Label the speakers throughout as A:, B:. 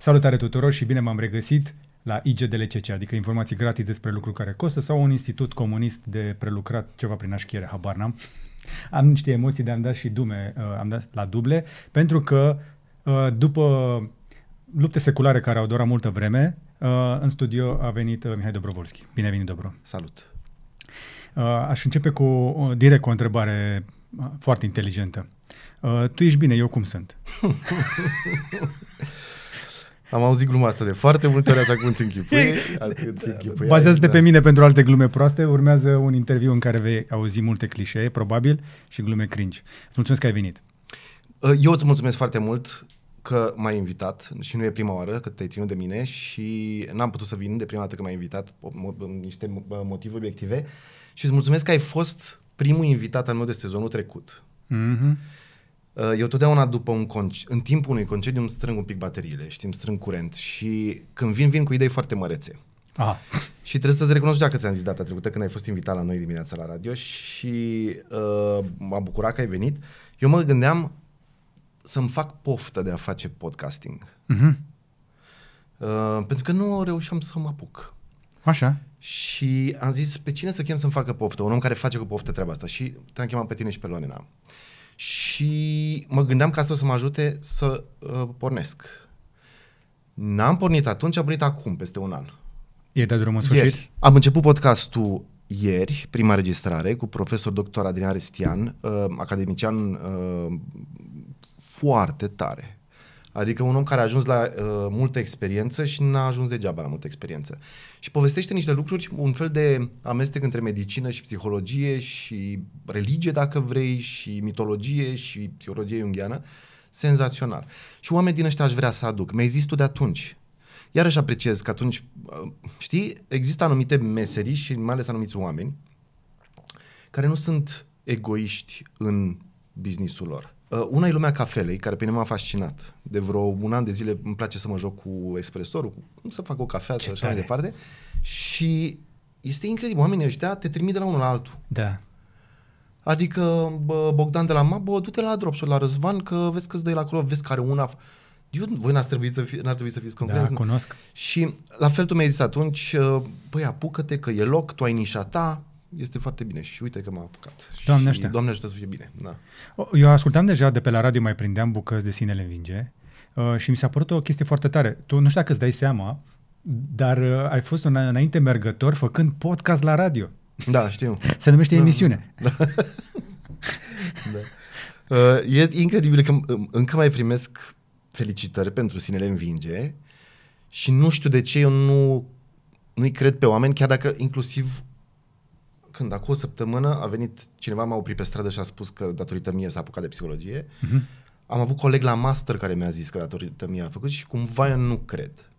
A: Salutare tuturor și bine m-am regăsit la IGDLCC, adică informații gratis despre lucruri care costă sau un institut comunist de prelucrat ceva prin așchiere, habar n-am. Am niște emoții, de am dat și dume, uh, am dat la duble, pentru că uh, după lupte seculare care au durat multă vreme, uh, în studio a venit uh, Mihai Dobrovolski. Bine venit, Dobro! Salut! Uh, aș începe cu uh, direct cu o întrebare uh, foarte inteligentă. Uh, tu ești bine, eu cum sunt?
B: Am auzit gluma asta de foarte multe ori, așa cum îți închipuie. Bazează-te da. pe
A: mine pentru alte glume proaste. Urmează un interviu în care vei auzi multe clișee, probabil, și glume cringe. Îți mulțumesc că ai venit.
B: Uh, eu îți mulțumesc foarte mult că m-ai invitat și nu e prima oară că te-ai ținut de mine și n-am putut să vin de prima dată că m-ai invitat, niște uh, motive obiective. Și îți mulțumesc că ai fost primul invitat al meu de sezonul trecut. Mm-hmm eu totdeauna după un conci, în timpul unui concediu îmi strâng un pic bateriile, știi, îmi strâng curent și când vin, vin cu idei foarte mărețe. Aha. Și trebuie să-ți recunosc dacă ți-am zis data trecută când ai fost invitat la noi dimineața la radio și uh, m-a bucurat că ai venit. Eu mă gândeam să-mi fac poftă de a face podcasting. Uh-huh. Uh, pentru că nu reușeam să mă apuc. Așa. Și am zis, pe cine să chem să-mi facă poftă? Un om care face cu poftă treaba asta. Și te-am chemat pe tine și pe Lorena și mă gândeam că asta o să mă ajute să uh, pornesc. N-am pornit atunci, am pornit acum, peste un an. E de drumul sfârșit? Ieri. Am început podcastul ieri, prima registrare, cu profesor doctor Adrian Restian, uh, academician uh, foarte tare, Adică un om care a ajuns la uh, multă experiență și n-a ajuns degeaba la multă experiență. Și povestește niște lucruri, un fel de amestec între medicină și psihologie și religie, dacă vrei, și mitologie și psihologie junghiană. Senzațional. Și oameni din ăștia aș vrea să aduc. Mi-ai zis tu de atunci iarăși apreciez că atunci, uh, știi, există anumite meserii și mai ales anumiți oameni care nu sunt egoiști în businessul lor. Uh, una e lumea cafelei, care pe mine m-a fascinat. De vreo un an de zile îmi place să mă joc cu expresorul, cu, cum să fac o cafea și așa mai departe. Și este incredibil. Oamenii ăștia te trimit de la unul la altul. Da. Adică bă, Bogdan de la Mabo, du-te la drop la Răzvan, că vezi că îți dă la acolo, vezi care una... Eu, voi n-ar trebui să, fi, n-ar trebui să fiți concurenți. Da, cunosc. Și la fel tu mi-ai zis atunci, uh, păi apucă-te că e loc, tu ai nișa ta, este foarte bine și uite că m-a apucat. Doamne ajută. Doamne ajută să fie bine, da.
A: Eu ascultam deja de pe la radio, mai prindeam bucăți de Sinele Învinge uh, și mi s-a părut o chestie foarte tare. Tu nu știu dacă îți dai seama, dar uh, ai fost un înainte mergător făcând podcast
B: la radio. Da, știu. Se numește da, emisiune. Da. da. Uh, e incredibil că încă mai primesc felicitări pentru Sinele Învinge și nu știu de ce eu nu nu-i cred pe oameni, chiar dacă inclusiv când acum o săptămână a venit cineva, m-a oprit pe stradă și a spus că datorită mie s-a apucat de psihologie. Uh-huh. Am avut coleg la master care mi-a zis că datorită mie a făcut și cumva eu nu cred.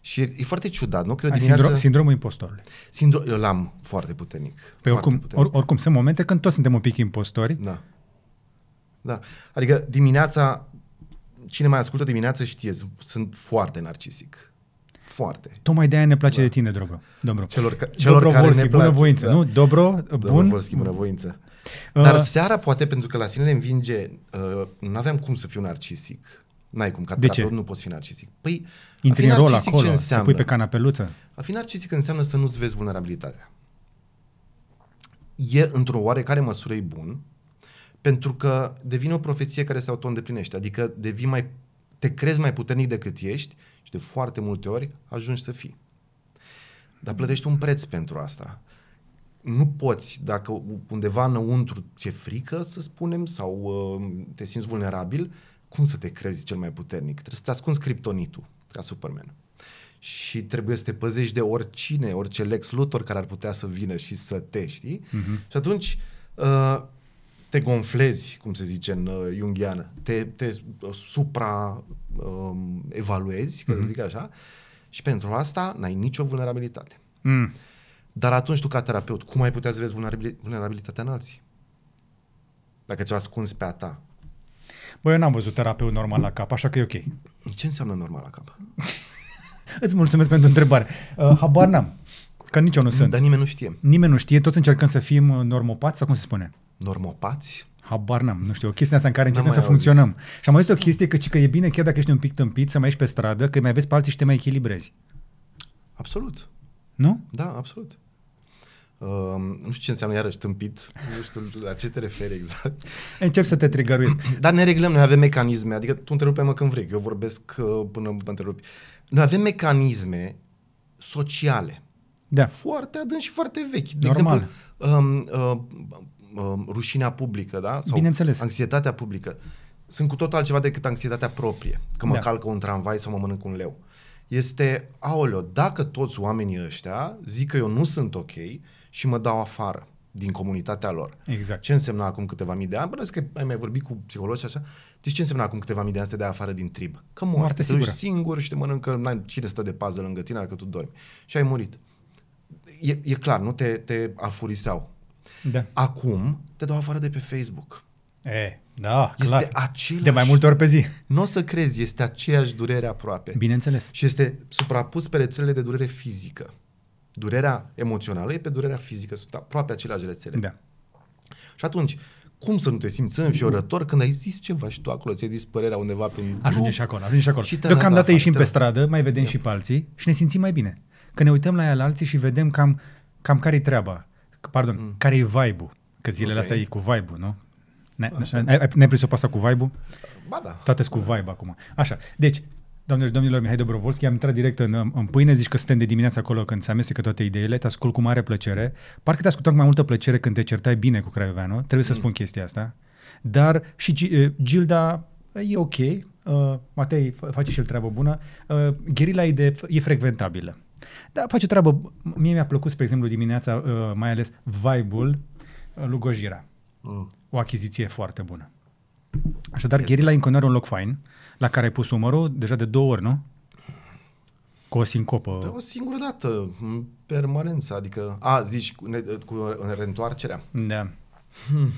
B: Și e, e foarte ciudat, nu? Că eu dimineața... Sindrom, sindromul impostorului. Sindro... Eu l-am foarte puternic. Pe oricum, puternic. Or,
A: oricum, sunt momente când toți suntem un pic impostori.
B: Da. Da. Adică dimineața, cine mai ascultă dimineața știe, sunt foarte narcisic. Foarte.
A: Tocmai de aia ne place da. de tine, Dobro. Dobro. Celor, ca, celor Dobro care Volski, ne place. voință, da. nu? Dobro, bun. Dobro Volski,
B: voință. Uh. Dar uh, seara poate, pentru că la sine ne învinge, uh, nu aveam cum să fiu narcisic. N-ai cum, ca de ce? nu poți fi narcisic. Păi, Intri în rol acolo, ce înseamnă? pui pe canapeluță. A fi narcisic înseamnă să nu-ți vezi vulnerabilitatea. E, într-o oarecare măsură, e bun, pentru că devine o profeție care se auto-îndeplinește, adică devii mai, te crezi mai puternic decât ești și de foarte multe ori ajungi să fii. Dar plătești un preț pentru asta. Nu poți, dacă undeva înăuntru ți-e frică, să spunem, sau uh, te simți vulnerabil, cum să te crezi cel mai puternic? Trebuie să-ți ascunzi criptonitul ca Superman. Și trebuie să te păzești de oricine, orice Lex Luthor care ar putea să vină și să te, știi? Uh-huh. Și atunci... Uh, te gonflezi, cum se zice în uh, junghiană, te, te uh, supra-evaluezi, um, mm-hmm. să mhm. zic așa, și pentru asta n-ai nicio vulnerabilitate. Mm. Dar atunci tu, ca terapeut, cum ai putea să vezi vulnerabilitatea în alții? Dacă ți-o ascunzi pe a ta.
A: Băi, eu n-am văzut terapeut normal la cap, așa că e ok. Ce înseamnă normal la cap? Îți mulțumesc pentru întrebare. Uh, habar n-am. Că nici eu nu mm, sunt. Dar nimeni nu știe. Nimeni nu știe, toți încercăm să fim uh, normopați sau cum se spune?
B: normopați,
A: Habar n-am, nu știu, o chestie asta în care începem să auzit. Și am zis o chestie că, că e bine chiar dacă ești un pic tâmpit să mai ieși pe stradă, că mai vezi pe alții și te mai echilibrezi.
B: Absolut. Nu? Da, absolut. Uh, nu știu ce înseamnă iarăși tâmpit, nu știu la ce te referi exact. Încep să te trigăruiesc. Dar ne reglăm, noi avem mecanisme, adică tu întrerupe-mă când vrei, eu vorbesc uh, până mă întrerupi. Noi avem mecanisme sociale. Da. Foarte adânci și foarte vechi. De Normal. exemplu, um, uh, Um, rușinea publică, da? Sau Bineînțeles. anxietatea publică, sunt cu totul altceva decât anxietatea proprie, că mă da. calcă un tramvai sau mă mănânc un leu. Este, aoleo, dacă toți oamenii ăștia zic că eu nu sunt ok și mă dau afară din comunitatea lor. Exact. Ce însemna acum câteva mii de ani? Bănesc că ai mai vorbit cu psihologi și așa. Deci ce însemna acum câteva mii de ani să te dai afară din trib? Că mori. Moarte te singur și te mănâncă, n-ai cine stă de pază lângă tine dacă tu dormi. Și ai murit. E, e clar, nu te, te afuriseau da. Acum te dau afară de pe Facebook. E, da, este clar. același, de mai multe ori pe zi. Nu o să crezi, este aceeași durere aproape. Bineînțeles. Și este suprapus pe rețelele de durere fizică. Durerea emoțională e pe durerea fizică, sunt aproape aceleași rețele. Da. Și atunci, cum să nu te simți înfiorător când ai zis ceva și tu acolo, ți-ai zis părerea undeva pe un Ajunge și acolo, Ajunge și acolo. Și Deocamdată ieșim pe
A: stradă, mai vedem da. și pe alții și ne simțim mai bine. Că ne uităm la ea la alții și vedem cam, cam care-i treaba pardon, mm. care e vibe-ul? Că zilele okay. astea e cu vibe-ul, nu? Ne-ai prins-o pasă cu vibe-ul? Ba da. Toate sunt cu vibe acum. Așa, deci, doamnelor și domnilor, Mihai Dobrovolski, am intrat direct în, în pâine, zici că suntem de dimineață acolo când se amestecă toate ideile, te ascult cu mare plăcere. Parcă te ascultam cu mai multă plăcere când te certai bine cu Craioveanu, trebuie să mm. spun chestia asta. Dar și G- eh, Gilda eh, e ok, uh, Matei face și el treabă bună, uh, gherila e, de, e frecventabilă. Da, face o treabă. Mie mi-a plăcut, spre exemplu, dimineața, uh, mai ales vibe-ul uh, lui Gojira. Mm. O achiziție foarte bună. Așadar, este... Gherila în un loc fain, la care ai pus umărul deja de două ori, nu? Cu o sincopă. De da, o
B: singură dată, în permanență, adică... A, zici cu, ne, cu reîntoarcerea? Da. Hmm.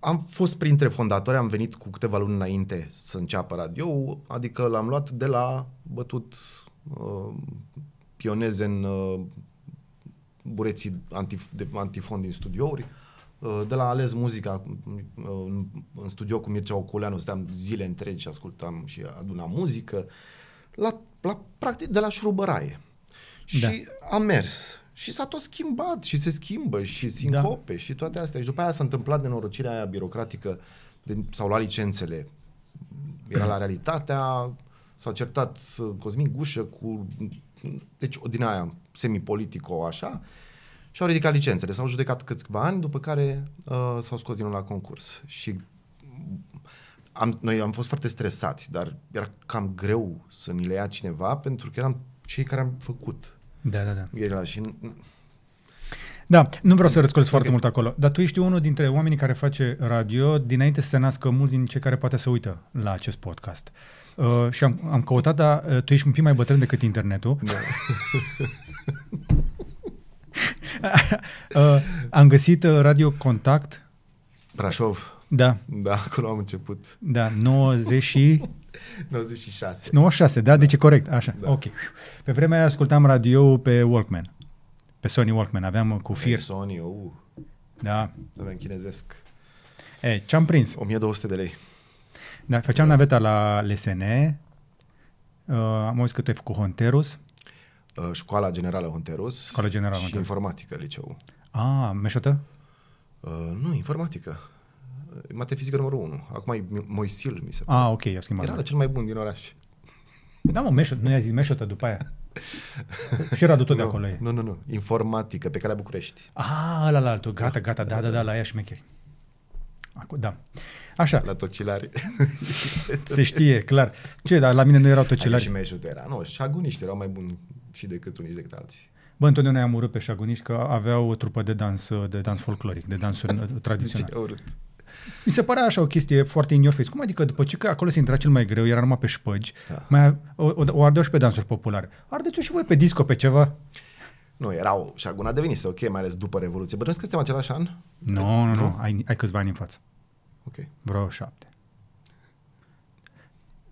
B: Am fost printre fondatori, am venit cu câteva luni înainte să înceapă radio, adică l-am luat de la bătut uh, pioneze în uh, bureții antif- de, antifon din studiouri, uh, de la ales muzica uh, în, în studio cu Mircea Oculeanu, stăteam zile întregi și ascultam și adunam muzică, la, la, practic de la șurubăraie. Da. Și am mers și s-a tot schimbat și se schimbă și da. sincope da. și toate astea. Și după aia s-a întâmplat nenorocirea aia birocratică de, s-au luat licențele. Era la realitatea, s-au certat uh, Cosmin Gușă cu, deci din aia, semipolitico așa, și au ridicat licențele, s-au judecat câțiva ani, după care uh, s-au scos din nou la concurs. Și am, noi am fost foarte stresați, dar era cam greu să mi le ia cineva pentru că eram cei care am făcut da, da, da. Gherila și...
A: Da, nu vreau să răscolți okay. foarte mult acolo, dar tu ești unul dintre oamenii care face radio dinainte să se nască mulți din cei care poate să uită la acest podcast. Uh, și am, am căutat, dar uh, tu ești un pic mai bătrân decât internetul. Da. uh, am găsit uh, Radio Contact.
B: Brașov. Da. Da, acolo am început. Da,
A: 90
B: și... 96.
A: 96, da? da. Deci e corect, așa. Da. Ok. Pe vremea aia ascultam radio pe Walkman. Pe Sony Walkman. Aveam cu
B: fir. Pe Sony, uh. Da. Aveam chinezesc. E, ce-am prins? 1200 de lei.
A: Da, făceam da. naveta la LSN. Uh, am auzit că tu ai făcut Honterus.
B: Uh, școala Generală Honterus. Școala Generală Honterus. Și informatică, liceu.
A: Ah, meșotă?
B: Uh, nu, informatică fizică numărul 1. Acum e Moisil, mi se pare. Ah, ok, i-a schimbat. Era cel mai bun din oraș.
A: Da, mă, meșot, nu i-a zis meșotă după aia. și era tot nu, de acolo
B: e. Nu, nu, nu. Informatică, pe calea București.
A: Ah, ăla la altul. Gata, gata, da, da, da, la aia șmecheri.
B: Acum, da. Așa. La tocilari. Se știe, clar.
A: Ce, dar la mine nu erau tocilari. Aici și
B: Meșot era. Nu, șaguniști erau mai buni și decât unii și decât alții.
A: Bă, întotdeauna am urât pe șaguniști că aveau o trupă de dans, de dans folcloric, de dansuri tradiționale. Mi se părea așa o chestie foarte in your face. Cum adică după ce că acolo se intra cel mai greu, era numai pe șpăgi, da. mai, o, o, o ardeau și pe dansuri populare. Ardeți-o și voi pe disco, pe ceva?
B: Nu, erau și acum a devenit ok, mai ales după Revoluție. Bănuiesc că suntem același an?
A: Nu, no, nu, nu, nu. Ai, ai câțiva ani în față. Ok. Vreo șapte.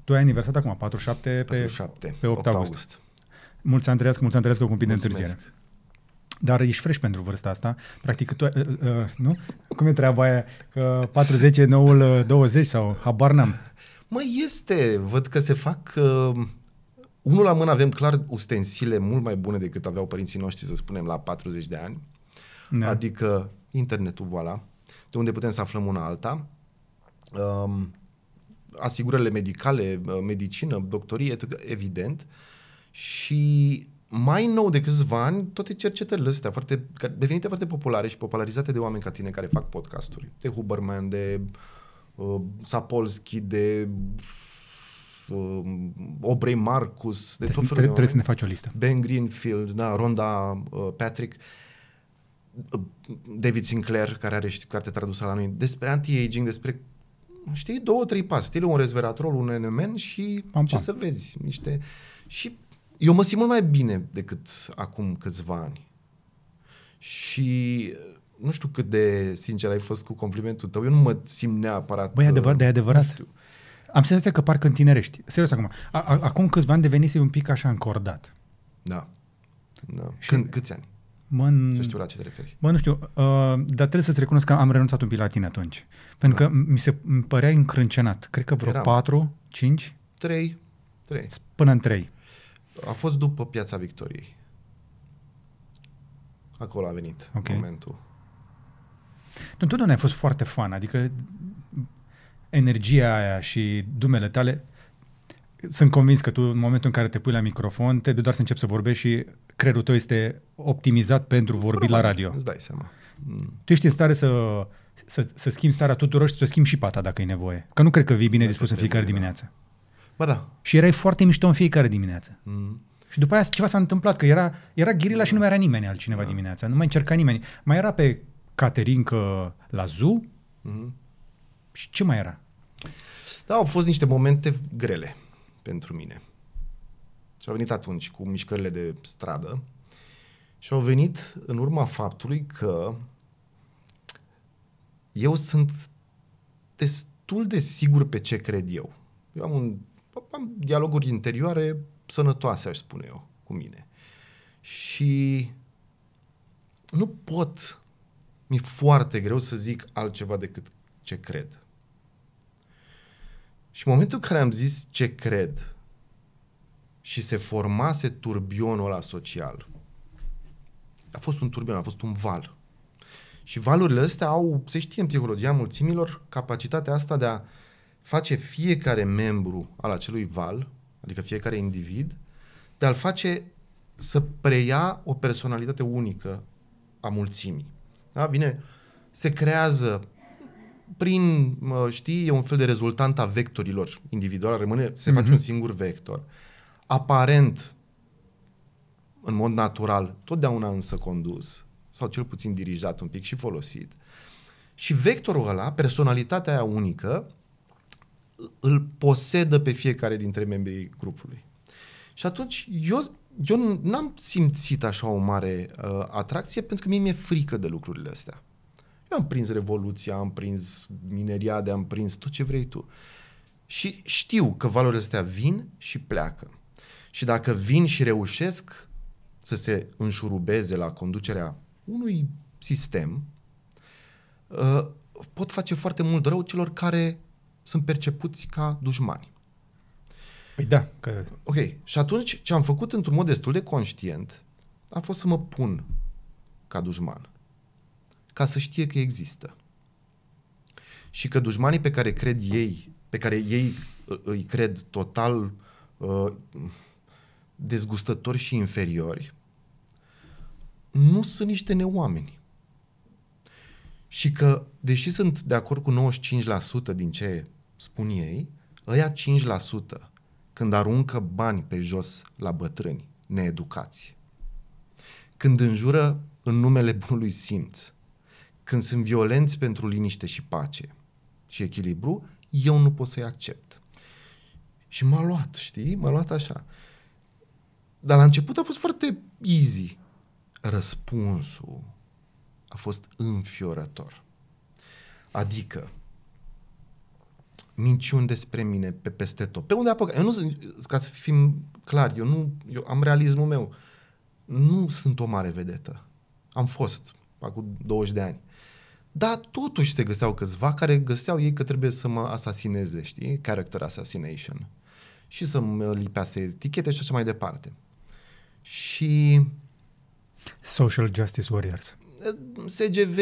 A: Tu ai aniversat acum, 47, 47 pe, pe 8, 8 august. august. Mulți ani trăiască, mulți ani trăiască cu un pic de întârziere. Dar ești fresh pentru vârsta asta. Practic, tu, uh, uh, uh nu? Cum e treaba aia? Că 40 e noul 20 uh, sau habar n-am.
B: Mai este. Văd că se fac... Uh, unul la mână avem clar ustensile mult mai bune decât aveau părinții noștri, să spunem, la 40 de ani. Da. Adică internetul, voilà, de unde putem să aflăm una alta. Um, asigurările medicale, uh, medicină, doctorie, evident. Și mai nou de câțiva ani, toate cercetările astea foarte, devenite foarte populare și popularizate de oameni ca tine care fac podcasturi. De Huberman, de uh, Sapolsky, de uh, Obrei Marcus, de tot felul trebuie, să ne faci o listă. Ben Greenfield, da, Ronda uh, Patrick, uh, David Sinclair, care are și carte tradusă la noi, despre anti-aging, despre știi, două, trei pastile, un resveratrol, un NMN și Pam, ce pam. să vezi, niște... Și eu mă simt mult mai bine decât acum câțiva ani. Și nu știu cât de sincer ai fost cu complimentul tău, eu nu mă simt neapărat... Băi, adevărat, de adevărat. Știu.
A: Am senzația că parcă întinerești. Serios acum. acum câțiva ani devenise un pic așa încordat.
B: Da. da. Și Când, câți ani? Mă, să știu la ce te referi.
A: Mă, nu știu, uh, dar trebuie să-ți recunosc că am renunțat un pic la tine atunci. Pentru da. că mi se părea încrâncenat. Cred că vreo Eram. 4, 5?
B: 3. 3. Până în 3. A fost după Piața Victoriei. Acolo a venit okay. momentul.
A: Întotdeauna ai fost foarte fan, adică energia aia și dumele tale, sunt convins că tu în momentul în care te pui la microfon, te doar să începi să vorbești și creierul tău este optimizat pentru vorbi la radio. Îți dai
B: seama. Mm.
A: Tu ești în stare să, să, să schimbi starea tuturor și să schimbi și pata dacă e nevoie. Că nu cred că vii bine dispus în fiecare da. dimineață. Da. Ba da. Și erai foarte mișto în fiecare dimineață. mm Și după aia ceva s-a întâmplat, că era, era da. și nu mai era nimeni altcineva da. dimineața, nu mai încerca nimeni. Mai era pe Caterincă la ZU? mm și ce mai era?
B: Da, au fost niște momente grele pentru mine. Și au venit atunci cu mișcările de stradă și au venit în urma faptului că eu sunt destul de sigur pe ce cred eu. Eu am un Păi, am dialoguri interioare sănătoase, aș spune eu, cu mine. Și nu pot, mi-e foarte greu să zic altceva decât ce cred. Și în momentul în care am zis ce cred și se formase turbionul ăla social, a fost un turbion, a fost un val. Și valurile astea au, se știe în psihologia mulțimilor, capacitatea asta de a face fiecare membru al acelui val, adică fiecare individ, dar l face să preia o personalitate unică a mulțimii. Da? Bine, se creează prin, știi, e un fel de rezultant a vectorilor individuale, rămâne, se mm-hmm. face mhm. un singur vector. Aparent, în mod natural, totdeauna însă condus, sau cel puțin dirijat un pic și folosit. Și vectorul ăla, personalitatea aia unică, îl posedă pe fiecare dintre membrii grupului. Și atunci eu, eu n-am simțit așa o mare uh, atracție pentru că mie mi-e frică de lucrurile astea. Eu am prins Revoluția, am prins mineriade, am prins tot ce vrei tu. Și știu că valorile astea vin și pleacă. Și dacă vin și reușesc să se înșurubeze la conducerea unui sistem, uh, pot face foarte mult rău celor care sunt percepuți ca dușmani. Păi da. Că... Ok. Și atunci ce am făcut într-un mod destul de conștient a fost să mă pun ca dușman. Ca să știe că există. Și că dușmanii pe care cred ei, pe care ei îi cred total uh, dezgustători și inferiori, nu sunt niște neoameni. Și că, deși sunt de acord cu 95% din ce spun ei, ăia 5% când aruncă bani pe jos la bătrâni needucați, când înjură în numele bunului simț, când sunt violenți pentru liniște și pace și echilibru, eu nu pot să-i accept. Și m-a luat, știi? M-a luat așa. Dar la început a fost foarte easy. Răspunsul a fost înfiorător. Adică, minciuni despre mine pe peste tot. Pe unde apuc? Eu nu sunt, ca să fim clar, eu nu, eu am realismul meu. Nu sunt o mare vedetă. Am fost acum 20 de ani. Dar totuși se găseau câțiva care găseau ei că trebuie să mă asasineze, știi? Character assassination. Și să mă lipească etichete și așa mai departe. Și... Social Justice Warriors. SGV,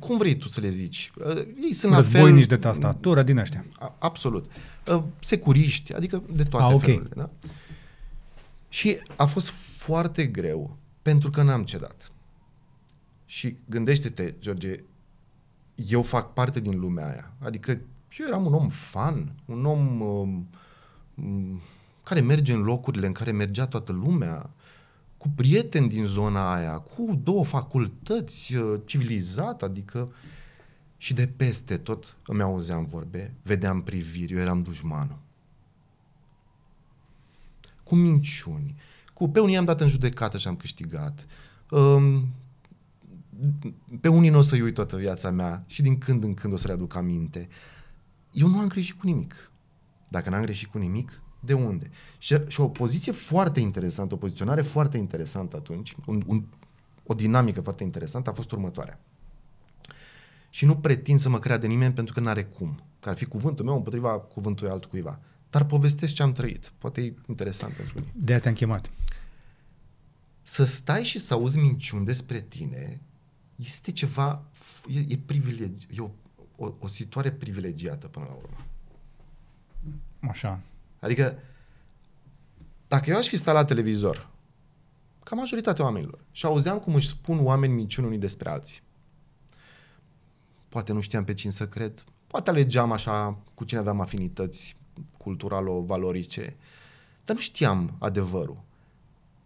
B: cum vrei tu să le zici. Uh, ei sunt la fel... nici de tastatură, din ăștia. Absolut. Uh, securiști, adică de toate A, okay. felurile. Da? Și a fost foarte greu pentru că n-am cedat. Și gândește-te, George, eu fac parte din lumea aia. Adică eu eram un om fan, un om um, care merge în locurile în care mergea toată lumea, cu prieteni din zona aia, cu două facultăți uh, civilizate, adică și de peste tot îmi auzeam vorbe, vedeam priviri, eu eram dușmanul. Cu minciuni, cu pe unii am dat în judecată și am câștigat. Um, pe unii nu o să-i uit toată viața mea și din când în când o să le aduc aminte. Eu nu am greșit cu nimic. Dacă n-am greșit cu nimic, de unde. Și, și o poziție foarte interesantă, o poziționare foarte interesantă atunci, un, un, o dinamică foarte interesantă a fost următoarea. Și nu pretind să mă de nimeni pentru că n-are cum. Că ar fi cuvântul meu împotriva cuvântului altcuiva. Dar povestesc ce am trăit. Poate e interesant pentru mine. De-aia te-am chemat. Să stai și să auzi minciuni despre tine este ceva, e, e privilegi, e o, o, o situare privilegiată până la urmă. Așa. Adică, dacă eu aș fi stat la televizor, ca majoritatea oamenilor, și auzeam cum își spun oameni minciuni unii despre alții, poate nu știam pe cine să cred, poate alegeam așa cu cine aveam afinități culturalo-valorice, dar nu știam adevărul.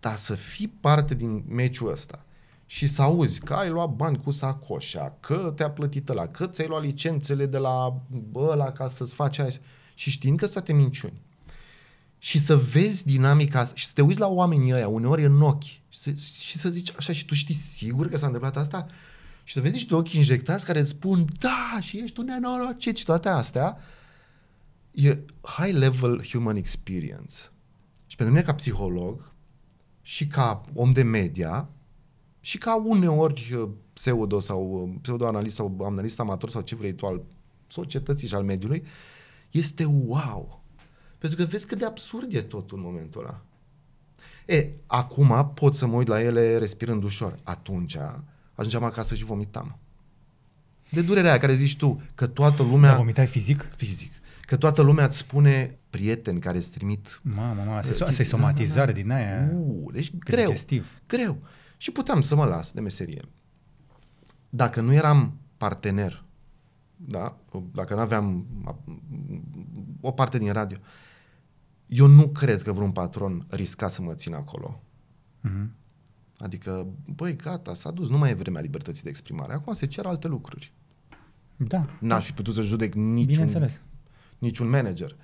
B: Dar să fii parte din meciul ăsta și să auzi că ai luat bani cu sacoșa, că te-a plătit la că ți-ai luat licențele de la ăla ca să-ți faci aia, și știind că sunt toate minciuni, și să vezi dinamica și să te uiți la oamenii ăia uneori în ochi și să, și să zici așa și tu știi sigur că s-a întâmplat asta? Și să vezi niște ochi injectați care îți spun da și ești un nenorocit și toate astea. E high level human experience. Și pentru mine ca psiholog și ca om de media și ca uneori uh, pseudo sau uh, pseudo-analist sau analist amator sau ce vrei tu al societății și al mediului, este wow pentru că vezi cât de absurd e totul în momentul ăla. E, acum pot să mă uit la ele respirând ușor. Atunci ajungeam acasă și vomitam. De durerea aia care zici tu, că toată lumea... Da, vomitai fizic? Fizic. Că toată lumea îți spune prieteni care îți trimit... Mamă, mamă, asta e somatizare da, da, da. din aia. Uu, uh, deci greu, digestiv. greu. Și puteam să mă las de meserie. Dacă nu eram partener, da? dacă nu aveam o parte din radio, uh, eu nu cred că vreun patron risca să mă țină acolo. Mm-hmm. Adică, băi, gata, s-a dus, nu mai e vremea libertății de exprimare. Acum se cer alte lucruri. Da. N-aș da. fi putut să judec niciun, niciun manager.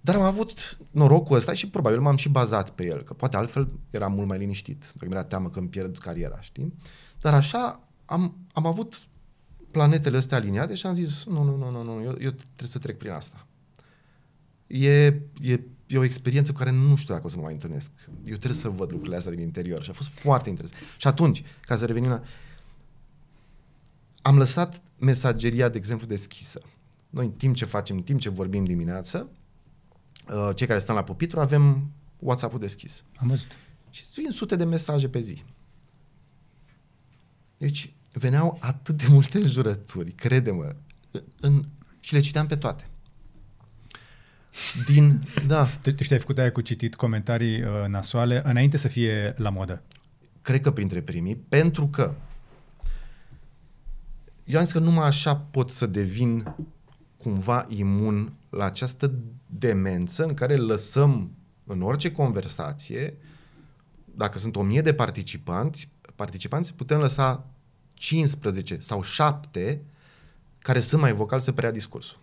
B: Dar am avut norocul ăsta și probabil m-am și bazat pe el, că poate altfel era mult mai liniștit, dacă mi-era teamă că îmi pierd cariera, știi? Dar așa am, am avut planetele astea aliniate și am zis, nu, nu, nu, nu, nu eu, eu trebuie să trec prin asta e, e, e o experiență cu care nu știu dacă o să mă mai întâlnesc. Eu trebuie să văd lucrurile astea din interior și a fost foarte interesant. Și atunci, ca să revenim la... Am lăsat mesageria, de exemplu, deschisă. Noi, în timp ce facem, în timp ce vorbim dimineață, uh, cei care stăm la pupitru avem WhatsApp-ul deschis. Am văzut. Și vin sute de mesaje pe zi. Deci veneau atât de multe înjurături, crede-mă, în, și le citeam pe toate. Din,
A: da. Tu știi, ai făcut aia cu citit comentarii uh, nasoale înainte să fie la modă. Cred
B: că printre primii, pentru că eu am zis că numai așa pot să devin cumva imun la această demență în care lăsăm în orice conversație, dacă sunt o mie de participanți, participanți putem lăsa 15 sau 7 care sunt mai vocali să preia discursul.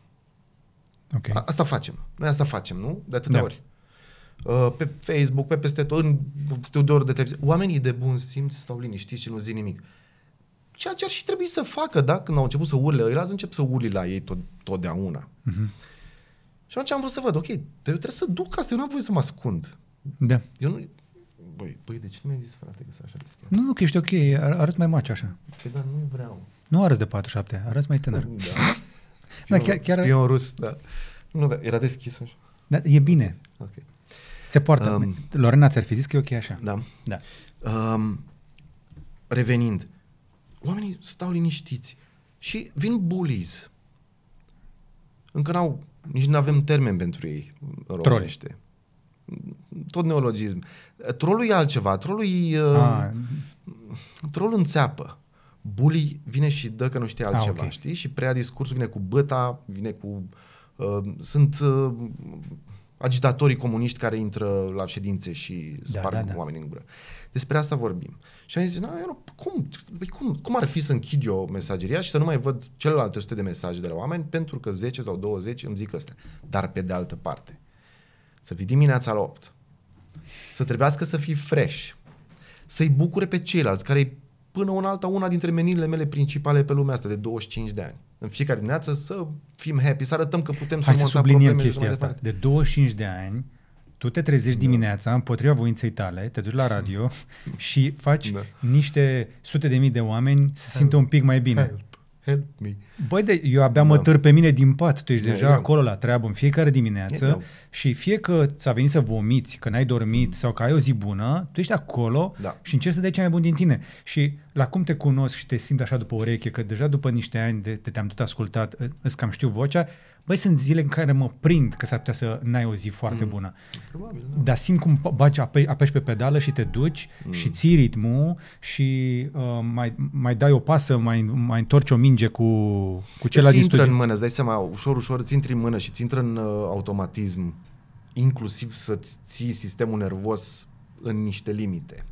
B: Okay. A- asta facem. Noi asta facem, nu? De atâtea da. ori. Uh, pe Facebook, pe peste tot, în studio de televiziune. Oamenii de bun simț stau liniștiți și nu zic nimic. Ceea ce ar și trebui să facă, da? Când au început să urle îi încep să urli la ei tot, totdeauna. Uh-huh. Și atunci am vrut să văd, ok, eu trebuie să duc asta, eu nu am voie să mă ascund. Da. Eu nu, Băi, băi, de ce nu mi-ai zis, frate, că să așa deschis? Nu, nu,
A: că ești ok, arăți mai maci așa.
B: Păi, dar nu vreau.
A: Nu arăți de 47, arăți mai tânăr. Da. Spion, da, chiar, chiar... spion
B: rus, da. Nu, da, era deschis așa.
A: Da, e bine. Okay. Se poartă. Um, Lorena ți-ar fi zis că e ok așa. Da.
B: da. Um, revenind, oamenii stau liniștiți și vin bullies. Încă n-au, nici nu avem termen pentru ei în românește. tot neologism. Trolul e altceva, trolul e... Uh, ah. Um, trolul înțeapă bully vine și dă că nu știe ah, altceva, ah, okay. știi? Și prea discursul, vine cu băta, vine cu... Uh, sunt uh, agitatorii comuniști care intră la ședințe și da, sparg da, da, da. oamenii în gură. Despre asta vorbim. Și am zis, na, eu cum, păi cum, cum ar fi să închid eu mesageria și să nu mai văd celelalte 100 de mesaje de la oameni pentru că 10 sau 20 îmi zic astea. Dar pe de altă parte, să fii dimineața la 8, să trebuiască să fii fresh, să-i bucure pe ceilalți care îi până una alta una dintre menirile mele principale pe lumea asta de 25 de ani. În fiecare dimineață să fim happy, să arătăm că putem Hai să subliniem chestia asta.
A: De 25 de ani, tu te trezești da. dimineața împotriva voinței tale, te duci la radio și faci da. niște sute de mii de oameni să simtă un pic mai bine. Hai help me. Băi, de, eu abia da. mă târ pe mine din pat, tu ești da, deja greu. acolo la treabă în fiecare dimineață și fie că ți-a venit să vomiți, că n-ai dormit mm. sau că ai o zi bună, tu ești acolo da. și încerci să dai cea mai bun din tine. Și la cum te cunosc și te simt așa după ureche, că deja după niște ani de, de te-am tot ascultat, îți cam știu vocea, Băi, sunt zile în care mă prind că s-ar putea să n-ai o zi foarte mm. bună. Probabil, da. Dar simt cum baci, ape, apeși pe pedală și te duci mm. și ții ritmul și uh, mai, mai dai o pasă, mai, mai întorci o minge cu, cu cel Îți intră în mână,
B: îți dai seama, ușor, ușor îți intri în mână și îți intră în uh, automatism, inclusiv să-ți ții sistemul nervos în niște limite.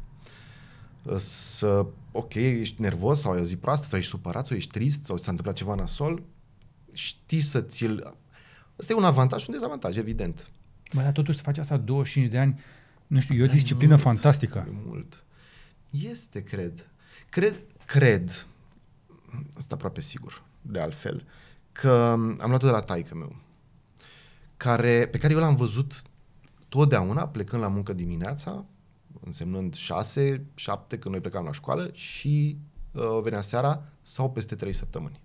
B: Uh, să, ok, ești nervos sau ai o zi proastă sau ești supărat sau ești trist sau s-a întâmplat ceva nasol, în știi să ți-l... Asta e un avantaj și un dezavantaj, evident.
A: Mai dar totuși să faci asta 25 de ani, nu știu, e o disciplină mult, fantastică. E mult.
B: Este, cred. Cred, cred, asta aproape sigur, de altfel, că am luat-o de la taică meu, care, pe care eu l-am văzut totdeauna plecând la muncă dimineața, însemnând 6, 7 când noi plecam la școală și uh, venea seara sau peste 3 săptămâni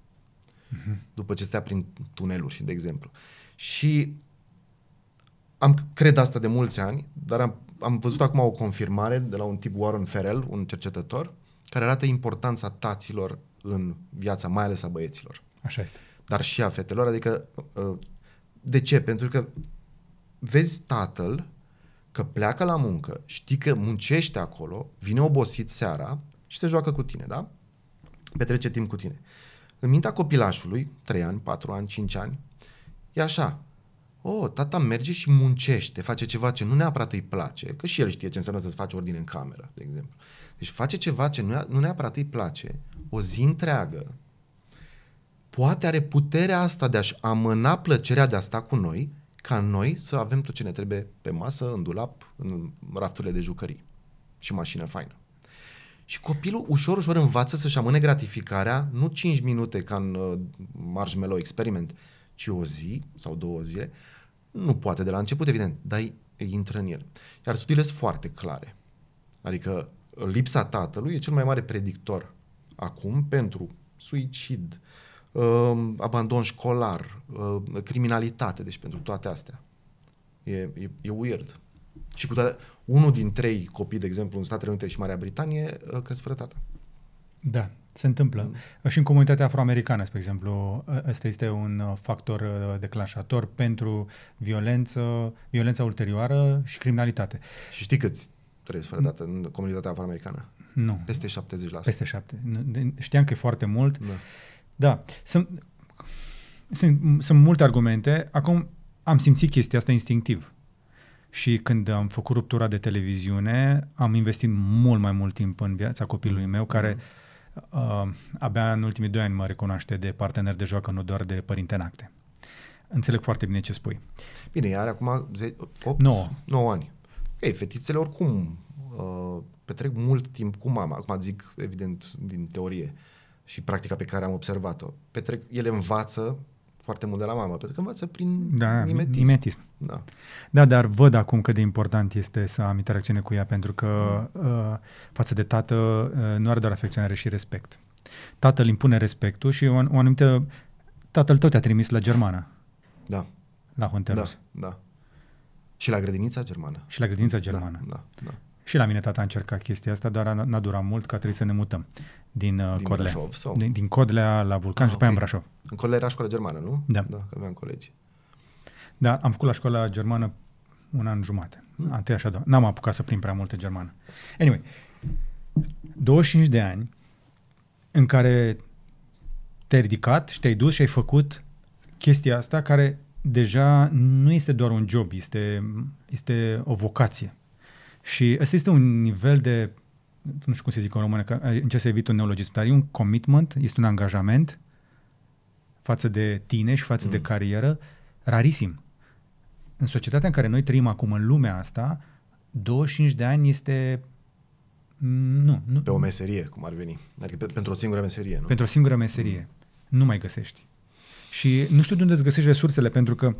B: uh-huh. după ce stea prin tuneluri, de exemplu. Și am cred asta de mulți ani, dar am, am văzut acum o confirmare de la un tip Warren Ferrell, un cercetător, care arată importanța taților în viața, mai ales a băieților. Așa este. Dar și a fetelor, adică uh, de ce? Pentru că vezi tatăl că pleacă la muncă, știi că muncește acolo, vine obosit seara și se joacă cu tine, da? Petrece timp cu tine. Uh, în mintea copilașului, 3 ani, 4 ani, 5 ani, e așa. O, oh, tata merge și muncește, face ceva ce nu neapărat îi place, că și el știe ce înseamnă să-ți faci ordine în cameră, de exemplu. Deci face ceva ce nu neapărat îi place, o zi întreagă, poate are puterea asta de a-și amâna plăcerea de a sta cu noi, ca noi să avem tot ce ne trebuie pe masă, în dulap, în rafturile de jucării și mașină faină. Și copilul ușor, ușor învață să-și amâne gratificarea, nu 5 minute ca în uh, Marshmallow Experiment, ci o zi sau două zile. Nu poate de la început, evident, dar îi intră în el. Iar studiile sunt foarte clare. Adică lipsa tatălui e cel mai mare predictor acum pentru suicid, um, abandon școlar, uh, criminalitate, deci pentru toate astea. E, e, e weird. Și cu toate, unul din trei copii, de exemplu, în Statele Unite și Marea Britanie, uh, cresc fără tată.
A: Da, se întâmplă. Mm. Și în comunitatea afroamericană, spre exemplu, ă, ăsta este un uh, factor uh, declanșator pentru violență, violența
B: ulterioară și criminalitate. Și știi câți trăiesc fără mm. tată în comunitatea afroamericană? Nu. Peste 70%. Peste
A: 7. Știam că e foarte mult. Da. da. Sunt, sunt, sunt multe argumente. Acum am simțit chestia asta instinctiv. Și când am făcut ruptura de televiziune, am investit mult mai mult timp în viața copilului mm. meu, care mm. uh, abia în ultimii doi ani mă recunoaște de partener de joacă, nu doar de părinte în acte. Înțeleg foarte bine ce spui.
B: Bine, iar acum 8, 9. 9 ani. Ei, fetițele oricum uh, petrec mult timp cu mama. Acum zic, evident, din teorie și practica pe care am observat-o. Petrec, ele învață foarte mult de la mama, pentru că învață prin da, mimetism. mimetism.
A: Da. da, dar văd acum cât de important este să am interacțiune cu ea, pentru că mm. uh, față de tată uh, nu are doar afecțiune, și respect. Tatăl impune respectul și o, o anumită... Tatăl tău te-a trimis la germană. Da. La Hunterus.
B: Da, da. Și la grădinița germană.
A: Și la grădinița germană. Da, da, da. Și la mine tata a încercat chestia asta, dar n-a durat mult, că a trebuit să ne mutăm din, uh, din codlea Brașov, sau? Din, din Codlea la Vulcan ah, și pe okay. în Brașov.
B: În Codlea era școala germană, nu? Da. Da, că aveam colegi.
A: Da, am făcut la școala germană un an jumate. Hmm. A așa, da. N-am apucat să prind prea multe germană. Anyway, 25 de ani în care te-ai ridicat și te-ai dus și ai făcut chestia asta care deja nu este doar un job, este, este o vocație. Și ăsta este un nivel de nu știu cum se zic în română, că încerc să evit un neologism, dar e un commitment, este un angajament față de tine și față mm. de carieră, rarisim. În societatea în care noi trăim acum, în lumea asta, 25 de ani este mm, nu, nu. Pe o
B: meserie, cum ar veni. Adică pe, pentru o singură meserie, nu? Pentru o
A: singură meserie. Mm. Nu mai găsești. Și nu știu de unde îți găsești resursele, pentru că,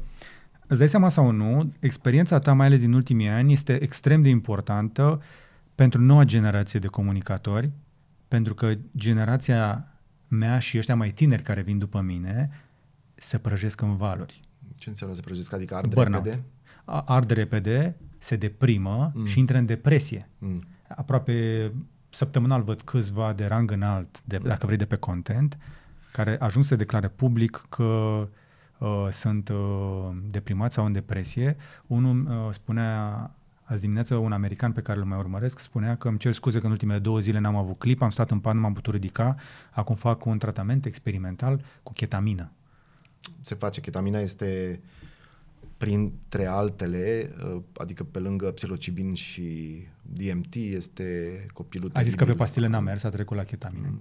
A: îți dai seama sau nu, experiența ta, mai ales din ultimii ani, este extrem de importantă uh, pentru noua generație de comunicatori, pentru că generația mea și ăștia mai tineri care vin după mine se prăjesc în valuri.
B: Ce înseamnă se prăjesc? Adică ard Burnout. repede?
A: Ard repede, se deprimă mm. și intră în depresie. Mm. Aproape săptămânal văd câțiva de rang înalt, de, da. dacă vrei, de pe content, care ajung să declare public că uh, sunt uh, deprimați sau în depresie. Unul uh, spunea Azi dimineață un american pe care îl mai urmăresc spunea că îmi cer scuze că în ultimele două zile n-am avut clip, am stat în pat, nu m-am putut ridica, acum fac un tratament experimental cu ketamină.
B: Se face, ketamina este printre altele, ă, adică pe lângă psilocibin și DMT, este copilul... Ai zis că pe pastile
A: n-a mers, a trecut la chetamină.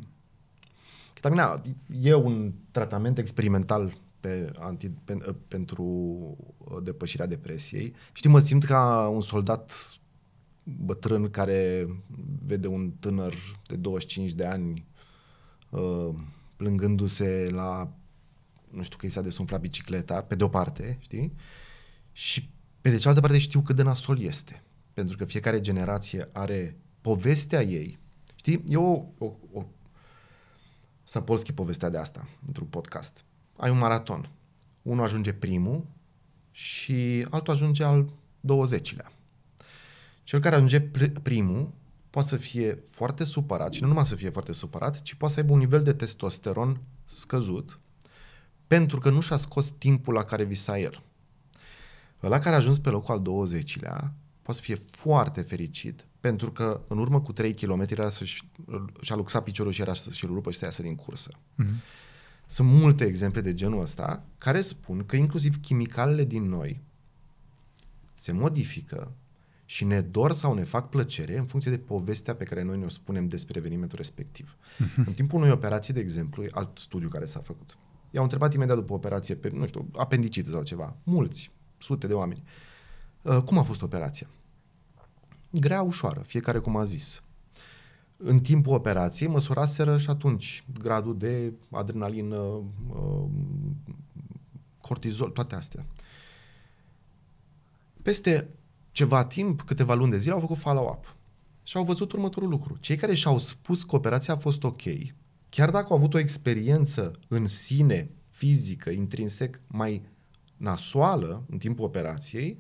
B: Ketamina mm. e un tratament experimental pe, anti, pe, ă, pentru ă, depășirea depresiei. Știi, mă simt ca un soldat bătrân care vede un tânăr de 25 de ani ă, plângându-se la, nu știu, că i s-a desumflat bicicleta, pe de-o parte, știi? Și pe de cealaltă parte știu cât de nasol este. Pentru că fiecare generație are povestea ei. Știi? Eu o, o, o Sapolsky povestea de asta într-un podcast ai un maraton. Unul ajunge primul și altul ajunge al 20-lea. Cel care ajunge pr- primul poate să fie foarte supărat și nu numai să fie foarte supărat, ci poate să aibă un nivel de testosteron scăzut pentru că nu și-a scos timpul la care visa el. Ăla care a ajuns pe locul al 20-lea poate să fie foarte fericit pentru că în urmă cu 3 km era să-și și-a luxat piciorul și era să-și rupă și să iasă din cursă. Mm-hmm. Sunt multe exemple de genul ăsta care spun că inclusiv chimicalele din noi se modifică și ne dor sau ne fac plăcere în funcție de povestea pe care noi ne-o spunem despre evenimentul respectiv. Uh-huh. În timpul unei operații, de exemplu, alt studiu care s-a făcut, i-au întrebat imediat după operație, pe, nu știu, apendicită sau ceva, mulți, sute de oameni, uh, cum a fost operația? Grea, ușoară, fiecare cum a zis în timpul operației măsuraseră și atunci gradul de adrenalină, uh, cortizol, toate astea. Peste ceva timp, câteva luni de zile, au făcut follow-up și au văzut următorul lucru. Cei care și-au spus că operația a fost ok, chiar dacă au avut o experiență în sine, fizică, intrinsec, mai nasoală în timpul operației,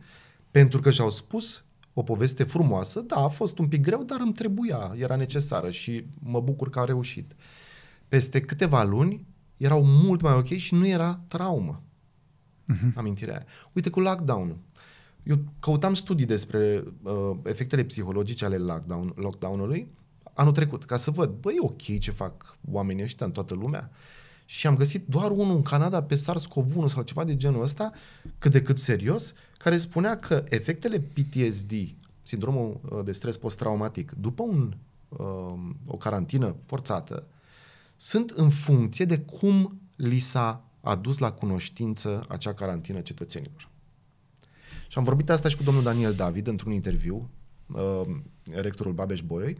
B: pentru că și-au spus o poveste frumoasă, da, a fost un pic greu, dar îmi trebuia, era necesară și mă bucur că a reușit. Peste câteva luni erau mult mai ok și nu era traumă. Uh-huh. Amintirea aia. Uite cu lockdown-ul. Eu căutam studii despre uh, efectele psihologice ale lockdown, lockdown-ului anul trecut, ca să văd, băi, e ok ce fac oamenii ăștia în toată lumea. Uh, și am găsit doar unul în Canada pe SARS-CoV-1 sau ceva de genul ăsta, cât de cât serios, care spunea că efectele PTSD, sindromul uh, de stres post-traumatic, după un, uh, o carantină forțată, sunt în funcție de cum li s-a adus la cunoștință acea carantină cetățenilor. Și am vorbit asta și cu domnul Daniel David într-un interviu, uh, rectorul Babeș Boioi,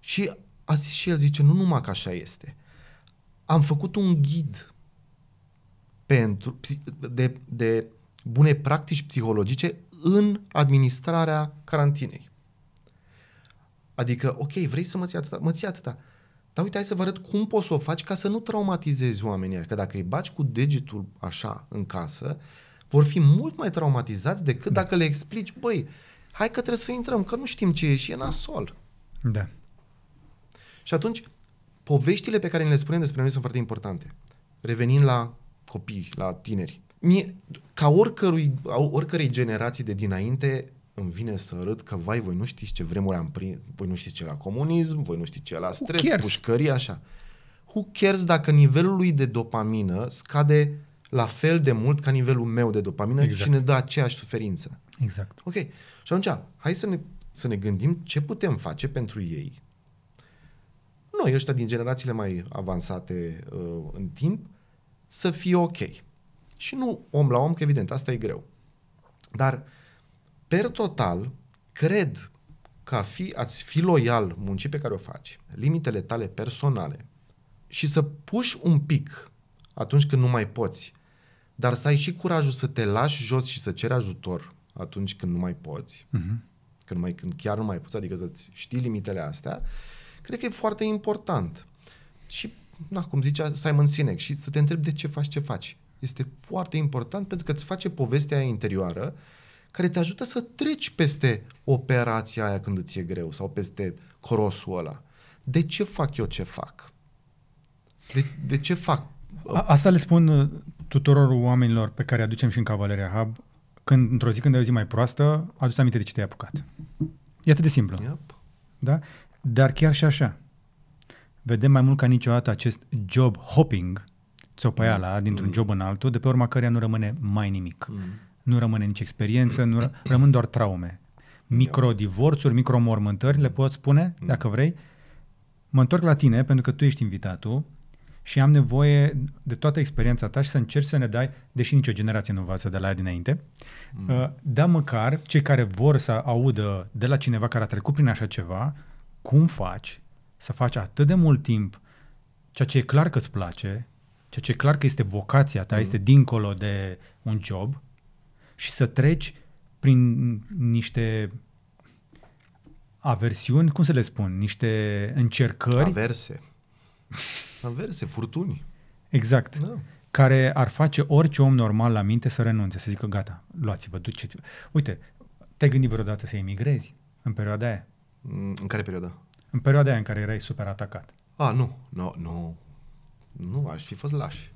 B: și a zis și el, zice, nu numai că așa este, am făcut un ghid pentru, de, de bune practici psihologice în administrarea carantinei. Adică, ok, vrei să mă ții atâta, mă ții atâta. Dar uite, hai să vă arăt cum poți să o faci ca să nu traumatizezi oamenii. Că dacă îi baci cu degetul așa în casă, vor fi mult mai traumatizați decât da. dacă le explici, băi, hai că trebuie să intrăm, că nu știm ce e și e nasol. Da. Și atunci, poveștile pe care ne le spunem despre noi sunt foarte importante. Revenind la copii, la tineri. Mie, ca oricărui, oricărei generații de dinainte, îmi vine să arăt că, vai, voi nu știți ce vremuri am prins, voi nu știți ce la comunism, voi nu știți ce la stres, pușcării, așa. Who cares dacă nivelul lui de dopamină scade la fel de mult ca nivelul meu de dopamină exact. și ne dă aceeași suferință. Exact. Ok. Și atunci, hai să ne, să ne gândim ce putem face pentru ei noi ăștia din generațiile mai avansate uh, în timp să fie ok. Și nu om la om, că evident, asta e greu. Dar, per total, cred că a fi, ați fi loial muncii pe care o faci, limitele tale personale și să puși un pic atunci când nu mai poți, dar să ai și curajul să te lași jos și să ceri ajutor atunci când nu mai poți, uh-huh. când, mai, când chiar nu mai poți, adică să-ți știi limitele astea, uh, Cred că e foarte important. Și, na, cum zicea Simon Sinek, și să te întrebi de ce faci ce faci. Este foarte important pentru că îți face povestea interioară care te ajută să treci peste operația aia când îți e greu sau peste corosul ăla. De ce fac eu ce fac? De, de ce fac? A,
A: asta le spun uh, tuturor oamenilor pe care aducem și în Cavaleria Hub. Când, într-o zi când ai o zi mai proastă, aduți aminte de ce te-ai apucat. E atât de simplu. Yep. Da? Dar chiar și așa, vedem mai mult ca niciodată acest job hopping, țopăiala mm. dintr-un mm. job în altul, de pe urma căreia nu rămâne mai nimic. Mm. Nu rămâne nici experiență, nu ră- rămân doar traume. Microdivorțuri, micromormântări, le poți spune, mm. dacă vrei. Mă întorc la tine, pentru că tu ești invitatul și am nevoie de toată experiența ta și să încerci să ne dai, deși nicio generație nu învață de la ea dinainte, mm. Uh, dar măcar cei care vor să audă de la cineva care a trecut prin așa ceva, cum faci să faci atât de mult timp ceea ce e clar că îți place, ceea ce e clar că este vocația ta, mm. este dincolo de un job și să treci prin niște aversiuni, cum să le spun, niște încercări. Averse.
B: Averse, furtuni.
A: Exact. Da. Care ar face orice om normal la minte să renunțe, să zică gata, luați-vă, duceți-vă. Uite, te-ai gândit vreodată să emigrezi în perioada aia? Mm, în care perioadă? În perioada
B: aia în care erai super atacat. A, nu, nu, nu. Nu, aș fi fost laș.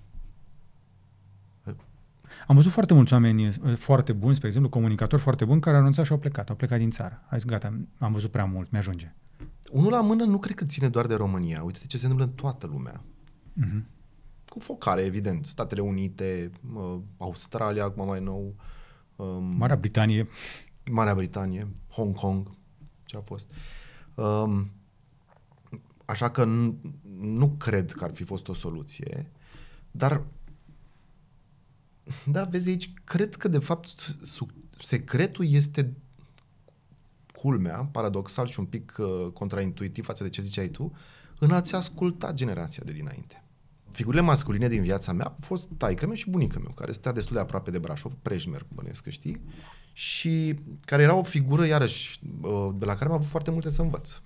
A: Am văzut foarte mulți oameni eh, foarte buni, spre exemplu, comunicatori foarte buni, care au anunțat și au plecat, au plecat din țară. Ai zis, gata, am văzut prea
B: mult, mi-ajunge. Unul la mână nu cred că ține doar de România. Uite ce se întâmplă în toată lumea. Uh-huh. Cu focare, evident. Statele Unite, Australia, acum mai nou. Um, Marea Britanie. Marea Britanie, Hong Kong ce a fost. Um, așa că nu, nu cred că ar fi fost o soluție, dar da, vezi aici, cred că de fapt su- secretul este culmea, paradoxal și un pic uh, contraintuitiv față de ce ziceai tu, în a-ți asculta generația de dinainte figurile masculine din viața mea au fost taică meu și bunica meu, care stătea destul de aproape de Brașov, Prejmer, bănesc că știi, și care era o figură, iarăși, uh, de la care am avut foarte multe să învăț.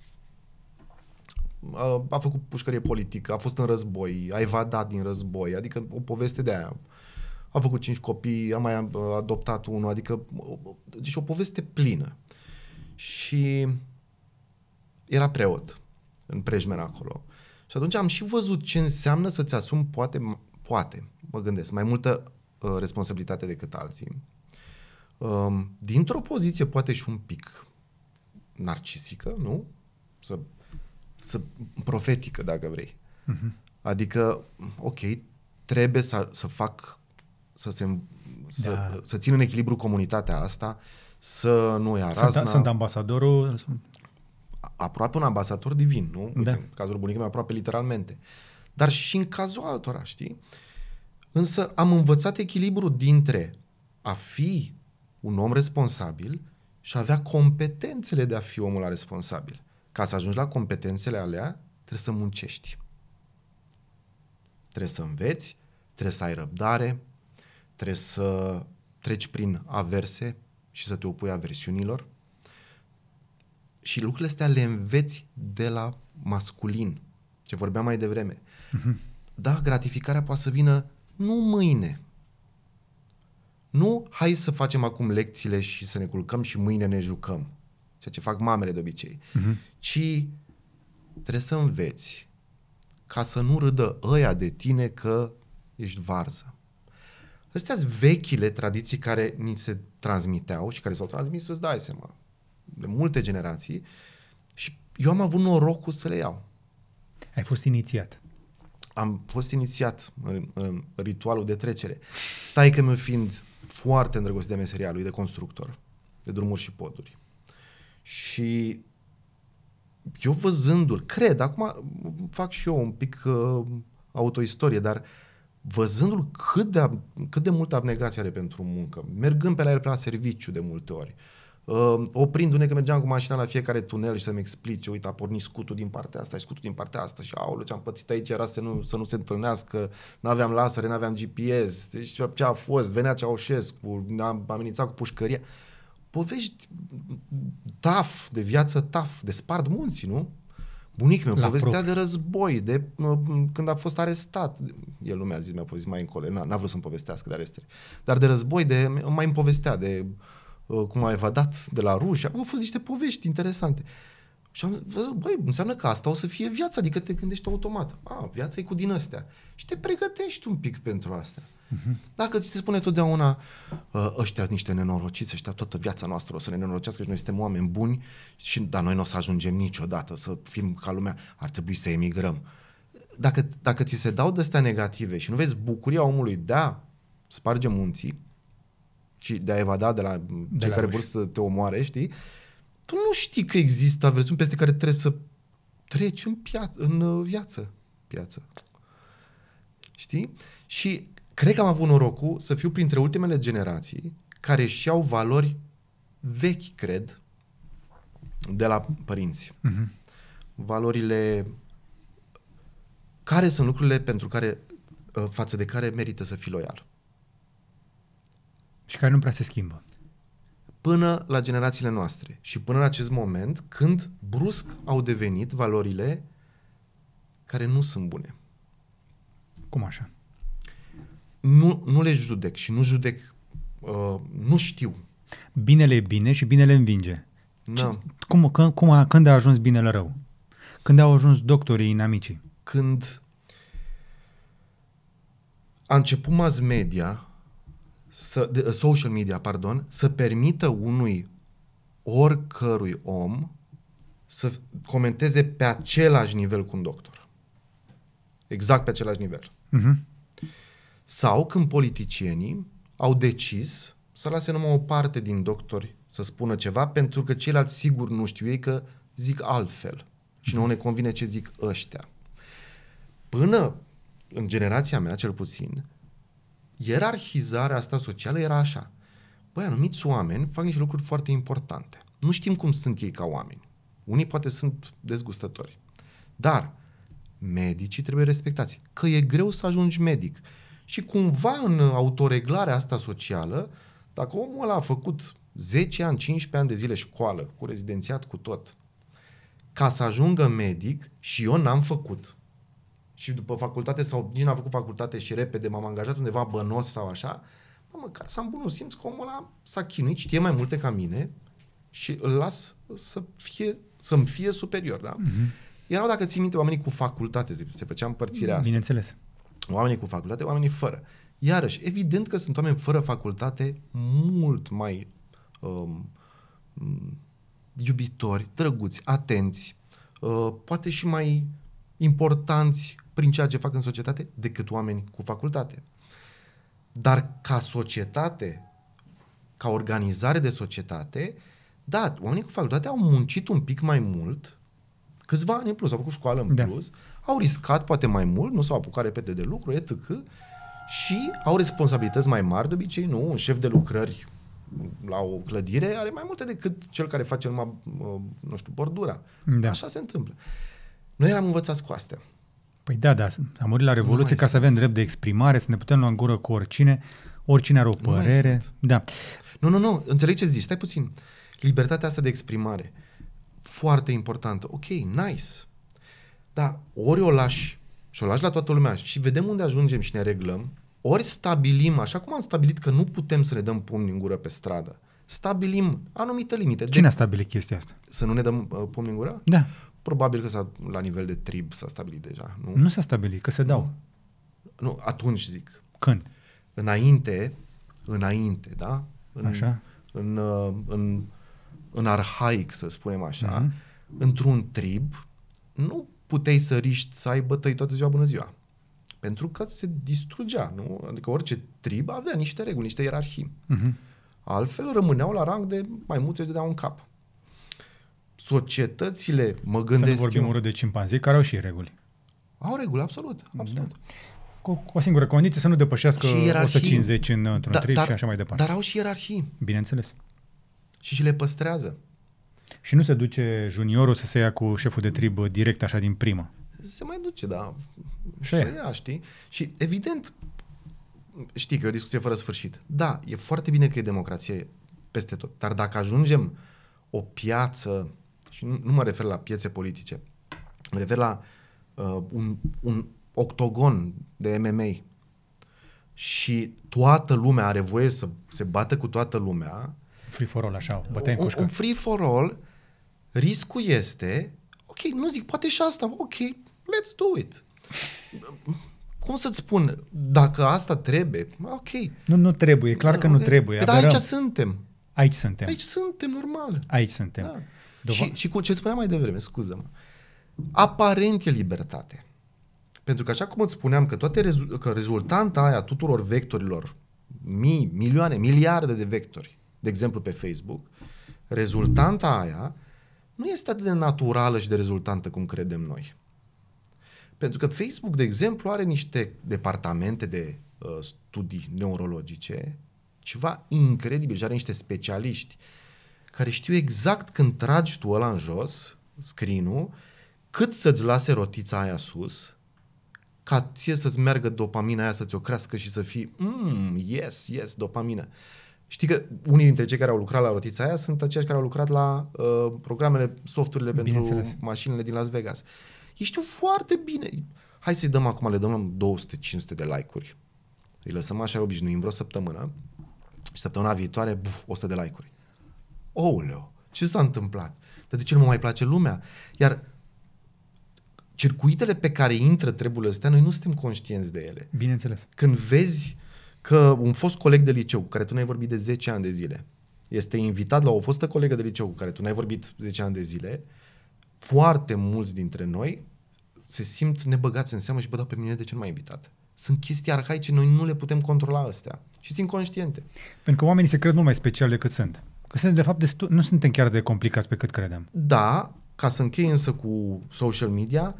B: Uh, a făcut pușcărie politică, a fost în război, a evadat din război, adică o poveste de aia. A făcut cinci copii, a mai uh, adoptat unul, adică deci o poveste plină. Și era preot în Prejmer acolo. Uh, și atunci am și văzut ce înseamnă să-ți asumi poate, poate, mă gândesc, mai multă uh, responsabilitate decât alții. Uh, dintr-o poziție poate și un pic narcisică, nu? Să, să profetică, dacă vrei. Uh-huh. Adică, ok, trebuie să, să fac, să, se, să, da. să țin în echilibru comunitatea asta, să nu i razna. Sunt, sunt ambasadorul aproape un ambasador divin, nu? Uite, da. În cazul bunicii mei aproape literalmente. Dar și în cazul altora, știi? Însă am învățat echilibru dintre a fi un om responsabil și a avea competențele de a fi omul la responsabil. Ca să ajungi la competențele alea, trebuie să muncești. Trebuie să înveți, trebuie să ai răbdare, trebuie să treci prin averse și să te opui aversiunilor, și lucrurile astea le înveți de la masculin, ce vorbeam mai devreme. Uh-huh. Da, gratificarea poate să vină nu mâine. Nu hai să facem acum lecțiile și să ne culcăm și mâine ne jucăm, ceea ce fac mamele de obicei, uh-huh. ci trebuie să înveți ca să nu râdă ăia de tine că ești varză. Astea sunt vechile tradiții care ni se transmiteau și care s-au transmis, să-ți dai seama de multe generații și eu am avut norocul să le iau. Ai fost inițiat. Am fost inițiat în, în ritualul de trecere. Taică mi fiind foarte îndrăgostit de meseria lui, de constructor, de drumuri și poduri. Și eu văzându-l, cred, acum fac și eu un pic uh, autoistorie, dar văzându-l cât de, cât de multă abnegație are pentru muncă, mergând pe la el pe la serviciu de multe ori, uh, Uh, oprindu-ne că mergeam cu mașina la fiecare tunel și să-mi explice, uite, a pornit scutul din partea asta și scutul din partea asta și au ce am pățit aici era să nu, să nu se întâlnească, nu aveam lasere, nu aveam GPS, deci ce a fost, venea Ceaușescu, ne am amenințat cu pușcăria. Povești taf, de viață taf, de spart munții, nu? Bunic meu la povestea propriu. de război, de uh, când a fost arestat. El nu mi-a zis, mi-a povestit mai încolo, n-a, n-a vrut să-mi povestească de arestări. Dar de război, de, mai îmi povestea de uh, Uh, cum a evadat de la ruși, au fost niște povești interesante. Și am văzut, băi, înseamnă că asta o să fie viața, adică te gândești automat. A, viața e cu din astea. Și te pregătești un pic pentru asta. Mhm. Dacă ți se spune totdeauna uh, ăștia sunt niște nenorociți, ăștia toată viața noastră o să ne nenorocească și noi suntem oameni buni, și, dar noi nu o să ajungem niciodată să fim ca lumea, ar trebui să emigrăm. Dacă, dacă ți se dau de astea negative și nu vezi bucuria omului de a sparge munții, și de a evada de la cei de cei la care vor să te omoare, știi? Tu nu știi că există aversiuni peste care trebuie să treci în, pia- în uh, viață. Piață. Știi? Și cred că am avut norocul să fiu printre ultimele generații care își au valori vechi, cred, de la părinți. Mm-hmm. Valorile care sunt lucrurile pentru care uh, față de care merită să fii loial. Și care nu prea se schimbă. Până la generațiile noastre și până în acest moment când brusc au devenit valorile care nu sunt bune. Cum așa? Nu, nu le judec și nu judec, uh, nu știu. Binele
A: e bine și binele învinge. Da. Ce, cum, când, cum, când a ajuns binele rău? Când
B: au ajuns doctorii inamicii? Când a început mass media să, de, uh, social media, pardon, să permită unui oricărui om să comenteze pe același nivel cu un doctor. Exact pe același nivel. Uh-huh. Sau când politicienii au decis să lase numai o parte din doctori să spună ceva, pentru că ceilalți sigur nu știu ei că zic altfel. Și nu mhm. ne convine ce zic ăștia. Până în generația mea, cel puțin, Ierarhizarea asta socială era așa. Băi, anumiți oameni fac niște lucruri foarte importante. Nu știm cum sunt ei ca oameni. Unii poate sunt dezgustători. Dar medicii trebuie respectați. Că e greu să ajungi medic. Și cumva în autoreglarea asta socială, dacă omul ăla a făcut 10 ani, 15 ani de zile școală, cu rezidențiat, cu tot, ca să ajungă medic și eu n-am făcut, și după facultate sau din a făcut facultate și repede m-am angajat undeva bănos sau așa, mă, măcar să am bunul simț că omul ăla s-a chinuit, știe mai multe ca mine și îl las să fie, să-mi fie superior, da? Mm-hmm. Erau, dacă ții minte, oamenii cu facultate, se făcea împărțirea asta. Bineînțeles. Oamenii cu facultate, oamenii fără. Iarăși, evident că sunt oameni fără facultate mult mai um, iubitori, drăguți, atenți, uh, poate și mai importanți prin ceea ce fac în societate decât oameni cu facultate. Dar ca societate, ca organizare de societate, da, oamenii cu facultate au muncit un pic mai mult, câțiva ani în plus, au făcut școală în da. plus, au riscat poate mai mult, nu s-au apucat repede de lucru, etc. Și au responsabilități mai mari de obicei, nu? Un șef de lucrări la o clădire are mai multe decât cel care face numai, uh, nu știu, bordura. Da. Așa se întâmplă. Noi eram învățați cu astea.
A: Păi da, da, a murit la Revoluție ca sunt. să avem drept de exprimare, să ne putem
B: lua în gură cu oricine, oricine are o părere. Nu da. Nu, nu, nu, înțelegi ce zici, stai puțin. Libertatea asta de exprimare, foarte importantă. Ok, nice. Dar ori o lași și o lași la toată lumea și vedem unde ajungem și ne reglăm, ori stabilim, așa cum am stabilit că nu putem să ne dăm pumni în gură pe stradă, stabilim anumite limite. Cine de... a stabilit chestia asta? Să nu ne dăm uh, pumni în gură? Da. Probabil că s-a, la nivel de trib s-a stabilit deja. Nu, nu s-a stabilit, că se dau. Nu, nu atunci zic. Când? Înainte, înainte, da? În, așa. În, în, uh, în, în arhaic, să spunem așa, uh-huh. într-un trib, nu puteai să riști să ai bătăi toată ziua bună ziua. Pentru că se distrugea, nu? Adică orice trib avea niște reguli, niște ierarhii. Uh-huh. Altfel rămâneau la rang de mai mulți de dea un cap societățile, mă gândesc Să nu vorbim urât
A: de cimpanzii care au și reguli. Au reguli, absolut. Da. absolut. Da. Cu, cu o singură condiție să nu depășească 150 în, da, într-un da, trip dar, și așa mai departe. Dar au și ierarhii. Bineînțeles.
B: Și și le păstrează.
A: Și nu se duce juniorul să se ia cu șeful de trib direct așa din
B: prima. Se mai duce, da. Și ia. ia, știi? Și evident, știi că e o discuție fără sfârșit. Da, e foarte bine că e democrație peste tot, dar dacă ajungem o piață și nu, nu mă refer la piețe politice, mă refer la uh, un, un octogon de MMA și toată lumea are voie să se bată cu toată lumea. Free for all, așa, bătăi în cușcă. Un, un free for all, riscul este, ok, nu zic, poate și asta, ok, let's do it. Cum să-ți spun, dacă asta trebuie, ok.
A: Nu, nu trebuie, clar că nu trebuie. Dar aici suntem. Aici suntem. Aici
B: suntem, normal. Aici suntem. Da. Dova? Și, și cu ce spuneam mai devreme, scuză-mă, aparent e libertate. Pentru că așa cum îți spuneam că toate rezu- că rezultanta aia tuturor vectorilor, mii, milioane, miliarde de vectori, de exemplu pe Facebook, rezultanta aia nu este atât de naturală și de rezultantă cum credem noi. Pentru că Facebook, de exemplu, are niște departamente de uh, studii neurologice, ceva incredibil și are niște specialiști care știu exact când tragi tu ăla în jos, screen cât să-ți lase rotița aia sus, ca ție să-ți meargă dopamina aia, să-ți o crească și să fii, mm, yes, yes, dopamina. Știi că unii dintre cei care au lucrat la rotița aia sunt aceiași care au lucrat la uh, programele, softurile pentru mașinile din Las Vegas. Ei știu foarte bine. Hai să-i dăm acum, le dăm 200-500 de like-uri. Îi lăsăm așa obișnuim vreo săptămână și săptămâna viitoare, buf, 100 de like-uri ouleu, ce s-a întâmplat? Dar de ce nu mă mai place lumea? Iar circuitele pe care intră treburile astea, noi nu suntem conștienți de ele. Bineînțeles. Când vezi că un fost coleg de liceu, cu care tu n-ai vorbit de 10 ani de zile, este invitat la o fostă colegă de liceu cu care tu n-ai vorbit 10 ani de zile, foarte mulți dintre noi se simt nebăgați în seamă și bă, da, pe mine de ce nu m-ai invitat? Sunt chestii arhaice, noi nu le putem controla astea și sunt conștiente.
A: Pentru că oamenii se cred mult mai special decât sunt. Că suntem, de
B: fapt, destul, nu suntem chiar de complicați pe cât credem. Da, ca să închei însă cu social media,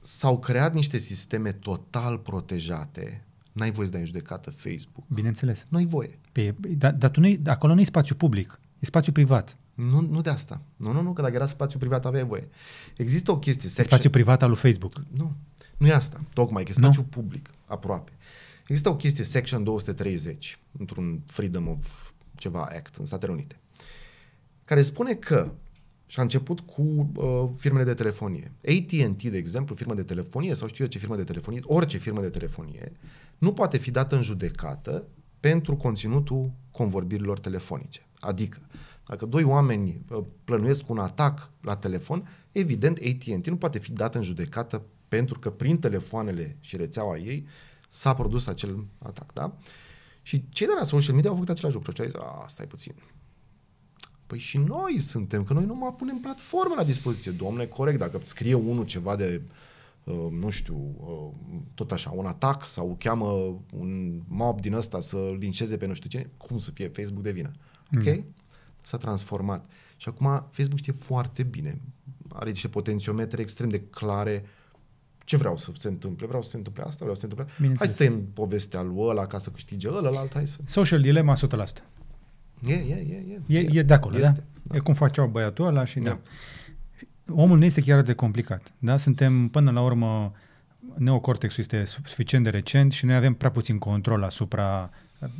B: s-au creat niște sisteme total protejate. N-ai voie să dai în judecată Facebook. Bineînțeles. Nu ai voie. Pe, da, dar tu nu acolo nu e spațiu public, e spațiu privat. Nu, nu de asta. Nu, nu, nu, că dacă era spațiu privat aveai voie. Există o chestie. Section... Spațiu privat
A: al lui Facebook. Nu,
B: nu e asta. Tocmai, că e spațiu nu. public, aproape. Există o chestie, Section 230, într-un Freedom of ceva act în Statele Unite, care spune că și a început cu uh, firmele de telefonie. AT&T, de exemplu, firmă de telefonie sau știu eu ce firmă de telefonie, orice firmă de telefonie, nu poate fi dată în judecată pentru conținutul convorbirilor telefonice. Adică, dacă doi oameni uh, plănuiesc un atac la telefon, evident AT&T nu poate fi dată în judecată pentru că prin telefoanele și rețeaua ei s-a produs acel atac, da? Uh, și cei de la social media au făcut același lucru. Și a zis, a, stai puțin. Păi și noi suntem, că noi nu mai punem platforma la dispoziție. Domne, corect, dacă scrie unul ceva de, uh, nu știu, uh, tot așa, un atac sau cheamă un mob din ăsta să linceze pe nu știu cine, cum să fie Facebook de vină? Ok? Mm. S-a transformat. Și acum Facebook știe foarte bine, are niște potențiometre extrem de clare uh, ce vreau să se întâmple? Vreau să se întâmple asta? Vreau să se întâmple asta? Hai să în povestea lui ăla ca să câștige ăla, la alta. Hai să... Social dilemma 100%. E, e, e. E,
A: e, e de acolo, da? este, da? da? E cum faceau băiatul ăla și da. da. Omul nu este chiar de complicat, da? Suntem până la urmă neocortexul este suficient de recent și noi avem prea puțin control asupra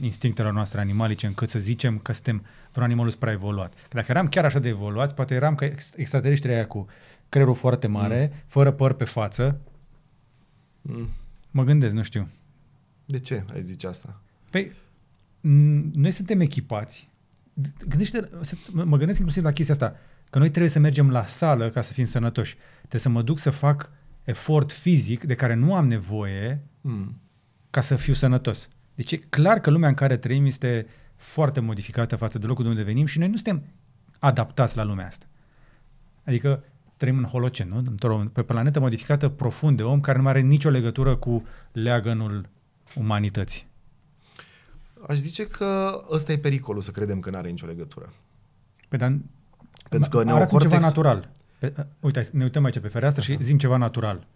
A: instinctelor noastre animalice încât să zicem că suntem vreun animal evoluat. Că dacă eram chiar așa de evoluat, poate eram că extraterestrii aia cu creierul foarte mare, mm. fără păr pe față, Mă gândesc, nu știu. De ce ai zice asta? Păi, noi suntem echipați. Gândește, mă gândesc inclusiv la chestia asta, că noi trebuie să mergem la sală ca să fim sănătoși. Trebuie să mă duc să fac efort fizic de care nu am nevoie mm. ca să fiu sănătos. Deci e clar că lumea în care trăim este foarte modificată față de locul de unde venim și noi nu suntem adaptați la lumea asta. Adică trăim în holocen, nu? Într-o, pe planetă modificată profund de om care nu are nicio legătură cu leagănul umanității.
B: Aș zice că ăsta e pericolul să credem că nu are nicio legătură.
A: Pe dar Pentru că neocortex... ceva natural. Pe, uh, uite, ne uităm aici pe fereastră Aha. și zim ceva natural.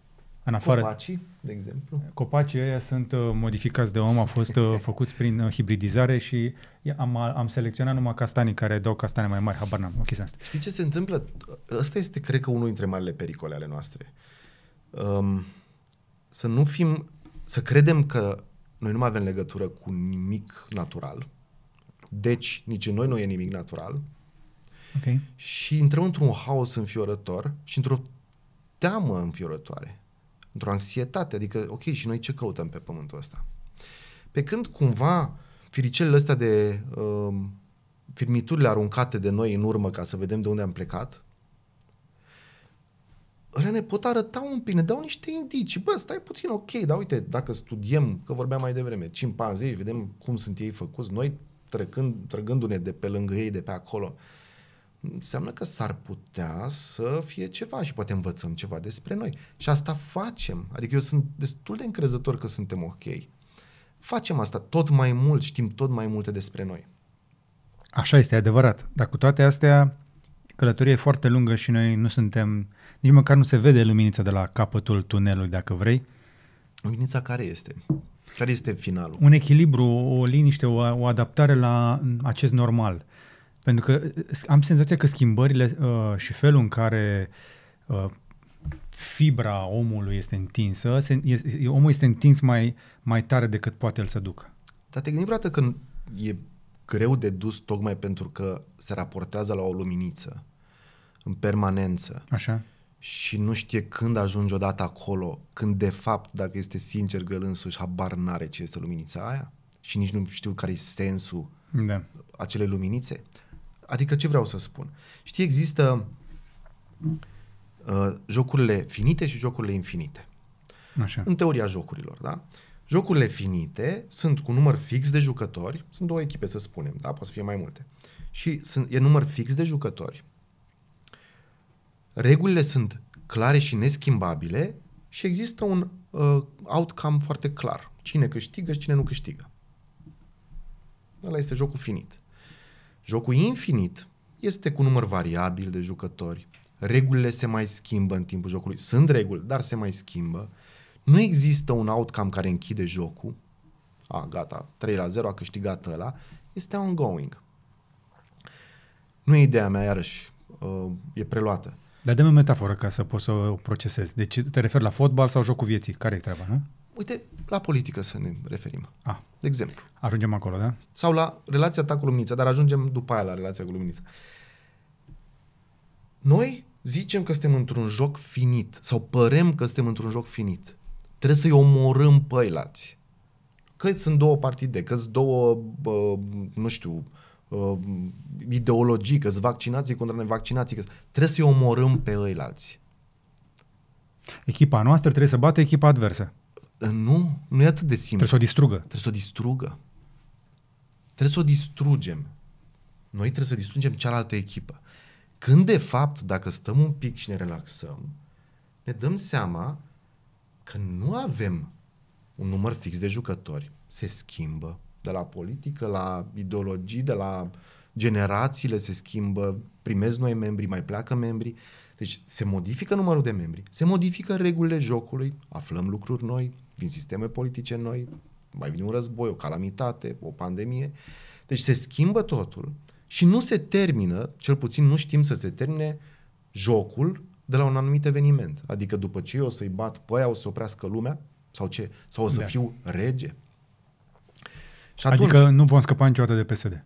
A: În afară, copacii,
B: de exemplu.
A: Copacii ăia sunt uh, modificați de om, au fost uh, exact. făcuți prin uh, hibridizare și am, am selecționat numai castanii care
B: dau castane mai mari, habar n-am, Știi ce se întâmplă? Asta este, cred că, unul dintre marile pericole ale noastre. Um, să nu fim, să credem că noi nu mai avem legătură cu nimic natural, deci nici în noi nu e nimic natural, okay. și intrăm într-un haos înfiorător și într-o teamă înfiorătoare într-o anxietate, adică, ok, și noi ce căutăm pe pământul ăsta? Pe când cumva firicelele astea de uh, firmiturile aruncate de noi în urmă ca să vedem de unde am plecat, ele ne pot arăta un pic, ne dau niște indicii. Bă, stai puțin, ok, dar uite, dacă studiem, că vorbeam mai devreme, cimpanzei, vedem cum sunt ei făcuți, noi trăgându-ne de pe lângă ei, de pe acolo, uh, înseamnă că s-ar putea să fie ceva și poate învățăm ceva despre noi. Și asta facem. Adică eu sunt destul de încrezător că suntem ok. Facem asta tot mai mult, știm tot mai multe despre noi.
A: Așa este, adevărat. Dar cu toate astea, călătoria e foarte lungă și noi nu suntem, nici măcar nu se vede luminița de la capătul tunelului, dacă vrei.
B: Luminița care este? Care este finalul?
A: Un echilibru, o liniște, o, o adaptare la acest normal. Uh, pentru că uh, am senzația că schimbările uh, și felul în care uh, fibra omului este întinsă, se, e, omul este întins mai, mai tare decât
B: poate el să ducă. Dar te gândi vreodată când e greu de dus tocmai pentru că se raportează la o luminiță în permanență. Așa. Și nu știe când ajunge odată acolo, când de fapt, dacă este sincer că el însuși habar n-are ce este luminița aia și nici nu știu care e sensul da. acelei luminițe. Adică ce vreau să spun? Știi, există uh, jocurile finite și jocurile infinite. Așa. În teoria jocurilor, da? Jocurile finite sunt cu număr fix de jucători, sunt două echipe să spunem, da? Poate să fie mai multe. Și sunt, e număr fix de jucători. Regulile sunt clare și neschimbabile și există un uh, outcome foarte clar. Cine câștigă și cine nu câștigă. Ăla este jocul finit. Jocul infinit este cu număr variabil de jucători. Regulile se mai schimbă în timpul jocului. Sunt reguli, dar se mai schimbă. Nu există un outcome care închide jocul. A, gata, 3 la 0 a câștigat ăla. Este ongoing. Nu e ideea mea, iarăși, uh, e preluată.
A: Dar dă-mi o metaforă ca să poți să o procesezi. Deci te referi la fotbal sau jocul vieții? Care e treaba, nu?
B: Uite, la politică să ne referim.
A: Ah. De exemplu. Ajungem acolo, da?
B: Sau la relația ta cu luminița, dar ajungem după aia la relația cu luminița. Noi zicem că suntem într-un joc finit sau părem că suntem într-un joc finit. Trebuie să-i omorâm pe ăilați. Că sunt două partide, că sunt două, bă, nu știu, bă, ideologii, că sunt vaccinații contra nevaccinații, că trebuie să-i omorâm pe ăilalți.
A: Echipa noastră trebuie să bată echipa adversă. Nu, nu e atât de simplu. Trebuie să o distrugă.
B: Trebuie să o distrugă. Trebuie să o distrugem. Noi trebuie să distrugem cealaltă echipă. Când, de fapt, dacă stăm un pic și ne relaxăm, ne dăm seama că nu avem un număr fix de jucători. Se schimbă de la politică, la ideologii, de la generațiile se schimbă, primez noi membri, mai pleacă membri. Deci se modifică numărul de membri, se modifică regulile jocului, aflăm lucruri noi, vin sisteme politice noi, mai vine un război, o calamitate, o pandemie. Deci se schimbă totul și nu se termină, cel puțin nu știm să se termine jocul de la un anumit eveniment. Adică după ce eu o să-i bat pe aia, o să oprească lumea sau ce? Sau o să da. fiu rege?
A: Și adică atunci, adică nu vom scăpa niciodată de PSD.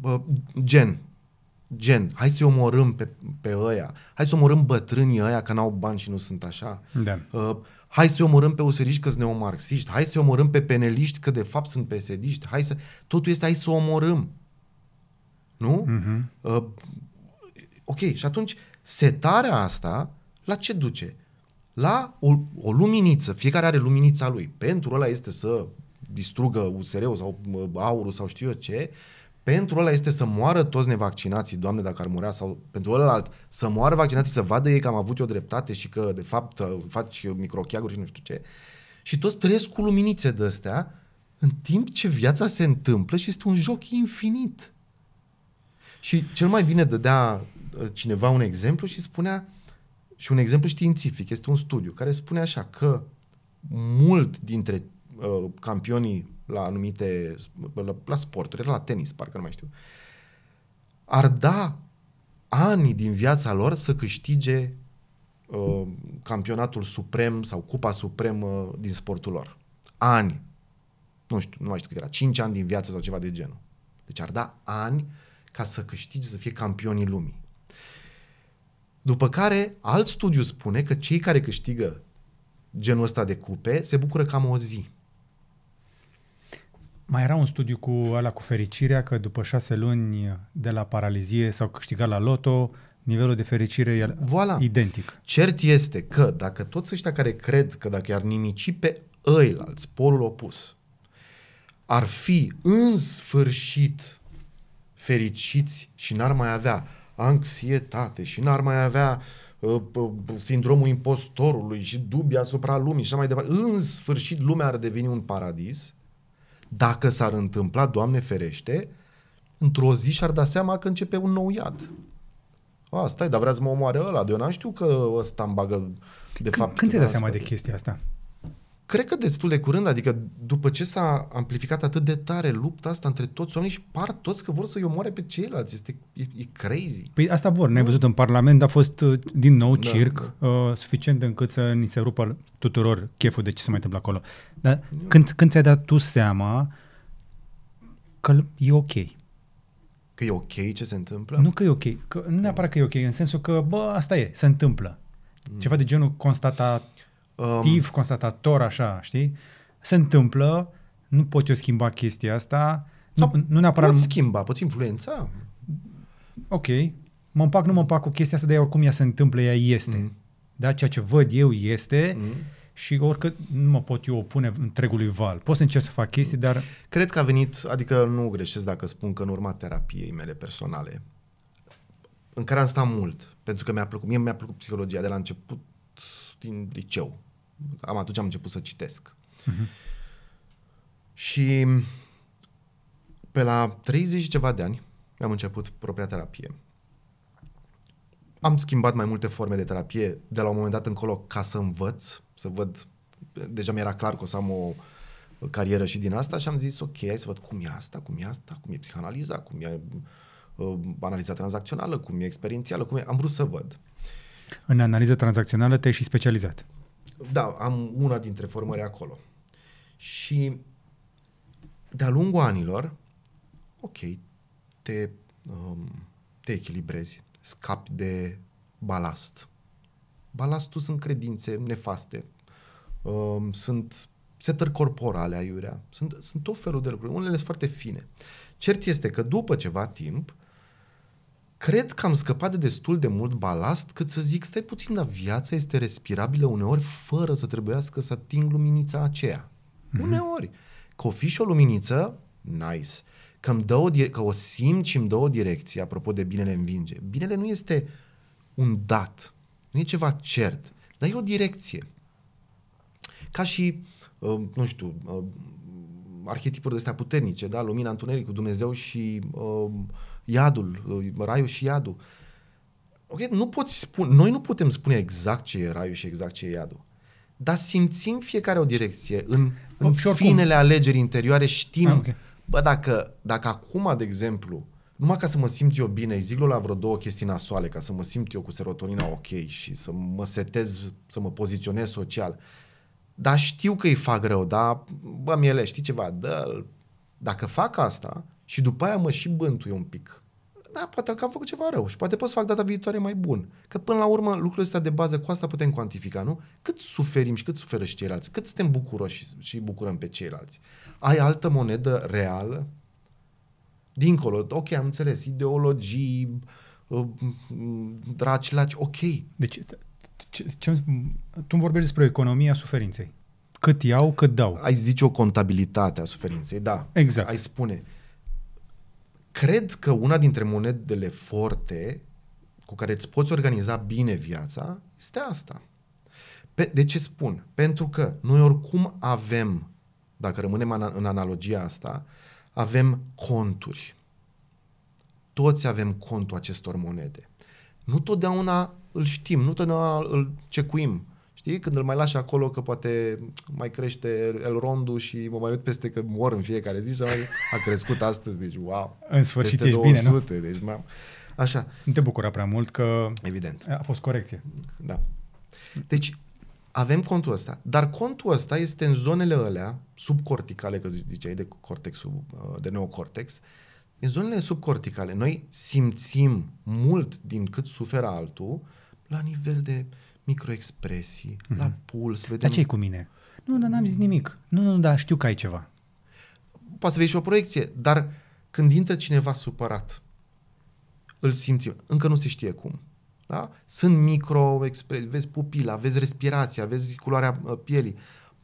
B: Bă, gen, gen, hai să-i omorâm pe, pe ăia, hai să omorâm bătrânii ăia că n-au bani și nu sunt așa, da. uh, hai să-i omorâm pe useriști că sunt neomarxiști, hai să-i omorâm pe peneliști că de fapt sunt pesediști, hai să... Totul este hai să omorâm. Nu? Uh-huh. Uh, ok, și atunci setarea asta la ce duce? La o, o luminiță, fiecare are luminița lui. Pentru ăla este să distrugă USR-ul sau uh, aurul sau știu eu ce, uh, pentru ăla este să moară toți nevaccinații, Doamne, dacă ar murea, sau pentru ălalt să moară vaccinații, să vadă ei că am avut eu dreptate și că, de fapt, faci microcheaguri și nu știu ce. Și toți trăiesc cu luminițe de astea, în timp ce viața se întâmplă și este un joc infinit. Și cel mai bine dădea uh, cineva un exemplu și spunea, și un exemplu științific, este un studiu care spune așa că mult dintre uh, campionii la anumite, la, la sporturi, la tenis, parcă nu mai știu, ar da ani din viața lor să câștige uh, campionatul suprem sau cupa supremă din sportul lor. Ani. Nu știu, nu mai știu cât era, 5 ani din viață sau ceva de genul. Deci ar da ani ca să câștige, să fie campionii lumii. După care, alt studiu spune că cei care câștigă genul ăsta de cupe se bucură cam o zi.
A: Mai era un studiu cu ala cu fericirea că după șase luni de la paralizie
B: sau câștigat la loto, nivelul de fericire e voilà. identic. Cert este că dacă toți ăștia care cred că dacă ar nimici pe ăilalți, polul opus, ar fi în sfârșit fericiți și n-ar mai avea anxietate și n-ar mai avea uh, sindromul impostorului și dubii asupra lumii și așa mai departe, în sfârșit lumea ar deveni un paradis – dacă s-ar întâmpla, Doamne ferește, într-o zi și-ar da seama că începe un nou iad. A, stai, dar vrea să mă omoare ăla, de eu n-am știu că ăsta îmi bagă de C- fapt... Când ți-ai dat seama de chestia asta? cred că destul de curând, adică după ce s-a amplificat atât de tare lupta asta între toți oamenii și par toți că vor să-i omoare pe ceilalți. Este e, e crazy.
A: Păi asta vor. ne am văzut în Parlament, a fost uh, din nou da, circ da. Uh, suficient încât să ni se rupă tuturor cheful de ce se mai întâmplă acolo. Dar da. când, când ți-ai dat tu seama că e ok.
B: Că e ok ce se întâmplă?
A: Nu că e ok. Că, nu neapărat că e ok, în sensul că, bă, asta e, se întâmplă. Mm. Ceva de genul constatat obiectiv, um, constatator, așa, știi? Se întâmplă, nu pot eu schimba chestia asta. Sau nu, nu neapărat... Poți schimba, poți influența. Ok. Mă împac, nu mă împac cu chestia asta, dar oricum ea se întâmplă, ea este. Mm. Da? Ceea ce văd eu este mm. și oricât nu mă pot eu opune întregului val. Pot să încerc să fac chestii,
B: dar... Cred că a venit, adică nu greșesc dacă spun că în urma terapiei mele personale, în care am stat mult, pentru că mi-a plăcut, mie mi-a plăcut psihologia de la început din liceu am, atunci am început să citesc. Uh-huh. Și pe la 30 ceva de ani am început propria terapie. Am schimbat mai multe forme de terapie de la un moment dat încolo ca să învăț, să văd, deja mi-era clar că o să am o carieră și din asta și am zis ok, hai să văd cum e asta, cum e asta, cum e psihanaliza, cum e uh, analiza tranzacțională, cum e experiențială, cum e... Am vrut să văd.
A: În analiza tranzacțională te-ai și specializat
B: da, am una dintre formări acolo. Și de-a lungul anilor, ok, te, um, te echilibrezi, scapi de balast. Balastul sunt credințe nefaste, um, sunt setări corporale aiurea, sunt, sunt tot felul de lucruri, unele sunt foarte fine. Cert este că după ceva timp, uh, cred că am scăpat de destul de mult balast cât să zic, stai puțin, dar viața este respirabilă uneori fără să trebuiască să ating luminița aceea. Mm-hmm. Uneori. Că o fi și o luminiță, nice. Că, dă o, dire- că o simt și îmi dă o direcție, apropo de binele învinge. Binele nu este un dat, nu e ceva cert, dar e o direcție. Ca și, uh, nu știu, uh, arhetipuri de astea puternice, da? Lumina Întunericului, Dumnezeu și uh, iadul, uh, raiul și iadul. Ok, nu poți spune, noi nu putem spune exact ce e raiul și exact ce e iadul. Dar simțim fiecare o direcție. În, în finele alegerii interioare știm, ah, okay. bă, dacă, dacă acum, de exemplu, numai ca să mă simt eu bine, îi zic la vreo două chestii nasoale, ca să mă simt eu cu serotonina ok și să mă setez, să mă poziționez social. Dar știu că îi fac rău, dar bă, miele, știi ceva, dă dacă fac asta, și după aia mă și bântuie un pic. Da, poate că am făcut ceva rău și poate pot să fac data viitoare mai bun. Că până la urmă lucrurile astea de bază, cu asta putem cuantifica, nu? Cât suferim și cât suferă și ceilalți, cât suntem bucuroși și bucurăm pe ceilalți. Ai altă monedă reală? Dincolo, ok, am înțeles, ideologii, draci, uh, laci, ok. Deci, ce, ce, tu vorbești despre economia suferinței. Cât iau, cât dau. Ai zice o contabilitate a suferinței, da. Exact. Ai spune Cred că una dintre monedele forte cu care îți poți organiza bine viața este asta. Pe, de ce spun? Pentru că noi oricum avem, dacă rămânem an- în analogia asta, avem conturi. Toți avem contul acestor monede. Nu totdeauna îl știm, nu totdeauna îl cecuim. Știi? Când îl mai lași acolo că poate mai crește el rondu și mă mai uit peste că mor în fiecare zi și mai, a crescut astăzi, deci wow. În sfârșit peste ești 200, bine, nu? deci m Așa. Nu te bucura prea mult că Evident. a fost corecție. Da. Deci avem contul ăsta, dar contul ăsta este în zonele alea subcorticale, că ziceai de cortex, uh, de neocortex, în zonele subcorticale noi simțim mult din cât suferă altul la nivel de uh, microexpresii, mm-hmm. la puls. Vedem... Dar ce cu mine? Nu, dar n-am zis nimic. Nu, nu, dar știu că ai ceva. Poate să vezi și o proiecție, dar când intră cineva supărat, îl simți, încă nu se știe cum. Da? Sunt microexpresii, vezi pupila, vezi respirația, vezi culoarea uh, pielii.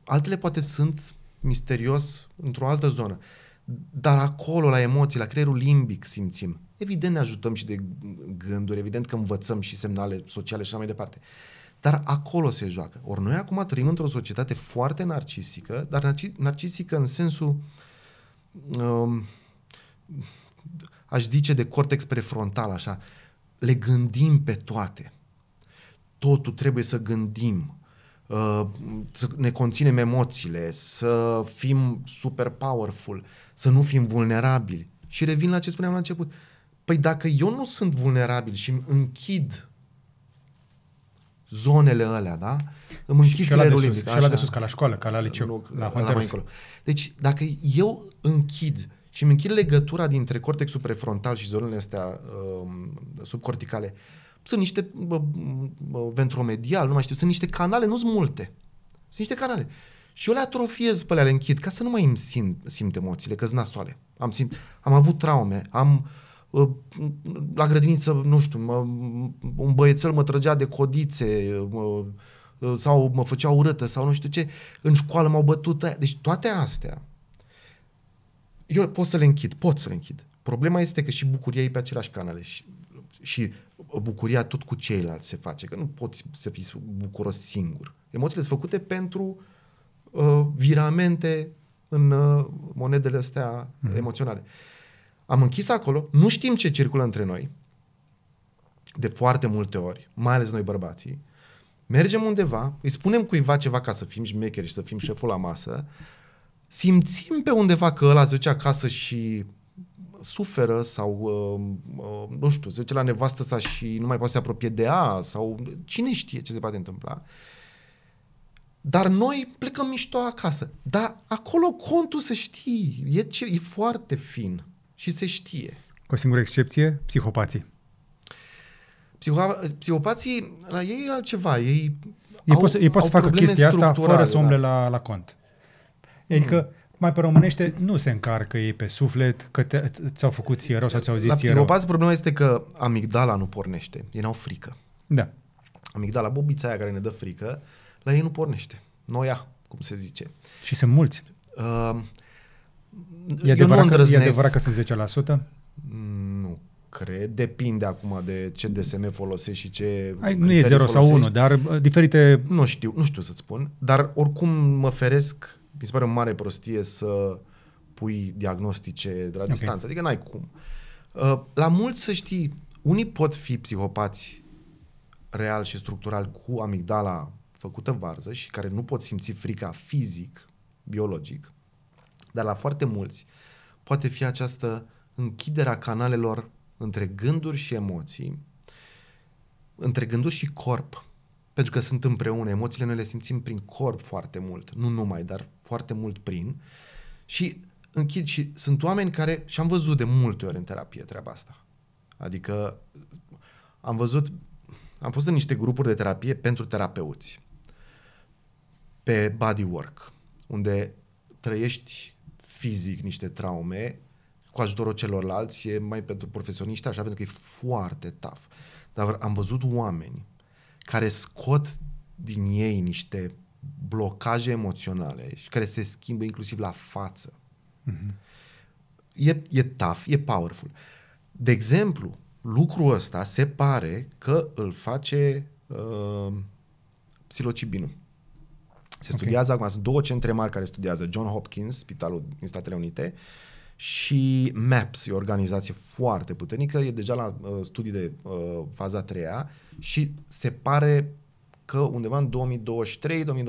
B: Altele poate sunt misterios într-o altă zonă. Dar acolo, la emoții, la creierul limbic simțim. Evident ne ajutăm și de gânduri, evident că învățăm și semnale sociale și așa mai departe. Dar acolo se joacă. Ori noi acum trăim într-o societate foarte narcisică, dar narcisică în sensul, um, aș zice, de cortex prefrontal, așa. Le gândim pe toate. Totul trebuie să gândim, uh, să ne conținem emoțiile, să fim super powerful, să nu fim vulnerabili. Și revin la ce spuneam la început. Păi dacă eu nu sunt vulnerabil și îmi închid zonele alea, da? Îmi închid creierul limbic. Și ăla de sus, ca la școală, ca la liceu. Nu, la, la mai încolo. Deci, dacă eu închid și îmi închid legătura dintre cortexul prefrontal și zonele astea um, subcorticale, sunt niște bă, ventromedial, nu mai știu, sunt niște canale, nu sunt multe. Sunt niște canale. Și eu le atrofiez pe alea, le închid, ca să nu mai îmi simt, simt emoțiile, că nasoale. Am, simt, am avut traume, am uh, Ă, la grădiniță, nu știu, mă, un băiețel mă trăgea de codițe mă, ă, sau mă făcea urâtă sau nu știu ce, în școală m-au bătut aia. Deci toate astea, eu pot să le închid, pot să le închid. Problema este că și bucuria e pe aceleași canale și, și bucuria tot cu ceilalți se face, că nu poți să fii bucuros singur. Emoțiile sunt făcute pentru uh, viramente în uh, monedele astea mm-hmm. emoționale. Uh, am închis acolo, nu știm ce circulă între noi. De foarte multe ori, mai ales noi bărbații, mergem undeva, îi spunem cuiva ceva ca să fim șmecheri și să fim șeful la masă, simțim pe undeva că ăla se duce acasă și suferă sau, uh, uh, nu știu, se duce la nevastă sa și nu mai poate să se apropie de ea sau cine știe ce se poate întâmpla. Dar noi plecăm mișto acasă. Dar acolo contul să știi, e, ce, e foarte fin și se știe. Cu
A: o singură excepție, psihopații.
B: Psiho- psihopații, la ei e altceva. Ei, ei au, pot, ei pot să facă chestia asta fără să da. umble da. la, la cont. Adică,
A: hmm. mai pe românește, nu se încarcă ei pe suflet că te, ți-au făcut ție rău sau ți-au zis la ție rău.
B: problema este că amigdala nu pornește. Ei n-au frică. Da. Amigdala, bobița aia care ne dă frică, la ei nu pornește. Noia, cum se zice. Și sunt mulți. Uh, E adevărat, că, e adevărat că
A: sunt 10%?
B: Nu cred. Depinde acum de ce DSM folosești și ce... Ai, nu e 0 folosești. sau 1,
A: dar diferite... Nu știu,
B: nu știu să-ți spun, dar oricum mă feresc, mi se pare o mare prostie să pui diagnostice de la okay. distanță, adică n-ai cum. Uh, la mulți să știi, unii pot fi psihopați real și structural cu amigdala făcută varză și care nu pot simți frica fizic, biologic, dar la foarte mulți, poate fi această închiderea canalelor între gânduri și emoții, între gânduri și corp, pentru că sunt împreună. Emoțiile noi le simțim prin corp foarte mult, nu numai, dar foarte mult prin. Și închid și sunt oameni care, și am văzut de multe ori în terapie treaba asta. Adică am văzut, am fost în niște grupuri de terapie pentru terapeuți, pe bodywork, unde trăiești fizic niște traume, cu ajutorul celorlalți e mai pentru profesioniști așa, pentru că e foarte tough. Dar am văzut oameni care scot din ei niște blocaje emoționale și care se schimbă inclusiv la față. Mm-hmm. E, e tough, e powerful. De exemplu, lucrul ăsta se pare că îl face uh, psilocibinul. Se okay. studiază acum, sunt două centre mari care studiază, John Hopkins, Spitalul din Statele Unite, și MAPS, e o organizație foarte puternică, e deja la uh, studii de uh, faza 3 și se pare că undeva în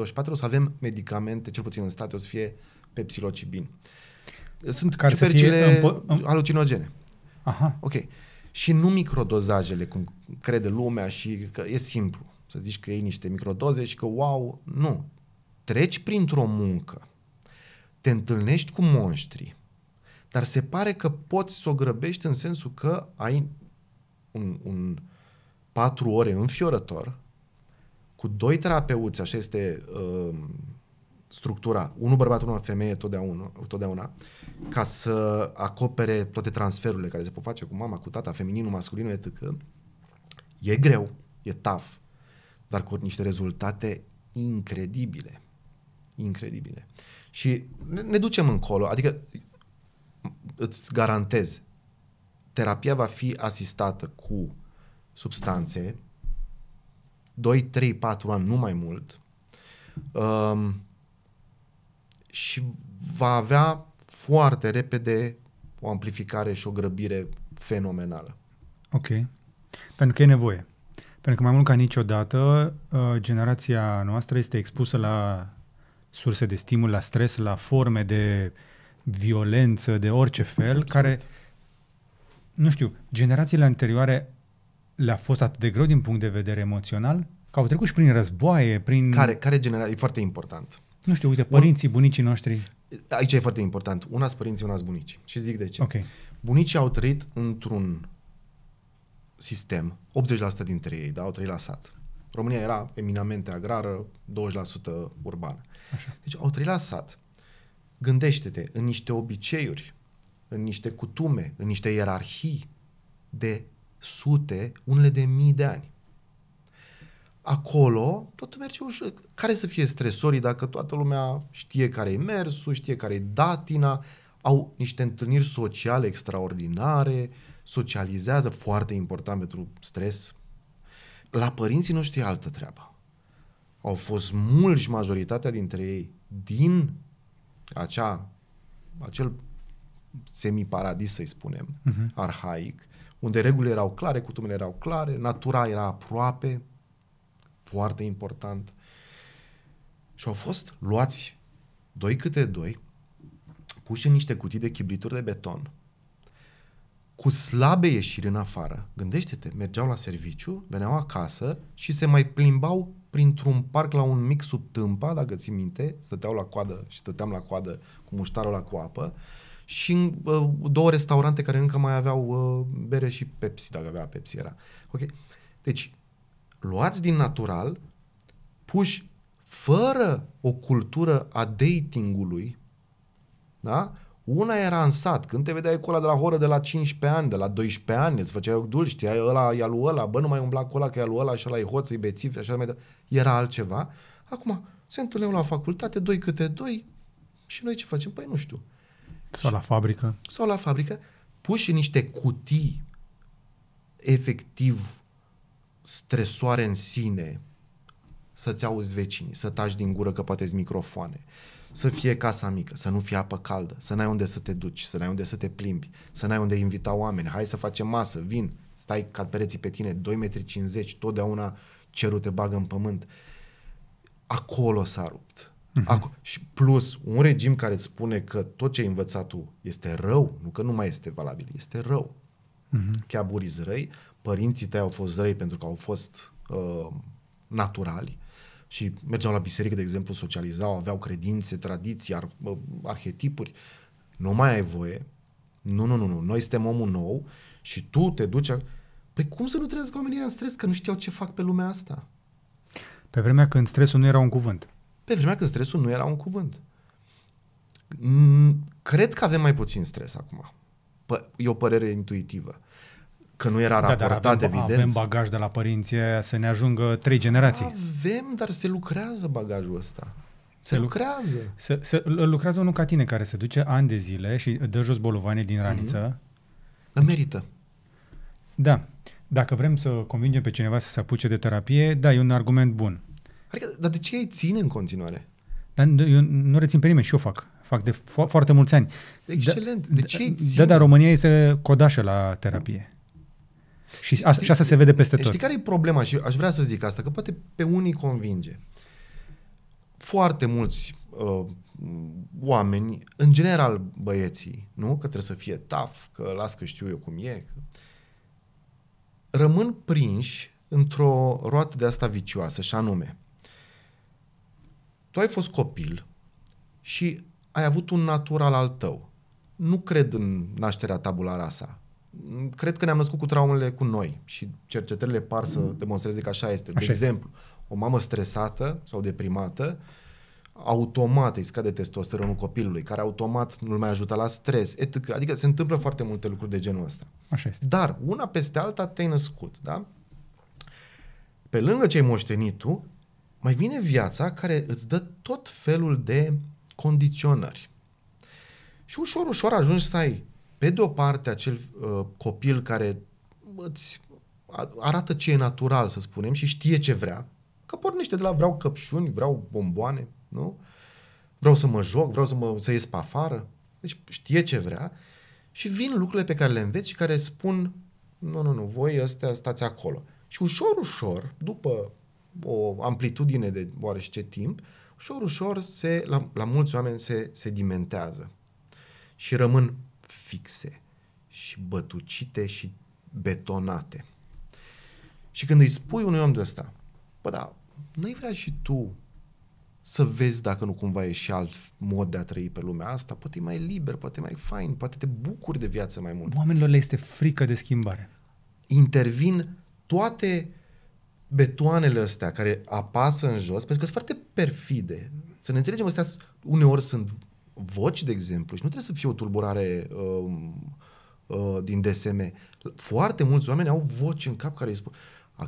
B: 2023-2024 o să avem medicamente, cel puțin în state, o să fie pe psilocibin. Sunt Care ciupercile împo- alucinogene. Aha. Ok. Și nu microdozajele, cum crede lumea și că e simplu. Să zici că iei niște microdoze și că wow, nu treci printr-o muncă, te întâlnești cu monștri, dar se pare că poți să o grăbești în sensul că ai un, un patru ore înfiorător cu doi terapeuți, așa este uh, structura, unul bărbat, unul femeie totdeauna, totdeauna, ca să acopere toate transferurile care se pot face cu mama, cu tata, femininul, masculinul, etc. E greu, e tough, dar cu niște rezultate incredibile incredibile. Și ne ducem încolo, adică îți garantez, terapia va fi asistată cu substanțe 2, 3, 4 ani, nu mai mult, um, și va avea foarte repede o amplificare și o grăbire fenomenală.
A: Ok. Pentru că e nevoie. Pentru că mai mult ca niciodată, uh, generația noastră este expusă la surse de stimul la stres, la forme de violență, de orice fel, Absolut. care, nu știu, generațiile anterioare le-a fost atât de greu din punct de vedere emoțional, că au trecut și prin războaie, prin... Care,
B: care genera... e foarte important.
A: Nu știu, uite, părinții, bunicii noștri...
B: Aici e foarte important. Una părinții, una bunici. Și zic de ce. Okay. Bunicii au trăit într-un sistem, 80% dintre ei, da, au trăit la sat. România era eminamente agrară, 20% urbană. Așa. Deci au trăit la sat. Gândește-te în niște obiceiuri, în niște cutume, în niște ierarhii de sute, unele de mii de ani. Acolo tot merge ușor. Care să fie stresorii dacă toată lumea știe care e mersul, știe care e datina, au niște întâlniri sociale extraordinare, socializează, foarte important pentru stres. La părinții noștri e altă treabă au fost mulți majoritatea dintre ei din acea, acel semiparadis, să-i spunem, uh-huh. arhaic, unde regulile erau clare, cutumele erau clare, natura era aproape, foarte important. Și au fost luați doi câte doi, puși în niște cutii de chibrituri de beton, cu slabe ieșiri în afară. Gândește-te, mergeau la serviciu, veneau acasă și se mai plimbau printr-un parc la un mic sub tâmpa, dacă ți minte, stăteau la coadă și stăteam la coadă cu muștarul la coapă și uh, două restaurante care încă mai aveau uh, bere și Pepsi, dacă avea Pepsi era. Ok. Deci, luați din natural, puși fără o cultură a datingului, da? Una era în sat, când te vedeai cu ăla de la horă de la 15 ani, de la 12 ani, îți făceai dulci, știai ăla e alu ăla, bă, nu mai umbla cu ăla că e alu ăla și ăla e hoț, e bețiv, așa mai departe. Era altceva. Acum, se întâlneau la facultate, doi câte doi, și noi ce facem? Păi nu știu. Sau la fabrică. Sau la fabrică, puși în niște cutii efectiv stresoare în sine, să-ți auzi vecinii, să taci din gură că poate microfoane, să fie casa mică, să nu fie apă caldă, să n-ai unde să te duci, să n-ai unde să te plimbi, să n-ai unde invita oameni, hai să facem masă, vin, stai ca pereții pe tine, 2,50 m, totdeauna cerul te bagă în pământ. Acolo s-a rupt. Mhm. Ac- și plus, un regim care îți spune că tot ce ai învățat tu este rău, nu că nu mai este valabil, este rău. Uh-huh. Chiar burii răi, părinții tăi au fost răi pentru că au fost uh, naturali, și mergeau la biserică, de exemplu, socializau, aveau credințe, tradiții, ar, arhetipuri. Nu mai ai voie. Nu, nu, nu, nu. Noi suntem omul nou și tu te duci... A... Păi cum să nu trăiesc oamenii în stres, că nu știau ce fac pe lumea asta?
A: Pe vremea când stresul nu era un
B: cuvânt. Pe vremea când stresul nu era un cuvânt. Cred că avem mai puțin stres acum. e o părere intuitivă că nu era da, da, raportat, da, dar avem, evident. Avem
A: bagaj de la părinții să ne ajungă trei generații.
B: Avem, dar se lucrează bagajul ăsta. Se, se lucrează.
A: Se, se, lucrează unul ca tine care se duce ani de zile și dă jos bolovane din raniță. Mm-hmm. Dar merită. Da. Dacă vrem să convingem pe cineva să se apuce de terapie, da, e un argument bun.
B: Adică, dar de ce ei
A: ține în continuare? Dar eu nu rețin pe nimeni și eu fac. Fac de fo- foarte mulți ani. Da, Excelent. De ce ei Da, dar România este codașă la terapie. Și, asta, și asta se vede peste deci tot. Știi
B: care e problema? Și aș vrea să zic asta, că poate pe unii convinge. Foarte mulți uh, oameni, în general băieții, nu? Că trebuie să fie tough, că las că știu eu cum e. Că... Rămân prinși într-o roată de asta vicioasă, și anume, tu ai fost copil și ai avut un natural al tău. Nu cred în nașterea tabula rasa cred că ne-am născut cu traumele cu noi și cercetările par să demonstreze că așa este. De așa exemplu, este. o mamă stresată sau deprimată automat îi scade testosteronul copilului, care automat nu-l mai ajută la stres, etc. Adică se întâmplă foarte multe lucruri de genul ăsta. Așa este. Dar una peste alta te-ai născut, da? Pe lângă ce ai moștenit tu, mai vine viața care îți dă tot felul de condiționări. Și ușor, ușor ajungi să ai pe de o parte, acel uh, copil care îți arată ce e natural, să spunem, și știe ce vrea, că pornește de la vreau căpșuni, vreau bomboane, nu? Vreau să mă joc, vreau să, mă, să ies pe afară. Deci știe ce vrea și vin lucrurile pe care le înveți și care spun nu, nu, nu, voi ăstea stați acolo. Și ușor, ușor, după o amplitudine de ce timp, ușor, ușor, se, la, la mulți oameni se sedimentează și rămân fixe și bătucite și betonate. Și când îi spui unui om de ăsta, bă, da, n-ai vrea și tu să vezi dacă nu cumva e și alt mod de a trăi pe lumea asta, poate e mai liber, poate e mai fain, poate te bucuri de viață mai mult. Oamenilor le este frică de schimbare. Intervin toate betoanele astea care apasă în jos, pentru că sunt foarte perfide. Să ne înțelegem, astea uneori sunt voci, de exemplu, și nu trebuie să fie o tulburare uh, uh, din DSM. Foarte mulți oameni au voci în cap care îi spun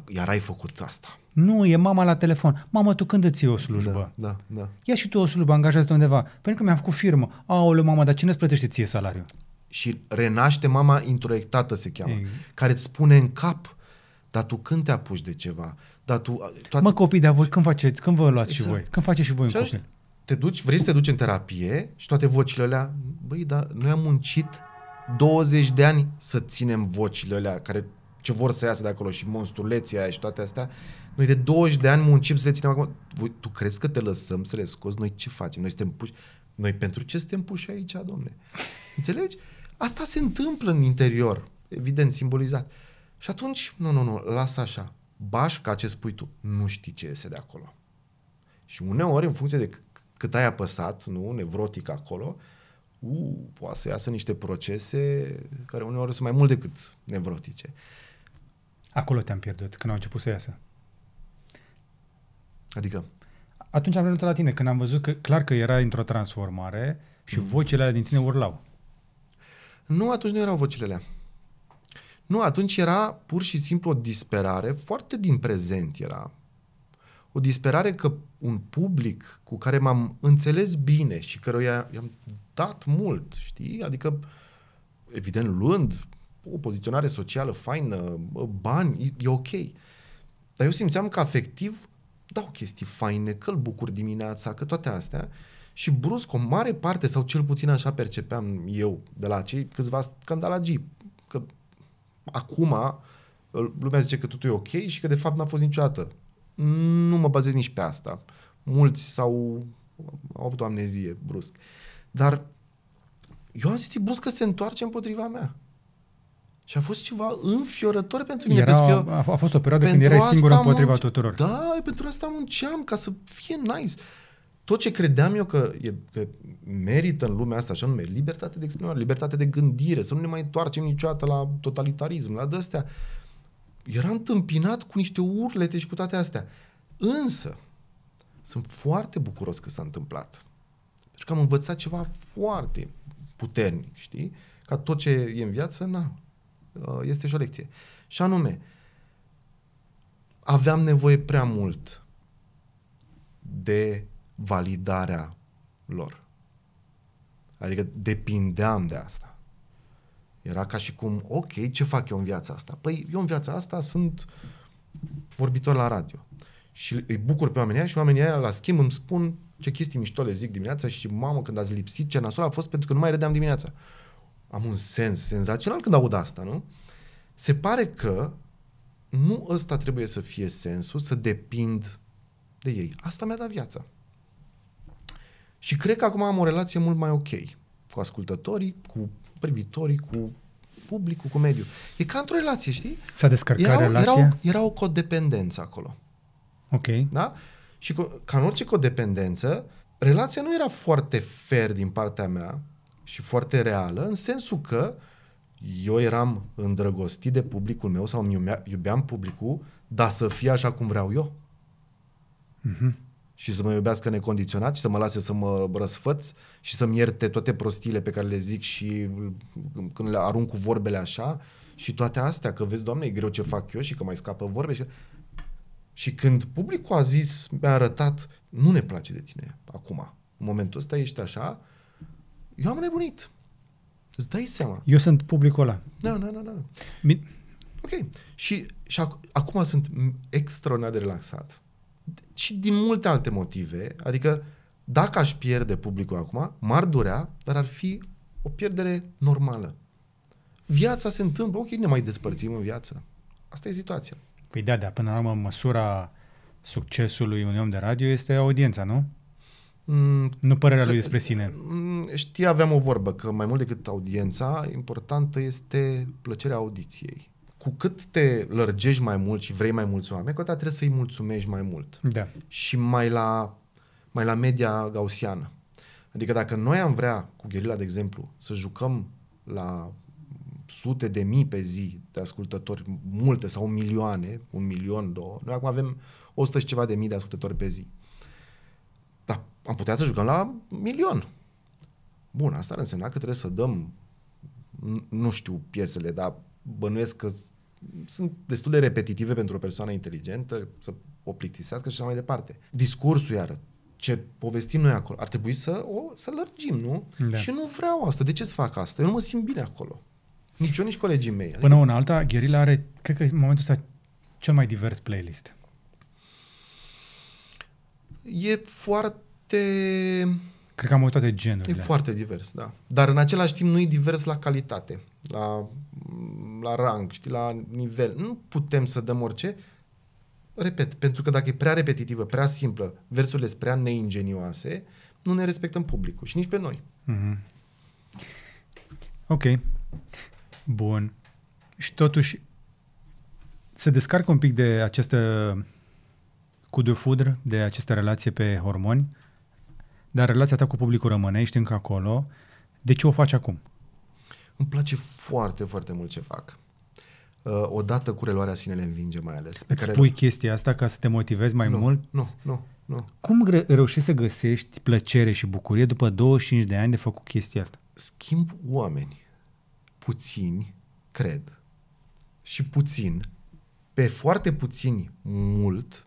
B: iar ai făcut asta.
A: Nu, e mama la telefon. Mamă, tu când îți iei o slujbă? Da, da, da. Ia și tu o slujbă, angajează-te undeva. Pentru că mi-am făcut firmă. Aoleu, mama, dar cine îți plătește ție
B: salariul? Și renaște mama introiectată, se cheamă, Ei. care îți spune în cap, dar tu când te apuci de ceva? Dar tu, toate... Mă, copii, dar voi când faceți? Când vă luați exact. și voi? Când faceți și voi și un copil? te duci, vrei să te duci în terapie și toate vocile alea, băi, dar noi am muncit 20 de ani să ținem vocile alea care ce vor să iasă de acolo și monstruleții aia și toate astea. Noi de 20 de ani muncim să le ținem acum. Voi, tu crezi că te lăsăm să le scoți? Noi ce facem? Noi suntem puși. Noi pentru ce suntem puși aici, domne? Înțelegi? Asta se întâmplă în interior, evident, simbolizat. Și atunci, nu, nu, nu, lasă așa. Bașca ce spui tu, nu știi ce iese de acolo. Și uneori, în funcție de cât ai apăsat, nu, nevrotic acolo, u, poate să iasă niște procese care uneori sunt mai mult decât nevrotice.
A: Acolo te-am pierdut, când au început să iasă.
B: Adică? Atunci
A: am renunțat la tine, când am văzut că clar că era într-o transformare și mm. vocile alea din tine urlau.
B: Nu, atunci nu erau vocile alea. Nu, atunci era pur și simplu o disperare, foarte din prezent era, o disperare că un public cu care m-am înțeles bine și căruia i-am dat mult, știi? Adică, evident, luând o poziționare socială faină, bani, e ok. Dar eu simțeam că afectiv dau chestii faine, că îl bucur dimineața, că toate astea. Și brusc, o mare parte, sau cel puțin așa percepeam eu de la cei câțiva scandalagii, că acum lumea zice că totul e ok și că de fapt n-a fost niciodată nu mă bazez nici pe asta. Mulți s-au au avut o amnezie brusc. Dar eu am simțit brusc că se întoarce împotriva mea. Și a fost ceva înfiorător pentru mine. Era, pentru că eu, a fost o perioadă când erai singur împotriva munce... tuturor. Da, pentru asta munceam, ca să fie nice. Tot ce credeam eu că, e, că merită în lumea asta, așa nume, libertate de exprimare, libertate de gândire, să nu ne mai întoarcem niciodată la totalitarism, la dăstea. astea era întâmpinat cu niște urlete și cu toate astea. Însă, sunt foarte bucuros că s-a întâmplat. Pentru că am învățat ceva foarte puternic, știi? Ca tot ce e în viață, na, uh, este și o lecție. Și anume, aveam nevoie prea mult de validarea lor. Adică depindeam de asta. Era ca și cum, ok, ce fac eu în viața asta? Păi eu în viața asta sunt vorbitor la radio. Și îi bucur pe oamenii aia și oamenii aia la schimb îmi spun ce chestii mișto le zic dimineața și mamă când ați lipsit ce nasol a fost pentru că nu mai redeam dimineața. Am un sens senzațional când aud asta, nu? Se pare că nu ăsta trebuie să fie sensul, să depind de ei. Asta mi-a dat viața. Și cred că acum am o relație mult mai ok cu ascultătorii, cu privitorii, cu publicul, cu mediul. E ca într-o relație, știi? S-a descărcat era, relația? Era, o, era o codependență acolo. Ok. Da? Și cu, ca în orice codependență, relația nu era foarte fair din partea mea și foarte reală, în sensul că eu eram îndrăgostit de publicul meu sau îmi iubeam publicul, dar să fie așa cum vreau eu. Mm-hmm și să mă iubească necondiționat și să mă lase să mă răsfăț și să-mi ierte toate prostiile pe care le zic și când le arunc cu vorbele așa și toate astea, că vezi, Doamne, e greu ce fac eu și că mai scapă vorbe și... Și când publicul a zis, mi-a arătat, nu ne place de tine acum, în momentul ăsta ești așa, eu am nebunit. Îți dai seama. Eu sunt publicul ăla. Da, da, da, da. Mi- ok. Și, și ac- acum sunt extraordinar de relaxat și din multe alte motive, adică dacă aș pierde publicul acum, m-ar durea, dar ar fi o pierdere normală. Viața se întâmplă, ok, ne mai despărțim în viață. Asta e situația.
A: Păi da, dar până la urmă măsura succesului unui om de radio este audiența, nu? Mm, nu părerea că, lui despre sine.
B: Mm, știi, aveam o vorbă că mai mult decât audiența, importantă este plăcerea audiției cu cât te lărgești mai mult și vrei mai mulți oameni, cu atât trebuie să-i mulțumești mai mult. Da. Și mai la, mai la media gaussiană. Adică dacă noi am vrea, cu gherila de exemplu, să jucăm la sute de mii pe zi de ascultători, multe sau milioane, un milion, două, noi acum avem 100 și ceva de mii de ascultători pe zi. Dar am putea să jucăm la milion. Bun, asta ar însemna că trebuie să dăm, nu știu piesele, dar bănuiesc că sunt destul de repetitive pentru o persoană inteligentă, să o plictisească și așa mai departe. Discursul, iară, ce povestim noi acolo, ar trebui să o să lărgim, nu? Da. Și nu vreau asta. De ce să fac asta? Eu nu mă simt bine acolo. Nici eu, nici colegii mei. Până una
A: alta, Gherila are, cred că în momentul ăsta, cel mai divers playlist.
B: E foarte... Cred că am uitat de genurile. E foarte divers, da. Dar în același timp nu e divers la calitate. La la rang, știi, la nivel. Nu putem să dăm orice, repet, pentru că dacă e prea repetitivă, prea simplă, versurile sunt prea neingenioase, nu ne respectăm publicul și nici pe noi.
A: Mm-hmm. Ok. Bun. Și totuși, se descarcă un pic de această cu de fudr, de această relație pe hormoni, dar relația ta cu publicul rămâne, ești încă acolo. De ce o faci acum?
B: Îmi place foarte, foarte mult ce fac. Uh, odată cu reluarea sinele învinge mai ales. Pe Îți care spui
A: chestia asta ca să te motivezi mai nu, mult? Nu,
B: nu, nu.
A: Cum re- reușești să găsești plăcere și bucurie după 25 de ani de făcut chestia asta?
B: Schimb oameni. Puțini, cred. Și puțin. Pe foarte puțini, mult.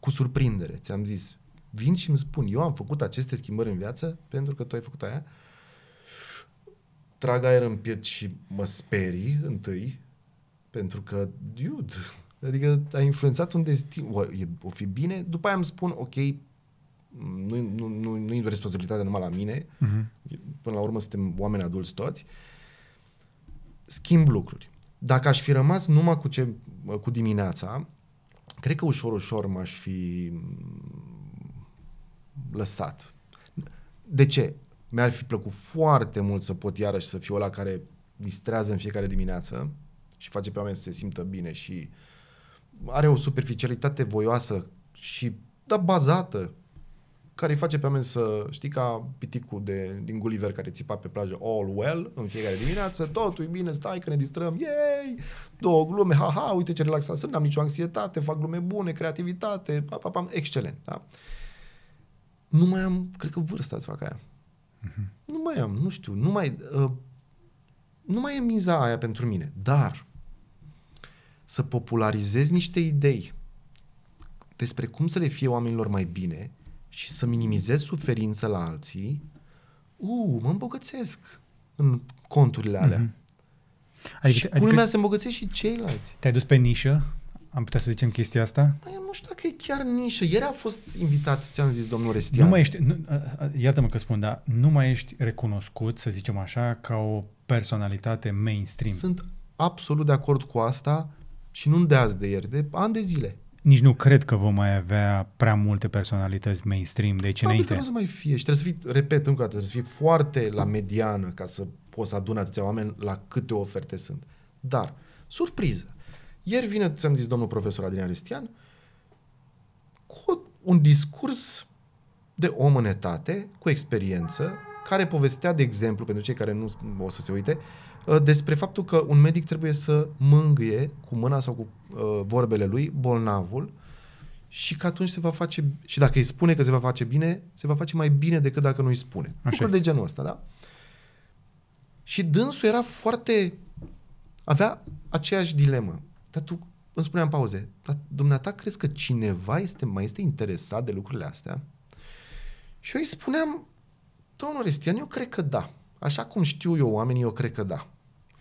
B: Cu surprindere. Ți-am zis. Vin și îmi spun, eu am făcut aceste schimbări în viață pentru că tu ai făcut aia trag aer în piept și mă sperii întâi, pentru că, dude, adică a influențat un destin, o, e, o fi bine, după aia îmi spun, ok, nu, nu, nu, nu e responsabilitatea numai la mine, uh-huh. până la urmă suntem oameni adulți toți, schimb lucruri. Dacă aș fi rămas numai cu, ce, cu dimineața, cred că ușor, ușor m-aș fi lăsat. De ce? Mi-ar fi plăcut foarte mult să pot iarăși să fiu ăla care distrează în fiecare dimineață și face pe oameni să se simtă bine și are o superficialitate voioasă și da bazată care îi face pe oameni să, știi, ca piticul de, din Gulliver care țipa pe plajă all well în fiecare dimineață, totul e bine, stai că ne distrăm, yay, două glume, ha ha uite ce relaxat sunt, n-am nicio anxietate, fac glume bune, creativitate, pa, pam, pa, excelent, da? Nu mai am, cred că vârsta să fac aia. Uh-huh. Nu mai am, nu știu, nu mai, uh, nu mai e miza aia pentru mine. Dar să popularizez niște idei despre cum să le fie oamenilor mai bine și să minimizez suferința la alții, uh, mă îmbogățesc în conturile alea. Mm-hmm. Adică, și adică, culmea se îmbogățesc și ceilalți. Te-ai dus pe nișă
A: am putea să zicem chestia asta? Eu păi,
B: nu știu dacă e chiar nișă. Ieri a fost invitat, ți-am zis, domnul Restian. Nu mai ești, nu,
A: iartă-mă că spun, dar nu mai ești recunoscut, să zicem așa, ca
B: o personalitate mainstream. Sunt absolut de acord cu asta și nu de azi de ieri, de ani de zile.
A: Nici nu cred că vom mai avea prea multe personalități mainstream de aici Probabil înainte. Probabil
B: nu să mai fie și trebuie să fii, repet încă o dată, trebuie să fii foarte la mediană ca să poți să aduni atâția oameni la câte oferte sunt. Dar, surpriză, ieri vine, ți-am zis, domnul profesor Adrian Ristian cu un discurs de om în etate, cu experiență, care povestea, de exemplu, pentru cei care nu o să se uite, uh, despre faptul că un medic trebuie să mângâie cu mâna sau cu uh, vorbele lui bolnavul și că atunci se va face, și dacă îi spune că se va face bine, se va face mai bine decât dacă nu îi spune. Așa este. de genul ăsta, da? Și dânsul era foarte... avea aceeași dilemă. Dar tu îmi spuneam pauze, dar dumneata crezi că cineva este, mai este interesat de lucrurile astea? Și eu îi spuneam, domnul Restian, eu cred că da. Așa cum știu eu oamenii, eu cred că da.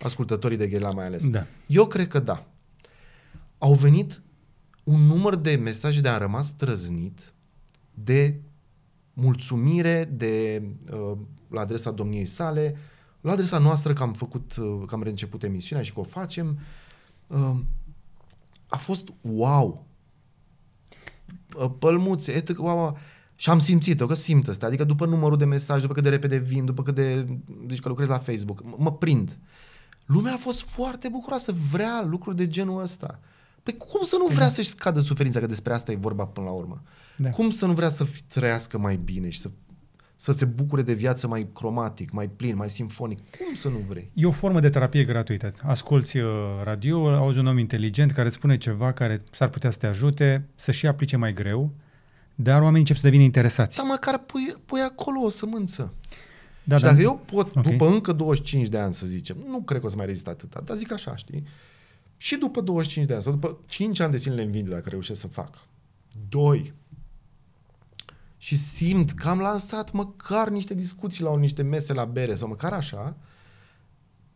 B: Ascultătorii de Ghela mai ales. Da. Eu cred că da. Au venit un număr de mesaje de a rămas trăznit de mulțumire de, uh, la adresa domniei sale, la adresa noastră că am făcut, uh, că am reînceput emisiunea și că o facem uh, a fost wow. Pălmuțe, etc. Wow. Și am simțit-o, că simt asta. Adică după numărul de mesaj, după cât de repede vin, după cât de... Deci că lucrez la Facebook, m- mă prind. Lumea a fost foarte bucuroasă, vrea lucruri de genul ăsta. Păi cum să nu vrea să-și scadă suferința, că despre asta e vorba până la urmă. Da. Cum să nu vrea să trăiască mai bine și să să se bucure de viață mai cromatic, mai plin, mai simfonic. Cum să nu vrei?
A: E o formă de terapie gratuită. Asculți uh, radio, auzi un om inteligent care îți spune ceva care s-ar putea să te ajute să și aplice mai greu, dar oamenii încep să devină interesați.
B: Dar măcar pui, pui acolo o sămânță. Da, și da. dacă da. eu pot, okay. după încă 25 de ani, să zicem, nu cred că o să mai rezist atâta, dar zic așa, știi? Și după 25 de ani, sau după 5 ani de sine le învinde, dacă reușesc să fac, 2, și simt că am lansat măcar niște discuții la niște mese la bere sau măcar așa,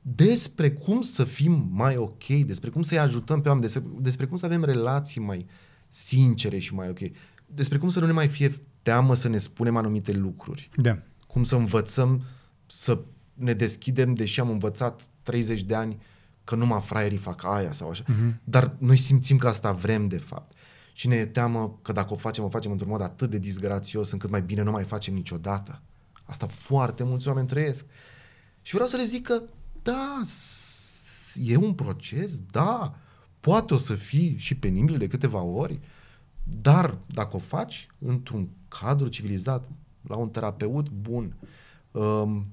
B: despre cum să fim mai ok, despre cum să-i ajutăm pe oameni, despre, despre cum să avem relații mai sincere și mai ok, despre cum să nu ne mai fie teamă să ne spunem anumite lucruri. Da. Cum să învățăm să ne deschidem, deși am învățat 30 de ani că numai fraierii fac aia sau așa. Uh-huh. Dar noi simțim că asta vrem, de fapt și ne e teamă că dacă o facem, o facem într-un mod atât de disgrațios încât mai bine nu mai facem niciodată. Asta foarte mulți oameni trăiesc. Și vreau să le zic că da, e un proces, da, poate o să fii și penibil de câteva ori, dar dacă o faci într-un cadru civilizat, la un terapeut bun, um,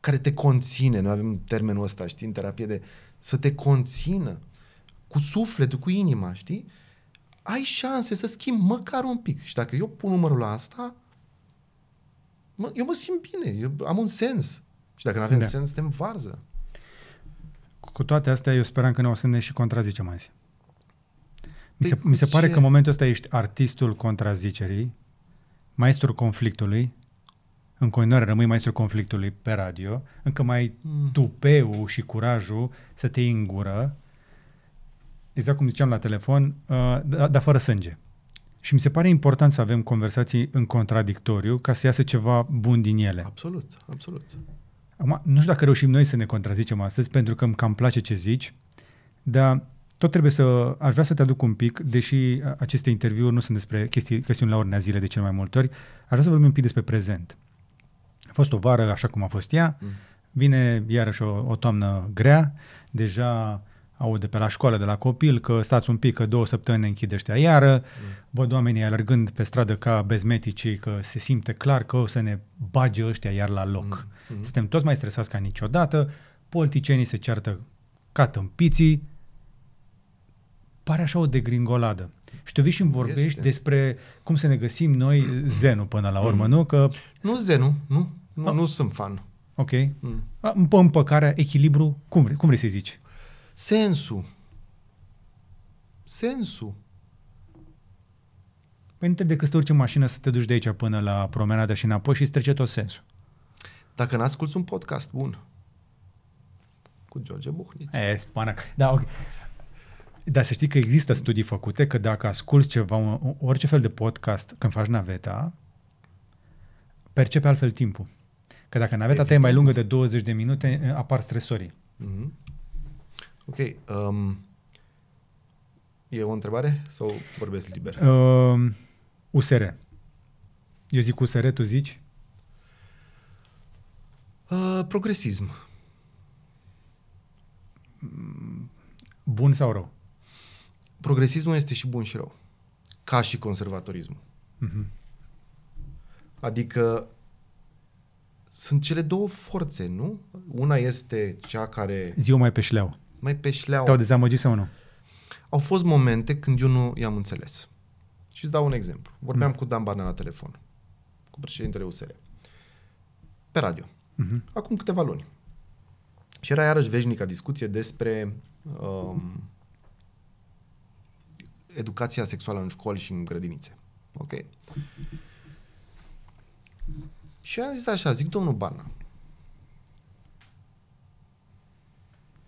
B: care te conține, noi avem termenul ăsta, știi, în terapie de să te conțină cu sufletul, cu inima, știi? ai șanse să schimbi măcar un pic. Și dacă eu pun numărul la asta, mă, eu mă simt bine, eu am un sens. Și dacă nu avem da. sens, suntem varză.
A: Cu toate astea, eu speram că nu o să ne și contrazicem azi.
B: Mi se, păi mi se pare că în
A: momentul ăsta ești artistul contrazicerii, maestrul conflictului, în continuare rămâi maestrul conflictului pe radio, încă mai mm. tupeu și curajul să te ingură, exact cum ziceam la telefon, uh, da, dar da fără sânge. Și mi se pare important să avem conversații în contradictoriu ca să iasă ceva bun din ele.
B: Absolut, absolut.
A: Acum, nu știu dacă reușim noi să ne contrazicem astăzi, pentru că îmi cam place ce zici, dar tot trebuie să... Aș vrea să te aduc un pic, deși aceste interviuri nu sunt despre chestii, chestiuni la ordinea zile de cel mai multe ori, aș vrea să vorbim un pic despre prezent. A fost o vară așa cum a fost ea, mm. vine iarăși o, o toamnă grea, deja aude pe la școală de la copil că stați un pic, că două săptămâni ne închid ăștia iară, mm. văd oamenii alergând pe stradă ca bezmeticii, că se simte clar că o să ne bage ăștia iar la loc. Mm. Mm. Suntem toți mai stresați ca niciodată, politicienii se ceartă ca tâmpiții, pare așa o degringoladă. Și tu vii și îmi vorbești este. despre cum să ne găsim noi zenul până la urmă, mm. nu? Că... Nu zenul, nu. Nu, nu sunt fan. Ok. Mm. Împăcarea, echilibru, cum vrei, cum vrei să zici? Sensul.
B: Sensul.
A: Păi nu de decât să te urci în mașină să te duci de aici până la promenada și înapoi și îți trece tot sensul.
B: Dacă n-asculți un podcast bun cu George Buhnici. E, spanac.
A: Da, ok. Dar să știi că există studii făcute că dacă asculți ceva, orice fel de podcast când faci naveta, percepe altfel timpul. Că dacă naveta Evident. ta e mai lungă de 20 de minute, apar stresorii.
B: Mm-hmm. Ok. Um, e o întrebare sau vorbesc liber?
A: Um, USR. Eu zic USR, tu zici?
B: Uh, progresism. Bun sau rău? Progresismul este și bun și rău. Ca și conservatorismul. Uh-huh. Adică sunt cele două forțe, nu? Una este cea care... Ziua mai pe șleau mai pe șleau. Te-au dezamăgit sau nu? Au fost momente când eu nu i-am înțeles. Și îți dau un exemplu. Vorbeam mm. cu Dan Barna la telefon, cu președintele USR, pe radio, mm-hmm. acum câteva luni. Și era iarăși veșnica discuție despre um, educația sexuală în școli și în grădinițe. Ok? Și am zis așa, zic domnul Barna,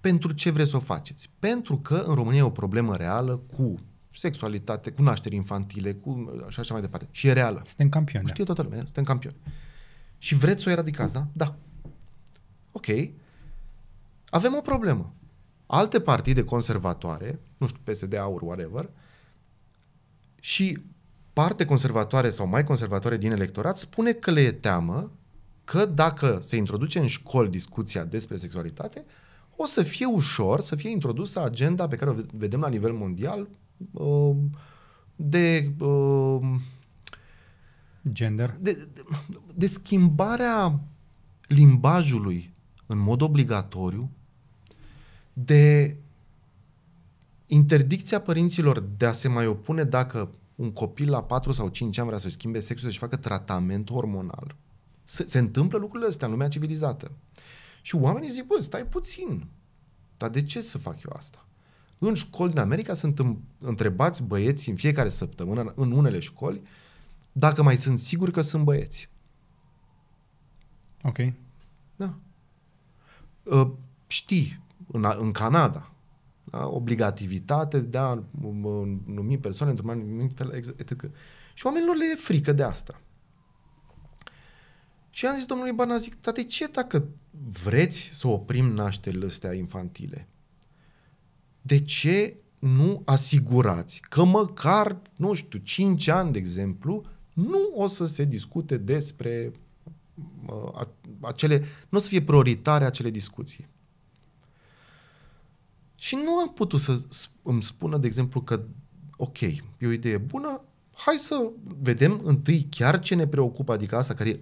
B: pentru ce vreți să o faceți. Pentru că în România e o problemă reală cu sexualitate, cu nașteri infantile, cu și așa mai departe. Și e reală. Suntem campioni. Știe da. toată lumea, suntem campioni. Și vreți să o eradicați, da? Da. Ok. Avem o problemă. Alte partide conservatoare, nu știu, PSD, AUR, whatever, și parte conservatoare sau mai conservatoare din electorat spune că le e teamă că dacă se introduce în școli discuția despre sexualitate, o să fie ușor să fie introdusă agenda pe care o vedem la nivel mondial uh, de uh, gender de, de, de schimbarea limbajului în mod obligatoriu de interdicția părinților de a se mai opune dacă un copil la 4 sau 5 ani vrea să schimbe sexul și facă tratament hormonal. Se, se întâmplă lucrurile astea în lumea civilizată. Uh, și oamenii zic, bă, stai puțin, dar de ce să fac eu asta? În școli din America sunt întrebați băieți în fiecare săptămână, în unele școli, dacă mai sunt siguri că sunt băieți. Ok. Da. Ă, știi, în, în Canada, da? obligativitate de a numi persoane într-un anumit fel. Etc. Și oamenilor le e frică de asta. Și am zis domnului Barna, zic, tate, ce dacă vreți să oprim nașterile astea infantile? De ce nu asigurați că măcar, nu știu, 5 ani, de exemplu, nu o să se discute despre uh, acele, nu o să fie prioritare acele discuții. Și nu am putut să îmi spună, de exemplu, că ok, e o idee bună, hai să vedem întâi chiar ce ne preocupă, adică asta care e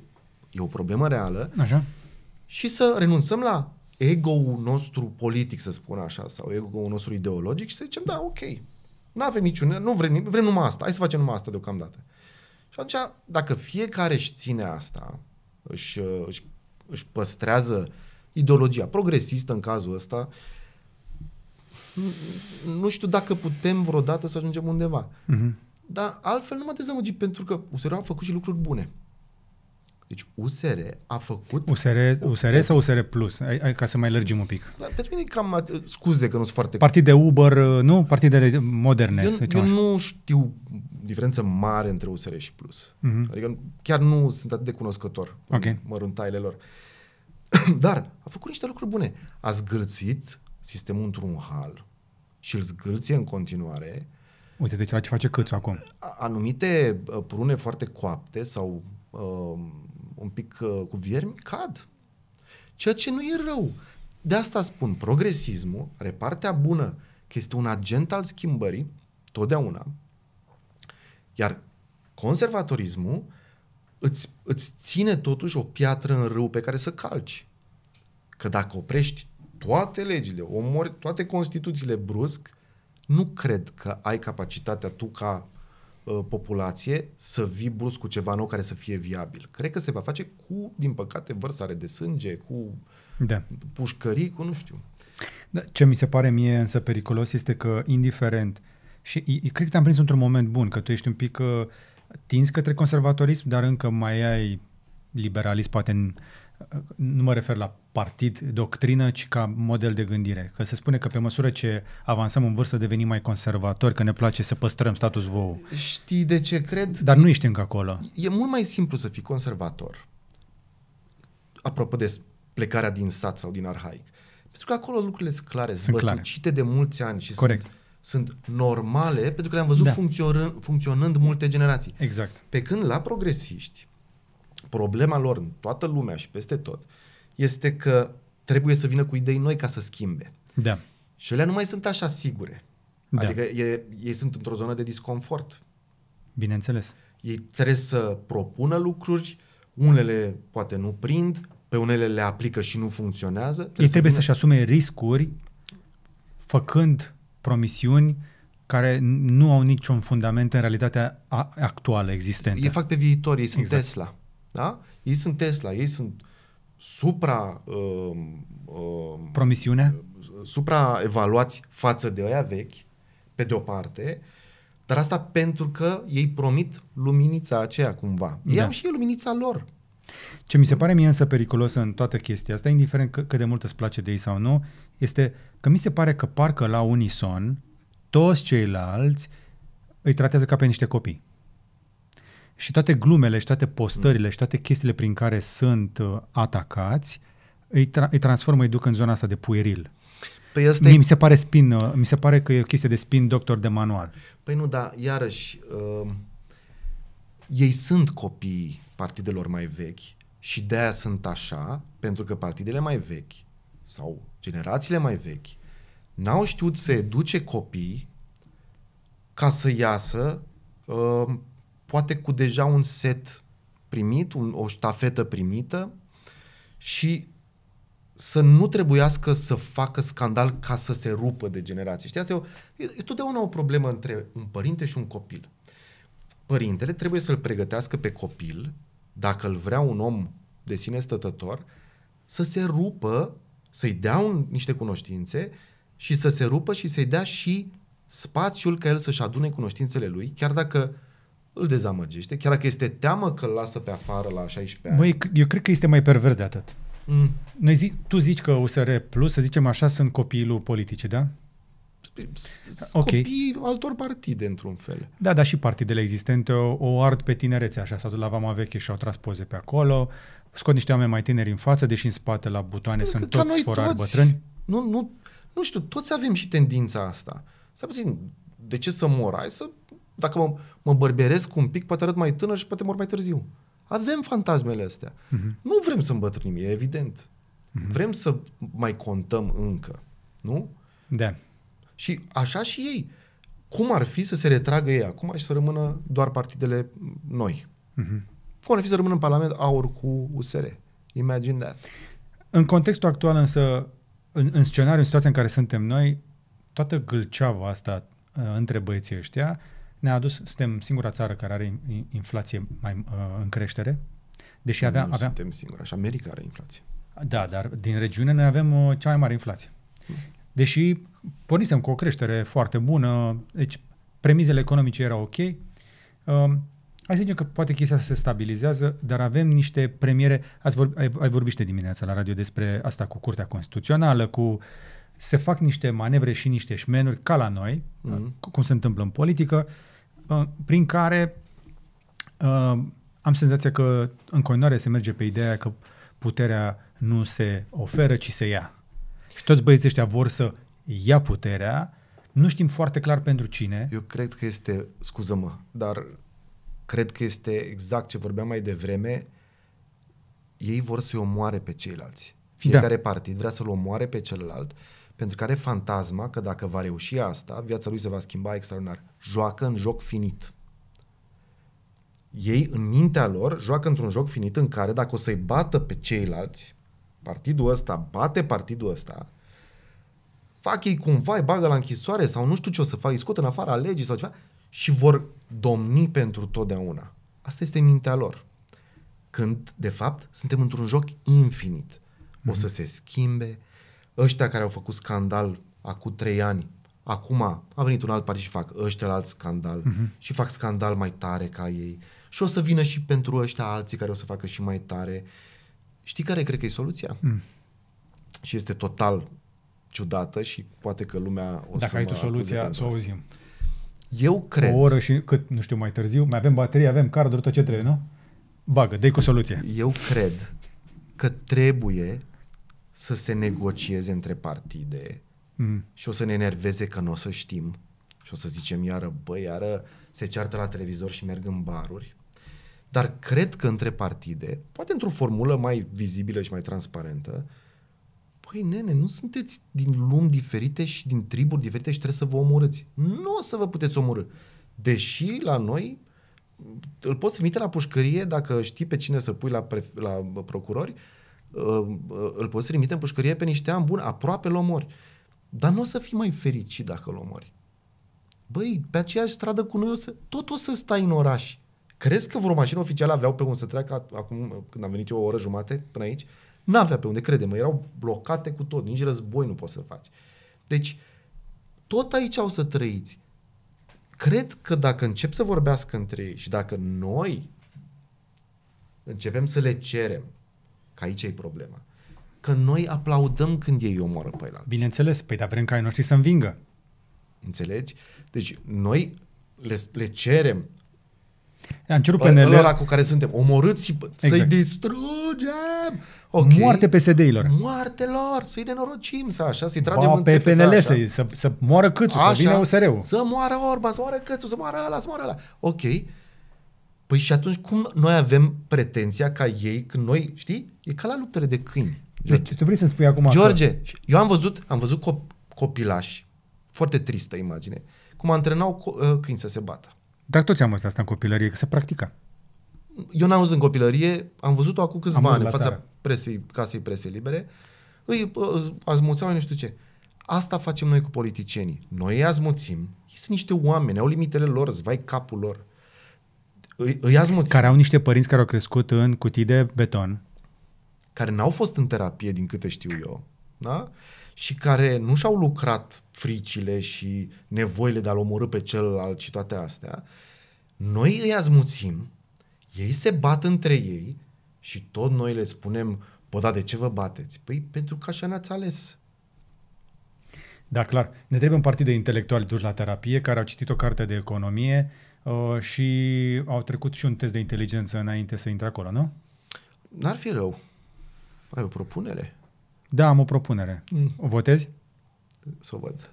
B: e o problemă reală, așa. și să renunțăm la ego-ul nostru politic, să spun așa, sau ego-ul nostru ideologic și să zicem, da, ok, nu avem niciun, nu vrem, vrem numai asta, hai să facem numai asta deocamdată. Și atunci, dacă fiecare își ține asta, își, își, își păstrează ideologia progresistă în cazul ăsta, nu știu dacă putem vreodată să ajungem undeva. Mm-hmm. Dar altfel nu mă dezamăgi, pentru că USR a făcut și lucruri bune.
A: Deci USR a făcut... USR, USR sau USR Plus? Ai, ai, ca să mai lărgim un pic.
B: Da, pentru mine e cam... Scuze
A: că nu sunt foarte... de Uber, uh, nu? de moderne. Eu, eu așa. nu
B: știu diferență mare între USR și Plus. Uh-huh. Adică chiar nu sunt atât de cunoscător okay. în măruntaile lor. Dar a făcut niște lucruri bune. A zgâlțit sistemul într-un hal și îl zgâlție în continuare.
A: Uite, de deci la ce face câțu acum?
B: Anumite uh, prune foarte coapte sau... Uh, un pic uh, cu viermi, cad. Ceea ce nu e rău. De asta spun, progresismul, repartea bună, că este un agent al schimbării, totdeauna, iar conservatorismul îți, îți ține totuși o piatră în râu pe care să calci. Că dacă oprești toate legile, omori toate constituțiile brusc, nu cred că ai capacitatea tu ca Uh, populație să vii brusc cu ceva nou care să fie viabil. Cred că se va face cu, din păcate, vărsare de sânge, cu da. pușcării, cu nu știu.
A: Da, ce mi se pare mie însă periculos este că, indiferent, și cred că te-am prins într-un moment bun, că tu ești un pic uh, tins către conservatorism, dar încă mai ai liberalism poate în, nu mă refer la partid, doctrină, ci ca model de gândire. Că se spune că pe măsură ce avansăm în vârstă devenim mai conservatori, că ne place să păstrăm status quo.
B: Știi de ce cred? Dar nu
A: ești încă acolo.
B: E mult mai simplu să fii conservator. Apropo de plecarea din sat sau din arhaic. Pentru că acolo lucrurile sunt clare, sunt bătucite de mulți ani și Corect. sunt sunt normale pentru că le-am văzut da. funcționând, funcționând multe generații. Exact. Pe când la progresiști, problema lor în toată lumea și peste tot este că trebuie să vină cu idei noi ca să schimbe. Da. Și ele nu mai sunt așa sigure. Da. Adică e, ei sunt într-o zonă de disconfort. Bineînțeles. Ei trebuie să propună lucruri, unele poate nu prind, pe unele le aplică și nu funcționează. Trebuie ei trebuie să să-și
A: asume riscuri făcând promisiuni care nu au niciun fundament în realitatea actuală existentă. Ei fac
B: pe viitor, ei sunt exact. Tesla. Da? Ei sunt Tesla, ei sunt supra... Uh, um, uh, um, Promisiunea? evaluați față de aia vechi, pe de o parte, dar asta pentru că ei promit luminița aceea cumva. Ei da. au și ei luminița lor.
A: Ce mi se pare mie însă periculos în toată chestia asta, indiferent cât de mult îți place de ei sau nu, este că mi se pare că parcă la unison toți ceilalți îi tratează ca pe niște copii. Și toate glumele și toate postările și toate chestiile prin care sunt uh, atacați îi, tra- îi transformă, îi duc în zona asta de pueril. Păi asta mi, se pare spin, uh, mi se pare că e o chestie de spin
B: doctor de manual. Păi nu, dar iarăși, uh, ei sunt copiii partidelor mai vechi și de aia sunt așa, pentru că partidele mai vechi sau generațiile mai vechi n-au știut să educe copii ca să iasă uh, poate cu deja un set primit, un, o ștafetă primită și să nu trebuiască să facă scandal ca să se rupă de generație. Știi, asta e, o, e, e totdeauna o problemă între un părinte și un copil. Părintele trebuie să-l pregătească pe copil, dacă îl vrea un om de sine stătător, să se rupă, să-i dea un, niște cunoștințe și să se rupă și să-i dea și spațiul ca el să-și adune cunoștințele lui, chiar dacă îl dezamăgește, chiar dacă este teamă că îl lasă pe afară la 16 ani. Măi,
A: eu cred că este mai pervers de atât. Mm. Noi zi, tu zici că USR Plus, să zicem așa, sunt copiii politice, da? Păi, okay.
B: copii altor partide, într-un fel.
A: Da, dar și partidele existente o, o ard pe tinerețe, așa, dus la Vama Veche și-au tras poze pe acolo, scot niște oameni mai tineri în față, deși în spate, la butoane, Sper păi, sunt toți sforari bătrâni.
B: Nu, nu, nu știu, toți avem și tendința asta. Să puțin, de ce să mor? Hai să dacă mă, mă bărberesc un pic, poate arăt mai tânăr și poate mor mai târziu. Avem fantasmele astea. Uh-huh. Nu vrem să îmbătrânim, e evident. Uh-huh. Vrem să mai contăm încă. Nu? Da. Și așa și ei. Cum ar fi să se retragă ei acum și să rămână doar partidele noi? Uh-huh. Cum ar fi să rămână în Parlament aur cu USR? Imagine that.
A: În contextul actual însă, în, în scenariul, în situația în care suntem noi, toată gâlceava asta uh, între băieții ăștia ne-a adus, suntem singura țară care are inflație mai uh, în creștere, deși avea... Nu avea...
B: suntem singura, și America are inflație.
A: Da, dar din regiune noi avem uh, cea mai mare inflație. Hmm. Deși pornisem cu o creștere foarte bună, deci premizele economice erau ok, uh, hai să zicem că poate chestia se stabilizează, dar avem niște premiere, ați vorbi, ai, ai vorbit dimineața la radio despre asta cu Curtea Constituțională, cu se fac niște manevre și niște șmenuri ca la noi, mm-hmm. cum se întâmplă în politică, uh, Uh, prin care uh, am senzația că în continuare se merge pe ideea că puterea nu se oferă, ci se ia. Și toți băieții ăștia vor să ia puterea, nu știm foarte clar pentru
B: cine. Eu cred că este, scuză-mă, dar cred că este exact ce vorbeam mai devreme, ei vor să-i omoare pe ceilalți. Da. Fiecare da. partid vrea să-l omoare pe celălalt pentru că are fantasma că dacă va reuși asta, viața lui se va schimba extraordinar. Joacă în joc finit. Ei, în mintea lor, joacă într-un joc finit în care dacă o să-i bată pe ceilalți, partidul ăsta bate partidul ăsta, fac ei cumva, îi bagă la închisoare sau nu știu ce o să fac, îi scot în afara legii sau ceva și vor domni pentru totdeauna. Asta este mintea lor. Când, de fapt, suntem într-un joc infinit. O să mhm. se schimbe, ăștia care au făcut scandal acum trei ani, acum a venit un alt partid și fac ăștia alt scandal uh-huh. și fac scandal mai tare ca ei și o să vină și pentru ăștia alții care o să facă și mai tare. Știi care cred că e soluția? Mm. Și este total ciudată și poate că lumea o Dacă să ai tu soluția, să o auzim.
A: Eu cred... O oră și cât, nu știu, mai târziu, mai avem baterie, avem carduri, tot ce trebuie, nu?
B: Bagă, dă cu soluție. Eu cred că trebuie să se negocieze între partide mm. și o să ne enerveze că nu o să știm și o să zicem iară, băi, iară se ceartă la televizor și merg în baruri. Dar cred că între partide, poate într-o formulă mai vizibilă și mai transparentă, Păi nene, nu sunteți din lumi diferite și din triburi diferite și trebuie să vă omorâți. Nu o să vă puteți omorâ. Deși la noi îl poți trimite la pușcărie dacă știi pe cine să pui la, pref- la procurori, îl poți trimite în pușcărie pe niște ani buni, aproape l mori. Dar nu o să fii mai fericit dacă l mori. Băi, pe aceeași stradă cu noi o să, tot o să stai în oraș. Crezi că vreo mașină oficială aveau pe unde să treacă acum când am venit eu o oră jumate până aici? N-avea pe unde, crede-mă, erau blocate cu tot, nici război nu poți să faci. Deci, tot aici o să trăiți. Cred că dacă încep să vorbească între ei și dacă noi începem să le cerem Că aici e problema. Că noi aplaudăm când ei omoară pe alții. Bineînțeles, păi dar vrem ca ai noștri să învingă. Înțelegi? Deci noi le, le cerem am cerut PNL... Ăla cu care suntem, omorâți exact. să-i distrugem! Okay. Moarte PSD-ilor. Moarte lor, să-i denorocim, să așa, să-i tragem ba, în pe PNL să, să, să, să moară câțu, așa, să vină usr Să moară Orba, să moară câțu, să moară ăla, să moară ăla. Ok, Păi și atunci cum noi avem pretenția ca ei, când noi, știi, e ca la luptele de câini. Deci, George. Deci, tu vrei să-mi spui acum George, acolo. eu am văzut, am văzut cop, copilași, foarte tristă imagine, cum antrenau co- uh, câini să se bată.
A: Dar toți am văzut asta în copilărie, că se practica.
B: Eu n-am văzut în copilărie, am văzut-o acum câțiva ani în fața presei, casei presei libere. Îi azmuțeau, nu știu ce. Asta facem noi cu politicienii. Noi îi azmuțim, ei sunt niște oameni, au limitele lor, zvai capul lor îi, azmuți.
A: Care au niște părinți care au crescut în cutii de beton.
B: Care n-au fost în terapie, din câte știu eu. Da? Și care nu și-au lucrat fricile și nevoile de a-l omorâ pe celălalt și toate astea. Noi îi azmuțim, ei se bat între ei și tot noi le spunem, bă, da, de ce vă bateți? Păi pentru că așa ne-ați ales.
A: Da, clar. Ne trebuie un partid de intelectuali duși la terapie care au citit o carte de economie, Uh, și au trecut și un test de inteligență înainte
B: să intre acolo, nu? N-ar fi rău. Ai o propunere? Da, am o
A: propunere. Mm. O votezi? Să o văd.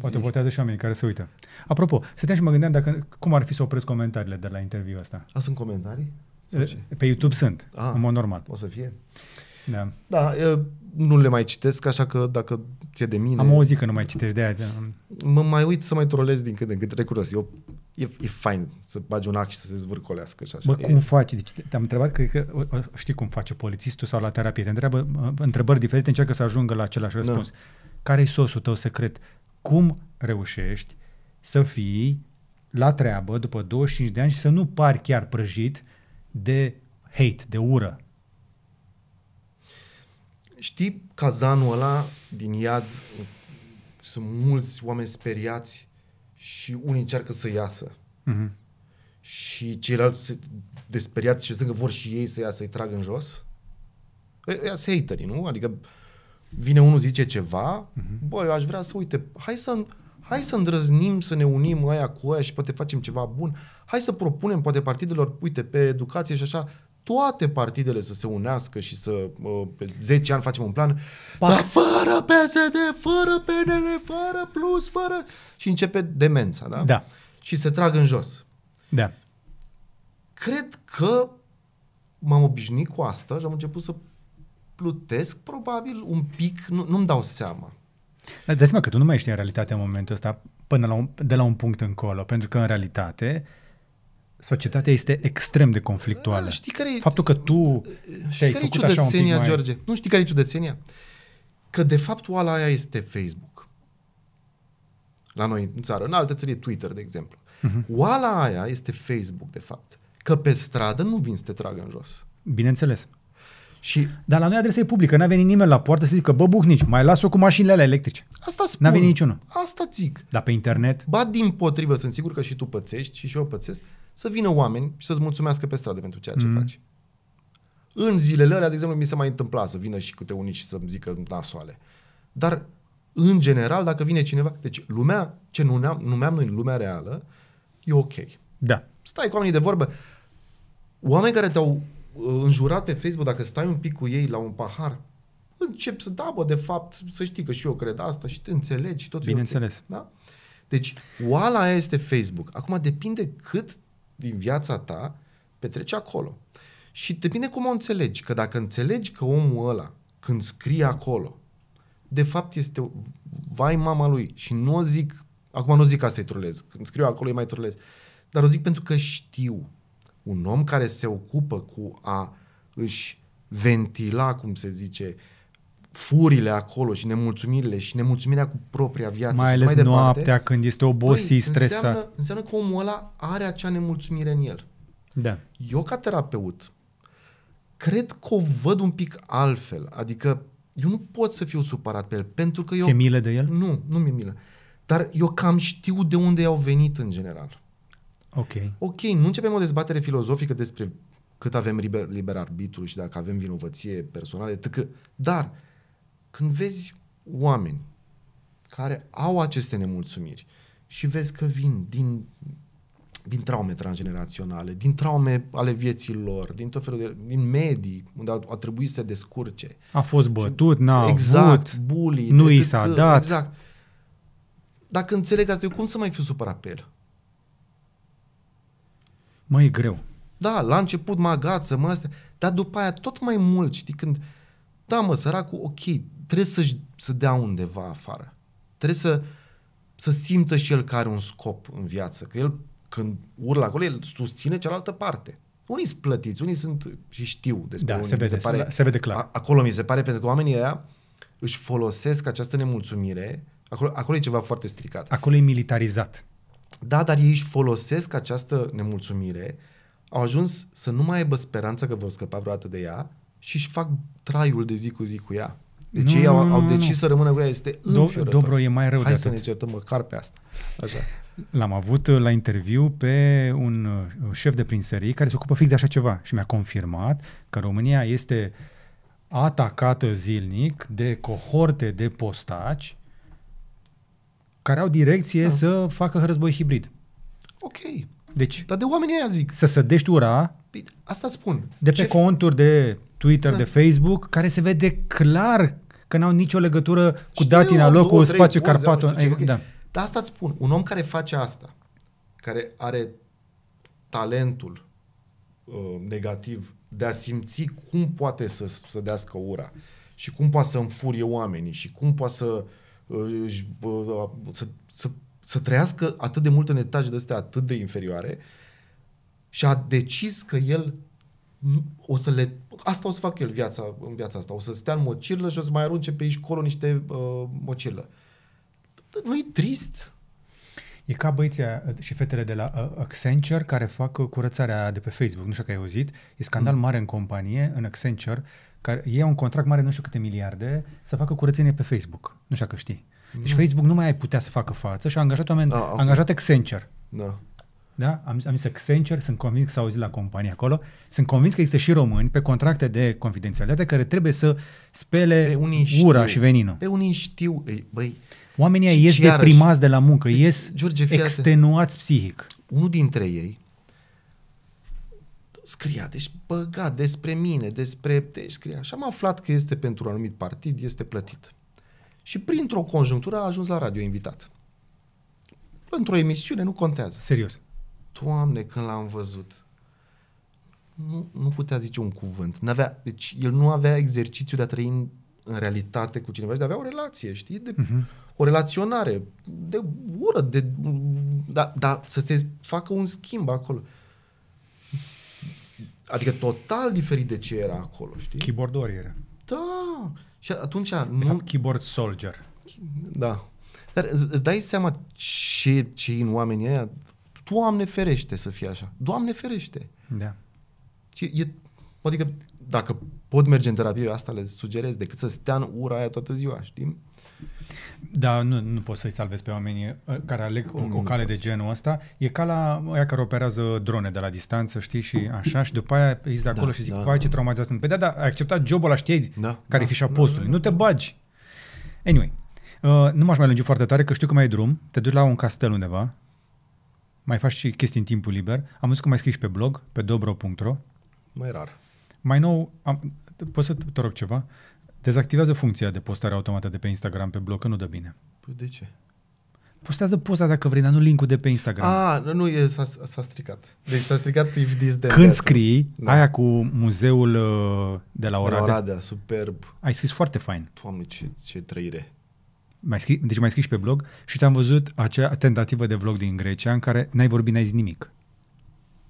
A: Poate Zi. votează și oamenii care se uită. Apropo, stăteam și mă gândeam dacă, cum ar fi să opresc comentariile de la interviul ăsta. A, sunt comentarii? Pe YouTube sunt, A, ah, în mod
B: normal. O să fie? Da. da, nu le mai citesc, așa că dacă ție de mine... Am auzit că nu mai citești de aia. De... Mă mai uit să mai trolez din când în când, recunosc. Eu, e, e fain să bagi un ac și să se zvârcolească și așa. Bă, cum e... faci? Deci,
A: te-am întrebat, cred că știi cum face polițistul sau la terapie. Te întreabă întrebări diferite, încearcă să ajungă la același da. răspuns. Da. care e sosul tău secret? Cum reușești să fii la treabă după 25 de ani și să nu pari chiar prăjit de
B: hate, de ură? Știi cazanul ăla din iad? Sunt mulți oameni speriați și unii încearcă să iasă. Mm-hmm. Și ceilalți se desperiați și zic că vor și ei să iasă, să-i trag în jos. Ăia sunt haterii, nu? Adică vine unul, zice ceva, mm-hmm. băi, eu aș vrea să, uite, hai să, hai să îndrăznim, să ne unim aia cu aia și poate facem ceva bun. Hai să propunem, poate, partidelor, uite, pe educație și așa, toate partidele să se unească și să pe 10 ani facem un plan, Par- dar fără PSD, fără PNL, fără plus, fără... Și începe demența, da? Da. Și se trag în jos. Da. Cred că m-am obișnuit cu asta și am început să plutesc probabil un pic, nu, nu-mi dau seama.
A: Dar dai seama că tu nu mai ești în realitate în momentul ăsta până la un, de la un punct încolo, pentru că în realitate uh, societatea este extrem de conflictuală. Da, știi care e, Faptul că tu știi care făcut așa un mai... George?
B: Nu știi care e ciudățenia? Că de fapt oala aia este Facebook. La noi în țară. În alte țări e Twitter, de exemplu. Uh-huh. Oala aia este Facebook, de fapt. Că pe stradă nu vin să te tragă în jos. Bineînțeles. Și... Dar la noi adresa e publică, n-a venit nimeni la
A: poartă să zică, bă, buhnici, mai las-o cu mașinile alea electrice. Asta spun. N-a venit niciunul.
B: Asta zic.
A: Dar pe internet?
B: Ba, din potrivă, sunt sigur că și tu pățești și, și eu pățesc să vină oameni și să-ți mulțumească pe stradă pentru ceea ce mm. faci. În zilele alea, de exemplu, mi se mai întâmpla să vină și câte unii și să-mi zică nasoale. Dar, în general, dacă vine cineva... Deci, lumea, ce numeam, numeam noi lumea reală, e ok. Da. Stai cu oamenii de vorbă. Oameni care te-au uh, înjurat pe Facebook, dacă stai un pic cu ei la un pahar, încep să, da, bă, de fapt, să știi că și eu cred asta și te înțelegi și tot Bineînțeles. E okay. Da? Deci, oala aia este Facebook. Acum depinde cât din viața ta petreci acolo. Și te bine cum o înțelegi, că dacă înțelegi că omul ăla, când scrie acolo, de fapt este vai mama lui și nu o zic, acum nu zic ca să-i trulez, când scriu acolo îi mai trulez. dar o zic pentru că știu un om care se ocupă cu a își ventila, cum se zice, uh, furile acolo și nemulțumirile și nemulțumirea cu propria viață mai ales mai departe, noaptea când este obosit, păi, stresat. Înseamnă, înseamnă că omul ăla are acea nemulțumire în el. Da. Eu ca terapeut cred că o văd un pic altfel, adică eu nu pot să fiu supărat pe el pentru că eu... Ți-e milă de el? Nu, nu mi-e milă. Dar eu cam știu de unde au venit în general. Ok. Ok, nu începem o dezbatere filozofică despre cât avem liber, liber arbitru și dacă avem vinovăție personală, tăcă, dar când vezi oameni care au aceste nemulțumiri și vezi că vin din, din traume transgeneraționale, din traume ale vieții lor, din tot felul de, din medii unde a, a trebuit să se descurce.
A: A fost bătut, n-a Exact, avut, bully, nu i s-a dat. Exact.
B: Dacă înțeleg asta, eu cum să mai fiu supărat pe el? Mă, e greu. Da, la început mă agață, mă astea, dar după aia tot mai mult, știi, când, da mă, săracul, ok, trebuie să, să dea undeva afară. Trebuie să, să simtă și el că are un scop în viață, că el când urlă acolo, el susține cealaltă parte. Unii sunt plătiți, unii sunt și știu despre da, unii. Se vede, se pare, se vede clar. A, acolo mi se pare, pentru că oamenii ăia își folosesc această nemulțumire, acolo, acolo e ceva foarte stricat. Acolo e militarizat. Da, dar ei își folosesc această nemulțumire, au ajuns să nu mai aibă speranța că vor scăpa vreodată de ea și își fac traiul de zi cu zi cu ea. Deci nu, ei au, au decis să rămână cu ea, este înfiorător. Dobro e mai rău Hai de să atât. ne certăm măcar pe asta. Așa.
A: L-am avut uh, la interviu pe un uh, șef de prinserie care se ocupă fix de așa ceva și mi-a confirmat că România este atacată zilnic de cohorte de postaci care au direcție da. să facă război hibrid. Ok. Deci, Dar de oamenii aia zic. Să sădești ura
B: păi, Asta spun. De pe Ce...
A: conturi de Twitter, da. de Facebook, care se vede clar că n-au nicio legătură cu Știu, datina locul, spațiu carpatul. Okay. Da.
B: Dar asta îți spun, un om care face asta, care are talentul uh, negativ de a simți cum poate să, să dească ura și cum poate să înfurie oamenii și cum poate să, uh, uh să, să, să trăiască atât de mult în etaje de astea atât de inferioare și a decis că el o să le, asta o să fac el viața, în viața asta, o să stea în mocirlă și o să mai arunce pe aici colo niște uh, mocirlă. Nu e trist? E ca băieții uh,
A: și fetele de la uh, Accenture care fac uh, curățarea de pe Facebook, nu știu că ai auzit, e scandal mm. mare în companie, în Accenture, care e un contract mare nu știu câte miliarde să facă curățenie pe Facebook, nu știu că știi. Deci Facebook nu mai ai putea să facă față și a angajat oameni, a, da, okay. a angajat Accenture. Da da? am, am zis Accenture, sunt convins că s-au auzit la companie acolo, sunt convins că există și români pe contracte de confidențialitate care trebuie să spele unii ura știu, și venină.
B: Pe unii știu, ei, băi... Oamenii ei ies deprimați
A: de la muncă, de, deci, ies George, extenuați
B: psihic. Unul dintre ei scria, deci băga despre mine, despre... Deci scria. Și am aflat că este pentru un anumit partid, este plătit. Și printr-o conjunctură a ajuns la radio invitat. Într-o emisiune, nu contează. Serios. Doamne, când l-am văzut, nu, nu putea zice un cuvânt. N-avea, deci el nu avea exercițiu de a trăi în, în realitate cu cineva, dar avea o relație, știi? De, uh-huh. O relaționare, de ură, de, da, da, să se facă un schimb acolo. Adică total diferit de ce era acolo, știi? Keyboard era. Da! Și atunci de nu... Fapt, keyboard soldier. Da. Dar îți dai seama ce, ce în oamenii ăia? Doamne ferește să fie așa. Doamne ferește. Da. Și e, adică dacă pot merge în terapie, eu asta le sugerez, decât să stea în ura aia toată ziua, știi?
A: Da, nu, nu poți să-i salvezi pe oamenii ă, care aleg o, o cale de genul ăsta. E ca la aia care operează drone de la distanță, știi, și așa, și după aia ești de acolo da, și zic, da, ce da. traumatizat sunt. Păi da, da, ai acceptat jobul ăla, știi, da, care da, e fișa da, postului. Da, nu da. te bagi. Anyway, uh, nu m-aș mai lungi foarte tare, că știu că mai e drum. Te duci la un castel undeva mai faci și chestii în timpul liber. Am văzut că mai scrii și pe blog, pe dobro.ro. Mai rar. Mai nou, am, poți să te rog ceva? Dezactivează funcția de postare automată de pe Instagram pe blog, că nu dă bine. Păi de ce? Postează poza dacă vrei, dar nu linkul de pe Instagram.
B: Ah, nu, nu, e, s-a, s-a stricat. Deci s-a stricat if this then Când scrii,
A: da. aia cu muzeul uh, de la Oradea. De la Oradea,
B: superb. Ai scris foarte fain. Doamne, ce, ce trăire
A: mai scris, deci mai scris și pe blog și te am văzut acea tentativă de vlog din Grecia în care n-ai vorbit, n-ai zis nimic.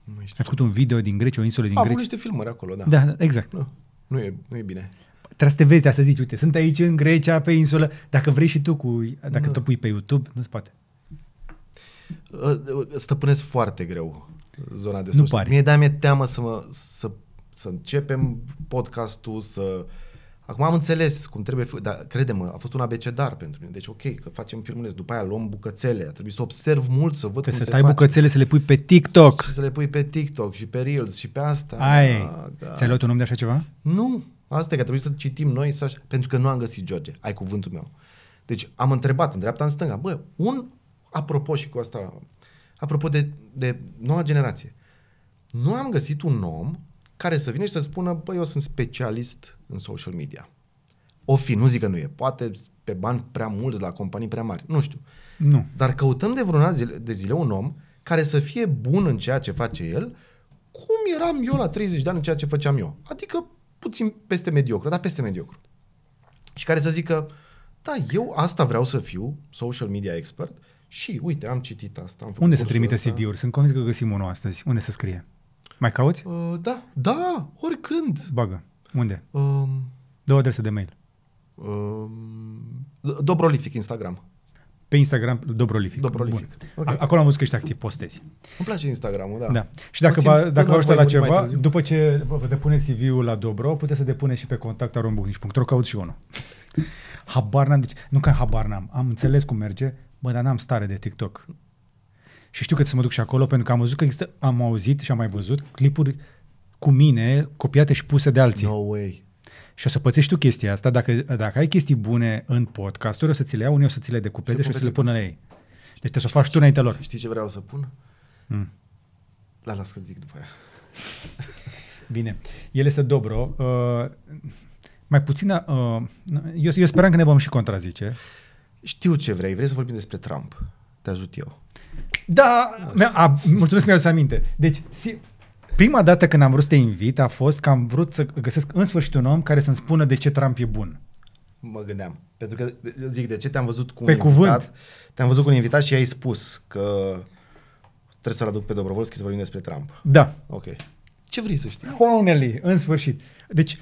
A: Nu știu. Ai făcut un video din Grecia, o insulă din A, Grecia. Am niște filmări acolo, da. da. Da, exact. Nu,
B: nu, e, nu e bine.
A: Trebuie să te vezi, să zici, uite, sunt aici în Grecia, pe insulă, dacă vrei și tu, cu, dacă te pui pe YouTube, nu-ți poate.
B: Ă, ă, stăpânesc foarte greu zona de nu Pare. Mie da, mi-e teamă să, mă, să, să începem podcastul, să Acum am înțeles cum trebuie, dar credem, a fost un abecedar pentru mine. Deci ok, că facem filmuleț, după aia luăm bucățele, a trebuit să observ mult, să văd Trebuie cum să se tai face. bucățele, să
A: le pui pe TikTok. Și
B: să le pui pe TikTok și pe Reels și pe asta. Ai, ah, da. ți-ai luat
A: un om de așa ceva?
B: Nu, asta e că trebuie să citim noi, să așa, pentru că nu am găsit George, ai cuvântul meu. Deci am întrebat în dreapta, în stânga, bă, un, apropo și cu asta, apropo de, de noua generație, nu am găsit un om care să vină și să spună, băi, eu sunt specialist în social media. O fi, nu zic că nu e. Poate pe bani prea mulți la companii prea mari, nu știu. Nu. Dar căutăm de vreuna zile, de zile un om care să fie bun în ceea ce face el, cum eram eu la 30 de ani în ceea ce făceam eu. Adică puțin peste mediocru, dar peste mediocru. Și care să zică, da, eu asta vreau să fiu, social media expert, și uite, am citit asta. Am Unde se trimite ăsta.
A: CV-uri? Sunt convins că găsim unul astăzi. Unde se scrie? Mai cauți? Uh, da, da,
B: oricând.
A: Bagă. Unde? Um, Două adrese de mail.
B: Um, Dobrolific Instagram.
A: Pe Instagram, Dobrolific. Dobrolific. Bun. Okay. Acolo am văzut că ești activ, postezi.
B: Îmi place Instagram-ul, da. da. Și dacă, vă dacă vă ajută la ceva, după ce vă
A: depuneți CV-ul la Dobro, puteți să depuneți și pe contact arombuhnici.ro, caut și unul. habar n-am, deci, nu că habar n-am, am înțeles cum merge, bă, dar n-am stare de TikTok. Și știu că să mă duc și acolo pentru că am văzut că există, am auzit și am mai văzut clipuri cu mine, copiate și puse de alții. No way. Și o să pățești tu chestia asta. Dacă, dacă ai chestii bune în podcasturi, o să ți le iau, unii o să ți le decupeze și o să le pună la ei. Deci trebuie să o faci tu înainte lor. Știi
B: ce vreau să pun? Mm. La las că zic după aia.
A: Bine. Ele se dobro. Uh, mai puțin... Uh, eu, eu speram că ne vom și
B: contrazice. Știu ce vrei. Vrei să vorbim despre Trump. Te ajut eu.
A: Da, a, mulțumesc că mi-ai aminte. Deci, si, Prima dată când am vrut să te invit a fost că am vrut să găsesc în sfârșit un om care să-mi spună de ce Trump e bun.
B: Mă gândeam. Pentru că, zic, de ce te-am văzut cu pe un cuvânt. invitat? Te-am văzut cu un invitat și ai spus că trebuie să-l aduc pe Dobrovolski să vorbim despre Trump.
A: Da. Ok. Ce vrei să știi? Finally, în sfârșit. Deci,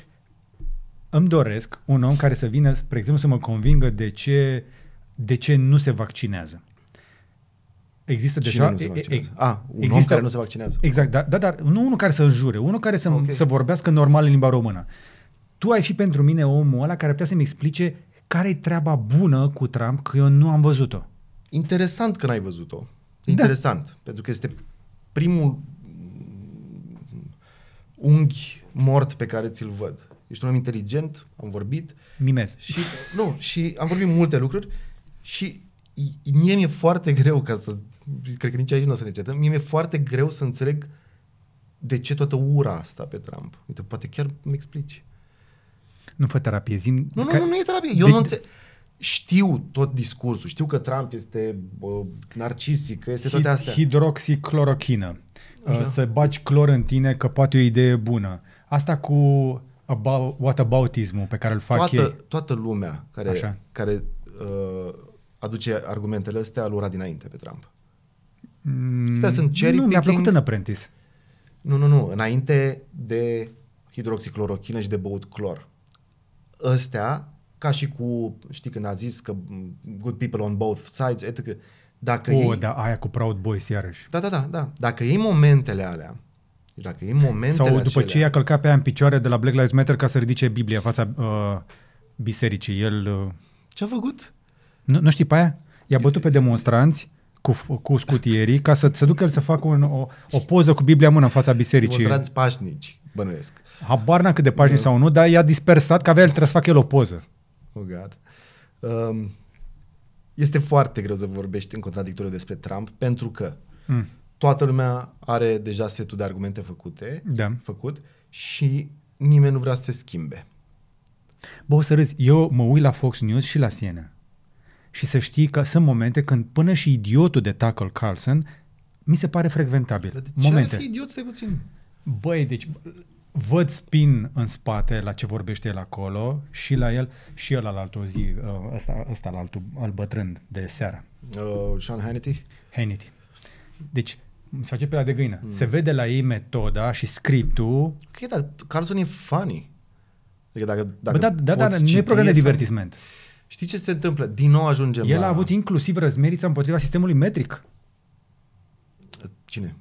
A: îmi doresc un om care să vină, spre exemplu, să mă convingă de ce, de ce nu se vaccinează. Există Cine deja... Nu se vaccinează? E, e, ah, A, un există, om care nu se vaccinează. Exact, da, da, dar nu unul care să înjure, unul care să, okay. să vorbească normal în limba română. Tu ai fi pentru mine omul ăla care putea să-mi explice care e treaba
B: bună cu Trump, că eu nu am văzut-o. Interesant că n-ai văzut-o. Da. Interesant, da. pentru că este primul unghi mort pe care ți-l văd. Ești un om inteligent, am vorbit. Mimez. Și, nu, și am vorbit multe lucruri și mie mi-e foarte greu ca să cred că nici aici nu o să ne certăm, mie mi-e foarte greu să înțeleg de ce toată ura asta pe Trump. Uite, poate chiar mi explici. Nu fă terapie, zi... Nu, nu, nu, nu e terapie. Eu de... nu înțeleg știu tot discursul, știu că Trump este bă, narcisic, că este toate astea.
A: Hidroxiclorochină. Așa. Ă, să baci clor în tine că poate e o idee bună. Asta cu about, whataboutismul pe care îl fac toată, ei.
B: Toată lumea care, Așa. care uh, aduce argumentele astea lura dinainte pe Trump. Mm, Astea sunt mm, cherry Nu, mi-a plăcut în Apprentice. Nu, nu, nu. Înainte de hidroxiclorochină și de băut clor. Ăstea, ca și cu, știi când a zis că good people on both sides, etc. Dacă o, iei... da, aia cu Proud Boys iarăși. Da, da, da, da. Dacă iei momentele alea, dacă iei momentele Sau după acelea... ce i-a
A: călcat pe aia în picioare de la Black Lives Matter ca să ridice Biblia în fața uh, bisericii, el... Uh... Ce-a făcut? Nu, nu știi pe aia? I-a bătut pe demonstranți cu, cu scutierii ca să se ducă el să facă un, o, o poză cu Biblia în mână în fața bisericii. Demonstranți
B: pașnici, bănuiesc.
A: Habar n-am cât de pașnici da. sau nu, dar i-a dispersat că avea el trebuie să facă el o poză.
B: Oh God. Um, este foarte greu să vorbești în contradictoriu despre Trump pentru că mm. toată lumea are deja setul de argumente făcute, da. făcut și nimeni nu vrea să se schimbe.
A: Bă, o să râzi. Eu mă uit la Fox News și la CNN și să știi că sunt momente când până și idiotul de tackle Carlson mi se pare frecventabil. Dar de ce momente. ar fi
B: idiot să puțin?
A: Băi, deci văd spin în spate la ce vorbește el acolo și la el și el al altul zi, uh, ăsta, ăsta al altul, al bătrân de seara. Uh, Sean Hannity? Hannity. Deci, se face pe la de găină. Hmm. Se vede la ei metoda și scriptul. Ok,
B: dar Carlson e funny. Adică dacă, dacă Bă, da, da, dar nu e program de divertisment. Funny. Știi ce se întâmplă? Din nou ajungem El la... a avut inclusiv răzmerița împotriva sistemului metric.
A: Cine?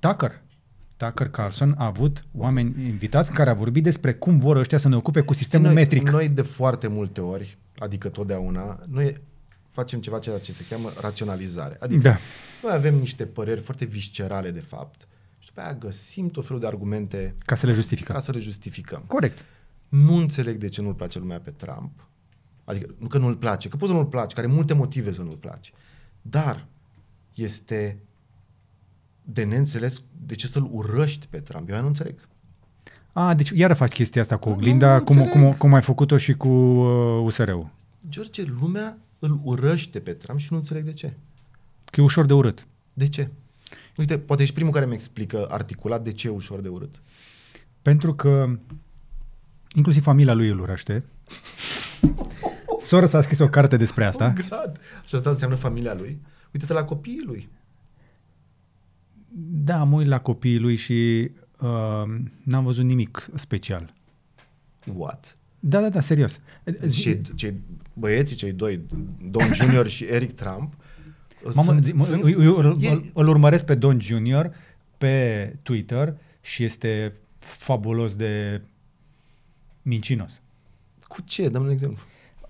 A: Tucker. Tucker Carlson a avut oameni invitați care au vorbit despre cum vor ăștia să ne ocupe cu sistemul noi, metric. Noi
B: de foarte multe ori, adică totdeauna, noi facem ceva ceea ce se cheamă raționalizare. Adică da. noi avem niște păreri foarte viscerale de fapt și după aia găsim tot felul de argumente ca să le justificăm. Ca să le justificăm. Corect. Nu înțeleg de ce nu-l place lumea pe Trump Adică nu că nu-l place, că poți să nu-l place, care are multe motive să nu-l place. Dar este de neînțeles de ce să-l urăști pe Trump. Eu nu înțeleg.
A: A, deci iară faci chestia asta cu oglinda, nu, nu cum, cum, cum ai făcut-o și cu uh, USR-ul.
B: George, lumea îl urăște pe Trump și nu înțeleg de ce.
A: Că e ușor de urât.
B: De ce? Uite, poate ești primul care mi explică articulat de ce e ușor de urât. Pentru că inclusiv familia lui îl urăște. Sora s-a
A: scris o carte despre asta. Oh,
B: God. Și asta înseamnă familia lui. Uită-te la copiii lui.
A: Da, mă uit la copiii lui și uh, n-am văzut nimic
B: special. What? Da, da, da, serios. Și cei băieții, cei doi, Don Junior și Eric Trump, Mamă, sunt, sunt, eu, eu, e...
A: îl urmăresc pe Don Junior pe Twitter și este fabulos de mincinos. Cu ce? Dăm un exemplu.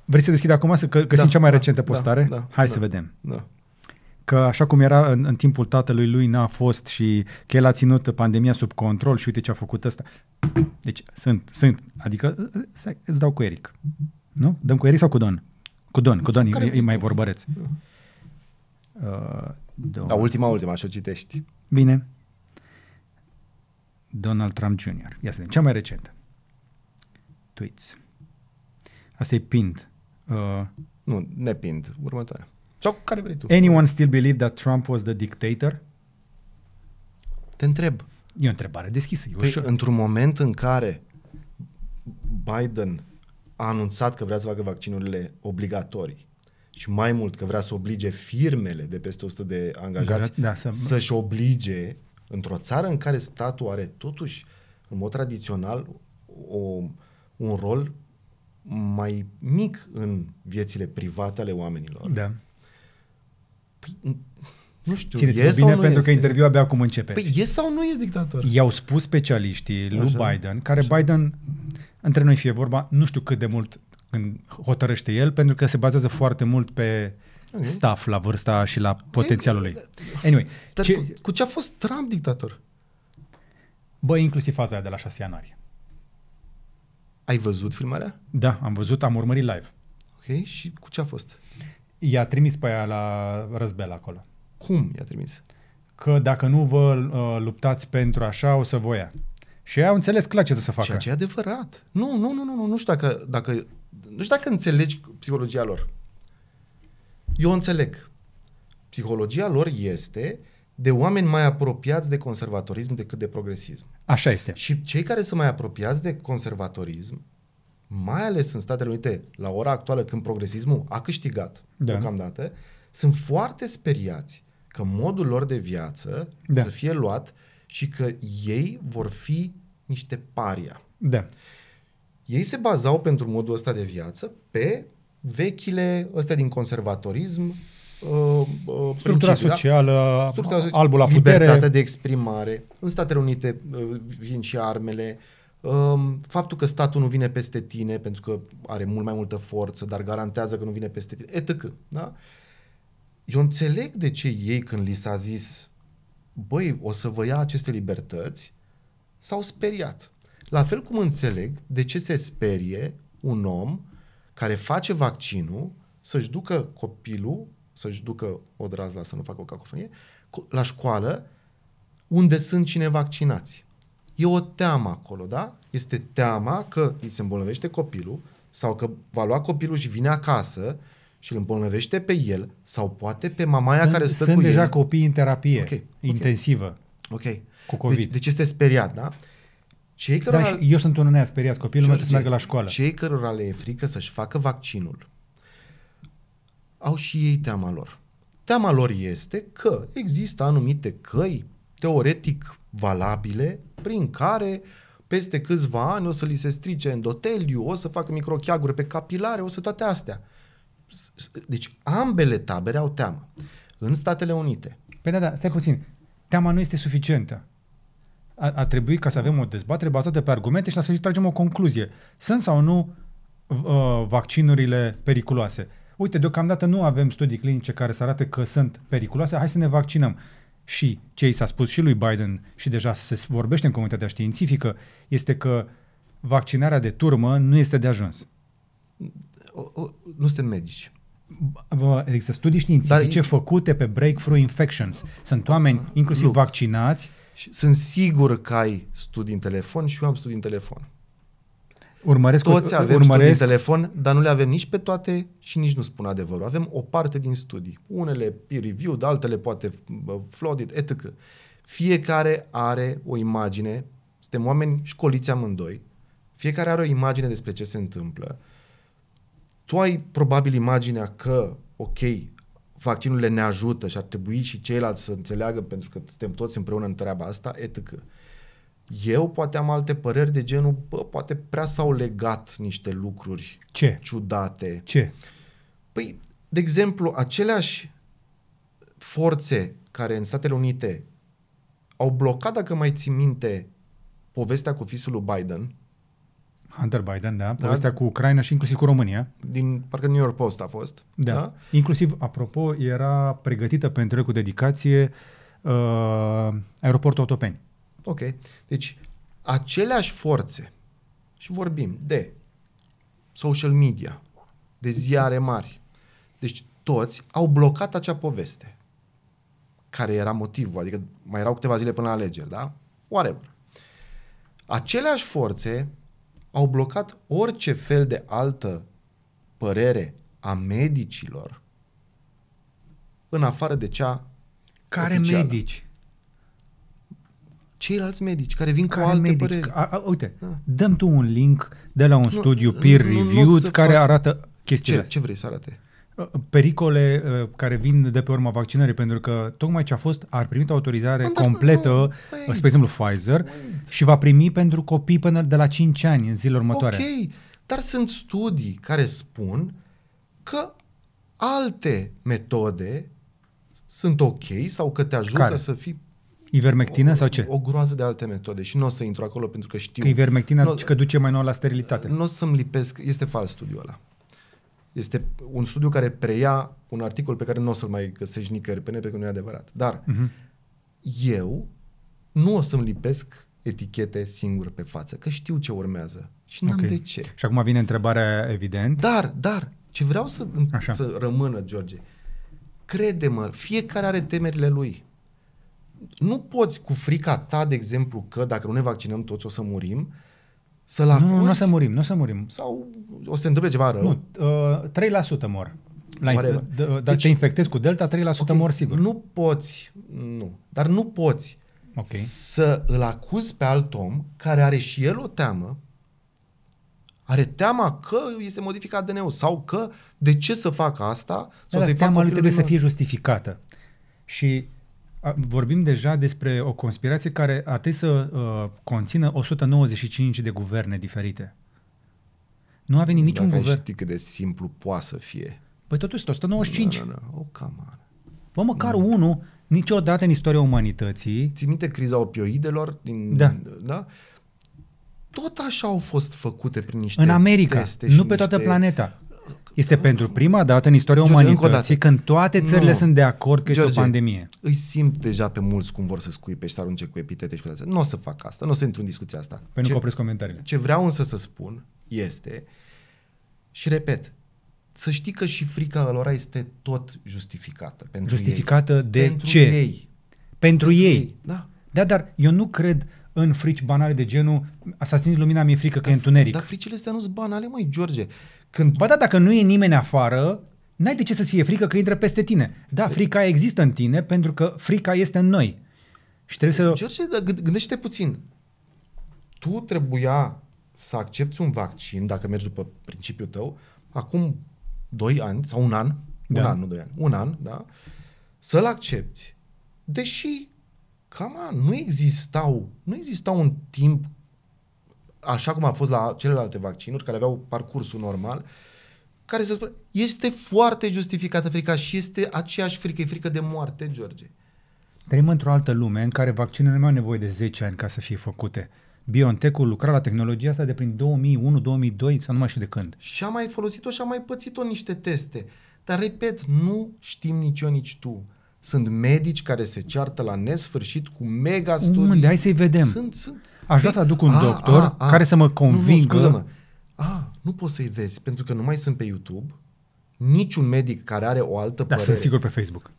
A: Vrei să deschid acum? Că, că da, cea mai da, recentă da. postare? Da, da, Hai da, să vedem. Da. Că așa cum era în, în timpul tatălui lui n-a fost și că el a ținut pandemia sub control și uite ce a făcut ăsta. Deci sunt, sunt. Adică îți dau cu Eric. Nu? Dăm cu Eric sau cu Don? Cu Don, cu Don, e, e mai vorbăreț. Da. Uh, Don. Da, ultima, ultima,
B: și o citești.
A: Bine. Donald Trump Jr. Ia să vedem, cea mai recentă. Tweets. Asta e pinned Uh, nu, depind. Următoarea. Sau care vrei tu. Anyone still believe that Trump was the dictator?
B: Te întreb. E o întrebare deschisă. E păi, într-un moment în care Biden a anunțat că vrea să facă vaccinurile obligatorii și mai mult că vrea să oblige firmele de peste 100 de angajați da, să... să-și oblige într-o țară în care statul are totuși, în mod tradițional, o, un rol mai mic în viețile private ale oamenilor.
A: Da. Păi, nu știu, Țineți e bine nu pentru este? că interviul abia acum începe. Păi e
B: sau nu e dictator?
A: I-au spus specialiștii lui Biden, care Așa. Biden, între noi fie vorba, nu știu cât de mult când hotărăște el, pentru că se bazează foarte mult pe okay. staff la vârsta și la potențialul lui. Anyway, Dar ce... Cu, cu ce a fost Trump dictator? Bă, inclusiv faza aia de la 6 ianuarie.
B: Ai văzut filmarea? Da,
A: am văzut, am urmărit live. Ok, și cu ce a fost? I-a trimis pe aia la răzbel acolo. Cum i-a trimis? Că dacă nu vă uh, luptați pentru așa, o să voia. Și ei au înțeles clar ce să
B: facă. Ceea ce e adevărat. Nu, nu, nu, nu, nu, nu știu dacă, dacă, nu știu dacă înțelegi psihologia lor. Eu înțeleg. Psihologia lor este uh, de oameni mai apropiați de conservatorism decât de progresism. Așa este. Și cei care sunt mai apropiați de conservatorism, mai ales în Statele Unite, la ora actuală când progresismul a câștigat da. deocamdată, sunt foarte speriați că modul lor de viață da. să fie luat și că ei vor fi niște paria. Da. Ei se bazau pentru modul ăsta de viață pe vechile ăstea din conservatorism, Uh, uh, structura da? socială, da? structura socială, albul la putere. Libertatea de exprimare. În Statele Unite uh, vin și armele. Um, faptul că statul nu vine peste tine pentru că are mult mai multă forță, dar garantează că nu vine peste tine, etc. Da? Eu înțeleg de ce ei când li s-a zis băi, o să vă ia aceste libertăți, s-au speriat. La fel cum înțeleg de ce se sperie un om care face vaccinul să-și ducă copilul să-și ducă o drazla să nu facă o cacofonie, la școală, unde sunt cine vaccinați. E o teamă acolo, da? Este teama că îi se îmbolnăvește copilul sau că va lua copilul și vine acasă și îl îmbolnăvește pe el sau poate pe mamaia sunt, care stă sunt cu deja
A: copii în terapie okay,
B: okay. intensivă. Ok. Cu COVID. Deci, deci este speriat, da? Cei da, cărora... da, eu sunt un nea speriat, copilul meu trebuie să meargă la școală. Cei cărora le e frică să-și facă vaccinul, au și ei teama lor. Teama lor este că există anumite căi teoretic valabile prin care peste câțiva ani o să li se strice endoteliu, o să facă microcheaguri pe capilare, o să toate astea. Deci ambele tabere au teamă. În Statele Unite. Păi da, da, stai puțin.
A: Teama nu este suficientă. A, a trebuit ca să avem o dezbatere bazată pe argumente și la sfârșit tragem o concluzie. Sunt sau nu uh, vaccinurile periculoase? uite, deocamdată nu avem studii clinice care să arate că sunt periculoase, hai să ne vaccinăm. Și ce i s-a spus și lui Biden și deja se vorbește în comunitatea științifică este că vaccinarea de turmă nu este de ajuns.
B: O, o, nu suntem medici.
A: Există studii științifice Dar, făcute pe breakthrough infections. Sunt oameni
B: inclusiv nu. vaccinați. Sunt sigur că ai studii în telefon și eu am studii în telefon. Urmăresc Toți o, avem urmăresc... studii telefon, dar nu le avem nici pe toate și nici nu spun adevărul. Avem o parte din studii. Unele peer reviewed, altele poate flooded, etc. Fiecare are o imagine, suntem oameni școliți amândoi, fiecare are o imagine despre ce se întâmplă. Tu ai probabil imaginea că, ok, vaccinurile ne ajută și ar trebui și ceilalți să înțeleagă pentru că suntem toți împreună în treaba asta, etc. Eu poate am alte păreri de genul, bă, poate prea s-au legat niște lucruri Ce? ciudate. Ce? Păi, de exemplu, aceleași forțe care în Statele Unite au blocat, dacă mai ții minte, povestea cu fisul lui Biden.
A: Hunter Biden, da. da. Povestea da? cu Ucraina și inclusiv cu România.
B: Din, parcă New York Post a fost.
A: Da. da? Inclusiv, apropo, era pregătită pentru el cu dedicație uh,
B: aeroportul Otopeni. Ok. Deci, aceleași forțe, și vorbim de social media, de ziare mari, deci toți au blocat acea poveste care era motivul, adică mai erau câteva zile până la alegeri, da? Whatever. Aceleași forțe au blocat orice fel de altă părere a medicilor în afară de cea Care oficială. medici? ceilalți medici care vin care cu alte medic? păreri. A, a, uite, da.
A: dăm tu un link de la un nu, studiu peer reviewed care faci. arată chestiile. Ce, ce vrei să arate? Uh, uh, pericole uh, care vin de pe urma vaccinării, pentru că tocmai ce a fost ar primit autorizare Dar completă, nu, nu, păi- spre exemplu Pfizer, wait. Păi- și va primi pentru copii până de la
B: 5 ani în zilele următoare. Ok, dar sunt studii care spun că alte metode sunt ok sau că te ajută Care? să fii
A: Ivermectina o, sau ce?
B: O groază de alte metode și nu o să intru acolo pentru că știu... Că ivermectina n-o, că duce mai nou la sterilitate. Nu o să-mi lipesc, este fals studiul ăla. Este un studiu care preia un articol pe care nu o să-l mai găsești nicăieri pe pentru că nu e adevărat. Dar uh-huh. eu nu o să-mi lipesc etichete singur pe față, că știu ce urmează și n-am okay. de ce.
A: Și acum vine întrebarea evident.
B: Dar, dar, ce vreau să, Așa. să rămână, George, crede-mă, fiecare are temerile lui nu poți cu frica ta, de exemplu, că dacă nu ne vaccinăm toți o să murim, să-l acuzi... Nu, nu, nu o să murim, nu o să murim. Sau o să se întâmple ceva rău. Nu,
A: uh, 3% mor.
B: La, d- d- deci, te infectezi cu delta, 3% okay, mor sigur. Nu poți, nu, dar nu poți okay. să îl acuzi pe alt om care are și el o teamă, are teama că este modificat DNA-ul sau că de ce să fac asta? Sau da, da să-i teama lui trebuie să fie
A: justificată. Și vorbim deja despre o conspirație care ar trebui să uh, conțină 195 de guverne diferite.
B: Nu avem niciun Dacă guvern. știi cât de simplu poate să fie.
A: Păi totuși 195. Nu, no, nu, no, nu. No. Oh, come on. Bă, măcar nu. unul, niciodată în istoria
B: umanității. Ți minte criza opioidelor? Din, da. da? Tot așa au fost făcute prin niște În America, teste nu pe niște... toată planeta.
A: Este pentru prima dată în istoria umanității când toate țările nu. sunt de acord că George, este o
B: pandemie. Îi simt deja pe mulți cum vor să scuipe și să arunce cu epitete și cu Nu o să fac asta, nu o să intru în discuția asta. Păi nu opresc comentariile. Ce vreau însă să spun este, și repet, să știi că și frica lor este tot justificată. Pentru justificată ei. de pentru ce? Ei. Pentru, pentru ei. ei.
A: Da. Da, dar eu nu cred în frici banale de genul s-a Lumina mi-e frică că da, e întuneric. Dar fricile astea nu sunt banale, mai George. Când, ba da, dacă nu e nimeni afară, n-ai de ce să-ți fie frică că intră peste tine. Da, păi- frica există în tine pentru că frica este în noi.
B: Și trebuie păi să... George, dar gândește puțin. Tu trebuia să accepti un vaccin, dacă mergi după principiul tău, acum 2 ani sau un an, da. un an, nu 2 ani, un an, da? Să-l accepti. Deși, cam nu existau, nu existau un timp așa cum a fost la celelalte vaccinuri, care aveau parcursul normal, care să spune, este foarte justificată frica și este aceeași frică, e frică de moarte, George. Trăim într-o
A: altă lume în care vaccinul nu mai au nevoie de 10 ani ca să fie făcute. BioNTech-ul lucra la tehnologia asta de prin 2001-2002 sau nu mai știu de când.
B: Și a mai folosit-o și a mai pățit-o niște teste. Dar, repet, nu știm nici eu, nici tu sunt medici care se ceartă la nesfârșit cu mega studii. Unde? Hai să-i vedem. Sunt, sunt.
A: Aș vrea să aduc un a, doctor a, a, care să mă convingă. Nu, nu, mă
B: A, nu poți să-i vezi, pentru că nu mai sunt pe YouTube. Niciun medic care are o altă Dar părere. Dar sunt sigur pe Facebook.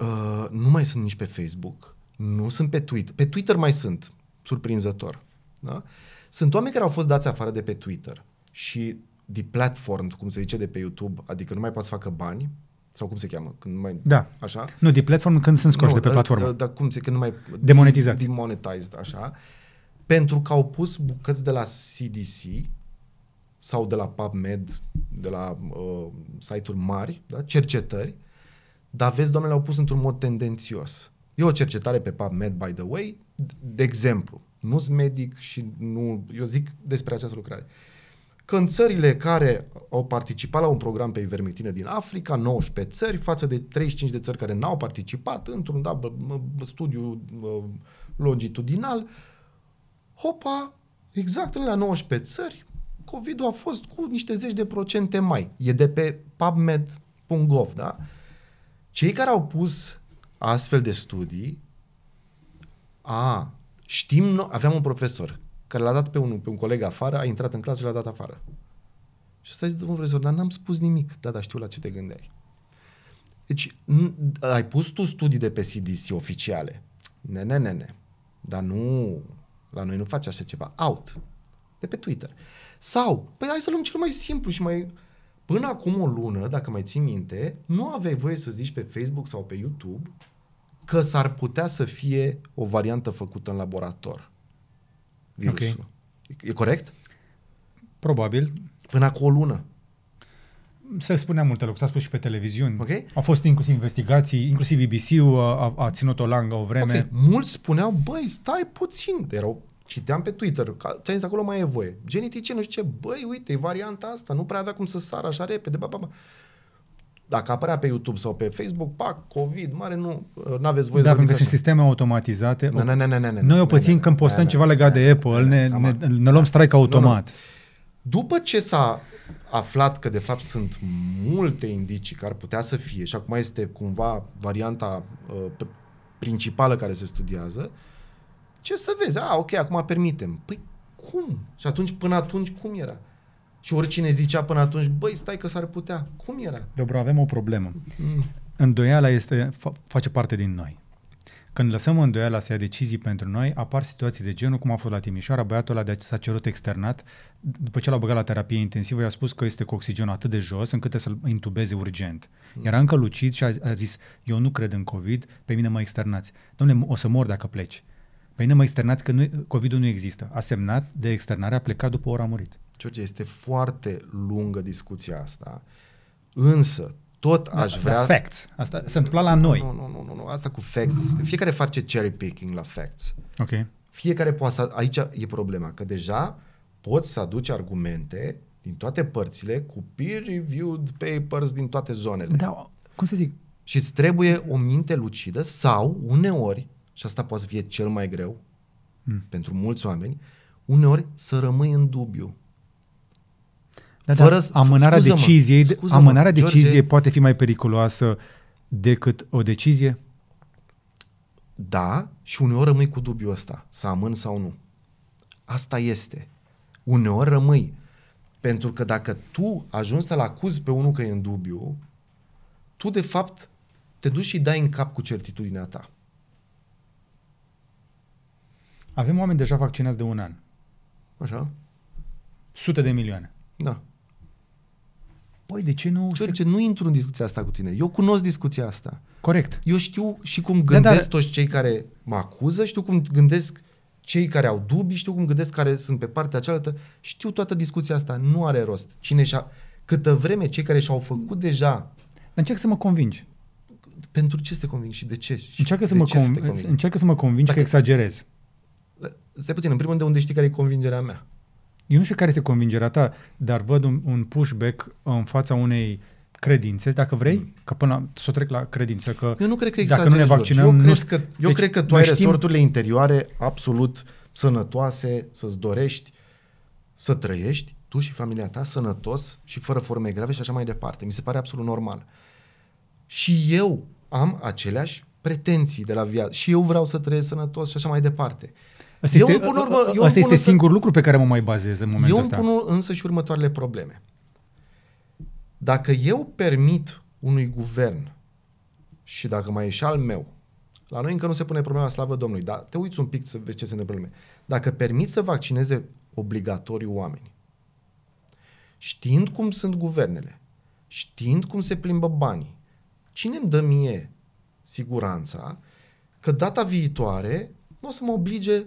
B: Uh, nu mai sunt nici pe Facebook. Nu sunt pe Twitter. Pe Twitter mai sunt, surprinzător. Da? Sunt oameni care au fost dați afară de pe Twitter și de platform, cum se zice de pe YouTube, adică nu mai poți să facă bani, sau cum se cheamă, când mai... Da. Așa? Nu, de platform când sunt scoși nu, de pe ă, platformă. Ă, dar da, cum se, când nu mai... Demonetizați. Demonetized, așa. Pentru că au pus bucăți de la CDC sau de la PubMed, de la uh, site-uri mari, da? cercetări, dar vezi, doamne, au pus într-un mod tendențios. E o cercetare pe PubMed, by the way, de exemplu. Nu sunt medic și nu... Eu zic despre această lucrare. Că în țările care au participat la un program pe ivermectină din Africa, 19 țări, față de 35 de țări care n-au participat, într-un da, studiu longitudinal. Hopa, exact în la 19 țări, COVID-ul a fost cu niște zeci de procente mai. E de pe pubmed.gov, da? Cei care au pus astfel de studii, a, știm, aveam un profesor care l-a dat pe un, pe un coleg afară, a intrat în clasă și l-a dat afară. Și stai domnul profesor, dar n-am spus nimic. Da, dar știu la ce te gândeai. Deci, n- ai pus tu studii de pe CDC oficiale. Ne, ne, ne, ne. Dar nu, la noi nu face așa ceva. Out. De pe Twitter. Sau, păi hai să luăm cel mai simplu și mai... Până acum o lună, dacă mai ții minte, nu aveai voie să zici pe Facebook sau pe YouTube că s-ar putea să fie o variantă făcută în laborator. Virusul. Okay. e corect? Probabil. Până cu o lună. Se
A: spunea multe lucruri, s-a spus și pe televiziuni. Okay. Au fost inclusiv investigații, inclusiv BBC-ul a, a ținut
B: o langă o vreme. Okay. Mulți spuneau, băi, stai puțin, erau citeam pe Twitter, ți-am zis acolo mai e voie. Genetice, nu știu ce, băi, uite, e varianta asta, nu prea avea cum să sară așa repede, ba, ba, ba. Dacă apărea pe YouTube sau pe Facebook, pac, COVID, mare, nu da, aveți voie da, să vorbiți sunt
A: sisteme automatizate. Nu, Noi o pățim când postăm ceva legat de Apple, ne luăm da. strike automat.
B: După ce s-a aflat că de fapt sunt multe indicii care ar putea să fie și acum este cumva varianta uh, principală care se studiază, ce să vezi? A, ok, acum permitem. Păi cum? Și atunci, până atunci, cum era? Și oricine zicea până atunci, băi, stai că s-ar putea. Cum era?
A: Dobro, avem o problemă. Mm. Îndoiala este, fa- face parte din noi. Când lăsăm îndoiala să ia decizii pentru noi, apar situații de genul cum a fost la Timișoara, băiatul ăla de s-a cerut externat, după ce l-a băgat la terapie intensivă, i-a spus că este cu oxigen atât de jos încât să-l intubeze urgent. Hmm. Era încă lucid și a, a zis, eu nu cred în COVID, pe mine mă externați. Domnule, o să mor dacă pleci. Pe mine mă externați că nu, COVID-ul nu există. A semnat de externare, a plecat după ora a murit.
B: George, este foarte lungă discuția asta, însă tot da, aș da, vrea... facts. Asta se întâmpla la noi. Nu, nu, nu, nu, Asta cu facts. Fiecare face cherry picking la facts. Ok. Fiecare poate să... Aici e problema, că deja poți să aduci argumente din toate părțile cu peer-reviewed papers din toate zonele. Da, cum să zic? Și îți trebuie o minte lucidă sau uneori, și asta poate să fie cel mai greu mm. pentru mulți oameni, uneori să rămâi în dubiu. Da, da, fără, da, amânarea deciziei, scuză amânarea George... deciziei
A: poate fi mai periculoasă decât o decizie?
B: Da, și uneori rămâi cu dubiul ăsta, să amân sau nu. Asta este. Uneori rămâi. Pentru că dacă tu ajungi să-l acuzi pe unul că e în dubiu, tu de fapt te duci și dai în cap cu certitudinea ta. Avem oameni deja vaccinați de un an.
A: Așa. Sute de milioane. Da.
B: Păi, de ce nu... George, se... nu intru în discuția asta cu tine. Eu cunosc discuția asta. Corect. Eu știu și cum gândesc da, da. toți cei care mă acuză, știu cum gândesc cei care au dubii, știu cum gândesc care sunt pe partea cealaltă. Știu toată discuția asta. Nu are rost. Cine și-a... Câtă vreme cei care și-au făcut deja... Dar încerc să mă convingi. Pentru ce să te convingi și de ce? Și de să mă ce conv- să încearcă să mă convingi Dacă... că exagerez. Stai puțin, în primul rând, de unde știi care e convingerea mea?
A: eu nu știu care este convingerea ta, dar văd un, un pushback în fața unei credințe, dacă vrei, mm. că până să o trec la credință, că eu nu cred că dacă nu ne vaccinăm... Eu, nu, cred, că, eu deci, cred că tu ai știm... resorturile
B: interioare absolut sănătoase, să-ți dorești să trăiești, tu și familia ta, sănătos și fără forme grave și așa mai departe. Mi se pare absolut normal. Și eu am aceleași pretenții de la viață. Și eu vreau să trăiesc sănătos și așa mai departe. Asta eu este, pun urmă, eu asta este însă, singurul
A: lucru pe care mă mai bazez în momentul eu ăsta. Eu
B: pun însă și următoarele probleme. Dacă eu permit unui guvern și dacă mai e și al meu, la noi încă nu se pune problema slavă Domnului, dar te uiți un pic să vezi ce se întâmplă lume. Dacă permit să vaccineze obligatoriu oameni, știind cum sunt guvernele, știind cum se plimbă banii, cine îmi dă mie siguranța că data viitoare nu o să mă oblige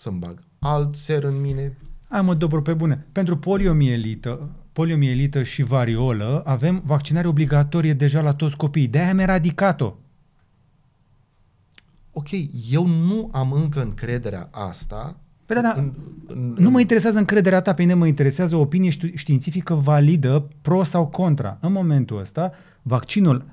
B: să-mi bag alt ser în mine.
A: Am mă, dobro pe bune. Pentru poliomielită, poliomielită și variolă avem vaccinare obligatorie deja la toți copiii. De-aia am eradicat-o.
B: Ok, eu nu am încă încrederea asta Păi da, da în, în, nu mă
A: interesează încrederea ta, pe mine mă interesează o opinie științifică validă, pro sau contra. În momentul ăsta, vaccinul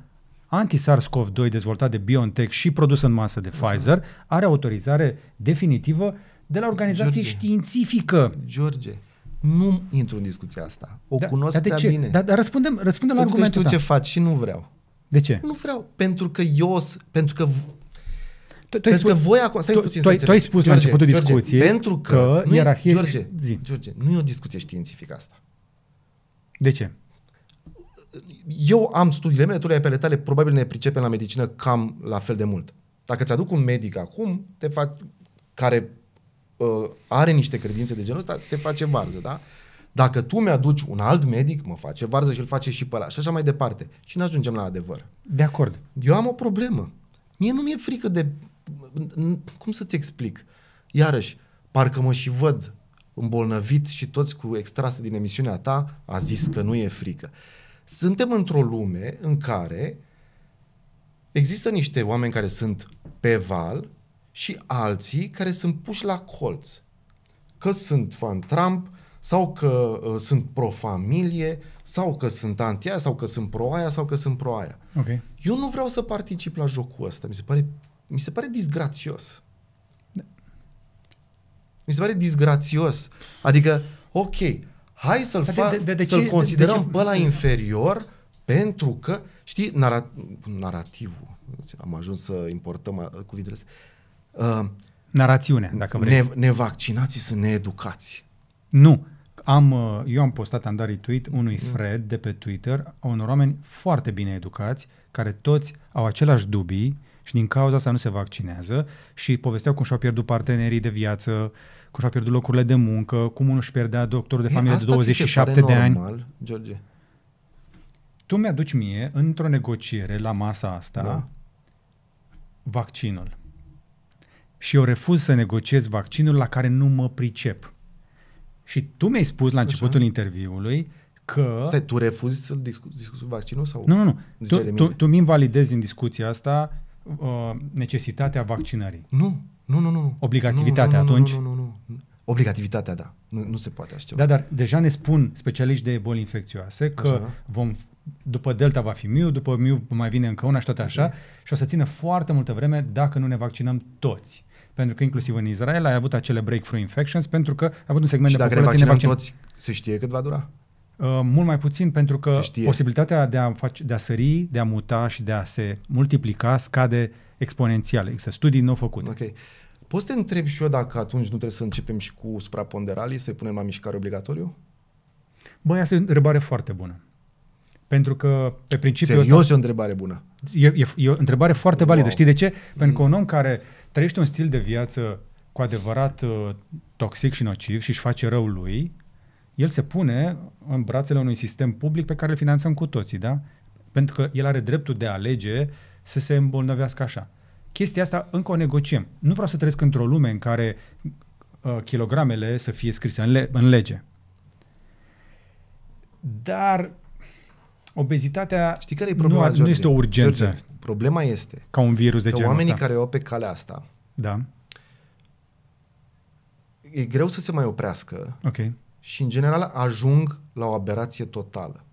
A: anti-SARS-CoV-2 dezvoltat de BioNTech și produs în masă de Pfizer are autorizare definitivă de la organizație George, științifică.
B: George, nu intru în discuția asta. O da, cunosc de prea ce? bine. Dar, da, răspundem, răspundem la argumentul ăsta. Pentru că știu ce faci și nu vreau. De ce? Nu vreau. Pentru că eu... Pentru că tu, tu ai spus, că voi acum, stai tu, puțin tu, să tu ai spus George, la începutul discuției pentru că, că nu ierarhie... George, zi. George, nu e o discuție științifică asta. De ce? Eu am studiile mele, tu le-ai pe ale tale, probabil ne pricepem la medicină cam la fel de mult. Dacă ți aduc un medic acum, te fac care uh, are niște credințe de genul ăsta, te face varză, da? Dacă tu mi-aduci un alt medic, mă face varză și îl face și pe ăla și așa mai departe. Și ne ajungem la adevăr. De acord. Eu am o problemă. Mie nu mi-e frică de... Cum să-ți explic? Iarăși, parcă mă și văd îmbolnăvit și toți cu extrase din emisiunea ta a zis că nu e frică. Suntem într-o lume în care există niște oameni care sunt pe val și alții care sunt puși la colț. Că sunt fan Trump, sau că uh, sunt pro-familie, sau că sunt anti sau că sunt pro-aia, sau că sunt pro-aia. Okay. Eu nu vreau să particip la jocul ăsta. Mi se pare, mi se pare disgrațios. Da. Mi se pare disgrațios. Adică, ok, hai să-l, fa- de, de, de să-l ce, considerăm de, de ce... pe la inferior pentru că, știi, nara- narativul, am ajuns să importăm uh, cuvintele astea, Uh, Narațiunea, dacă vrei. Ne, nevaccinații sunt needucați.
A: Nu. Am, uh, eu am postat, am dat retweet unui mm. Fred de pe Twitter, unor oameni foarte bine educați, care toți au același dubii și din cauza asta nu se vaccinează și povesteau cum și-au pierdut partenerii de viață, cum și-au pierdut locurile de muncă, cum unul își pierdea doctor de familie de 27 de ani.
B: normal, George?
A: Tu mi-aduci mie, într-o negociere la masa asta, da. vaccinul și eu refuz să negociez vaccinul la care nu mă pricep. Și tu mi-ai spus la începutul Așa. interviului
B: că... Stai, tu refuzi să-l discuți discu-
A: vaccinul sau... Nu, nu, nu. Tu, tu, tu mi invalidezi în discuția asta uh, necesitatea vaccinării.
B: Nu, nu, nu, nu. Obligativitatea nu, nu, nu, atunci? Nu, nu, nu, nu. Obligativitatea, da. Nu, nu se poate așa Da, dar
A: deja ne spun specialiști de boli infecțioase că așa. vom după Delta va fi Miu, după Miu mai vine încă una și tot așa okay. și o să țină foarte multă vreme dacă nu ne vaccinăm toți pentru că inclusiv în Israel ai avut acele breakthrough infections, pentru că ai avut un segment și de populație nevaccinată. toți,
B: se știe cât va dura?
A: Uh, mult mai puțin, pentru că posibilitatea de a, face, de a sări, de a muta și de a se multiplica scade exponențial. Există
B: studii nou făcute. Ok. Poți să te întreb și eu dacă atunci nu trebuie să începem și cu supraponderalii, să-i punem la mișcare obligatoriu?
A: Băi, asta e o întrebare foarte bună. Pentru că, pe principiu... Serios ăsta, e o întrebare bună. E, e, e o întrebare foarte wow. validă. Știi de ce? Pentru că mm. un om care trăiește un stil de viață cu adevărat uh, toxic și nociv și își face rău lui, el se pune în brațele unui sistem public pe care îl finanțăm cu toții, da? Pentru că el are dreptul de a alege să se îmbolnăvească așa. Chestia asta încă o negociem. Nu vreau să trăiesc într-o lume în care uh, kilogramele să fie scrise în, le- în lege. Dar obezitatea
B: Știi care e problema, nu, nu este o urgență. George,
A: Problema este Ca un virus de că oamenii ăsta. care
B: au pe calea asta da. e greu să se mai oprească okay. și în general ajung la o aberație totală.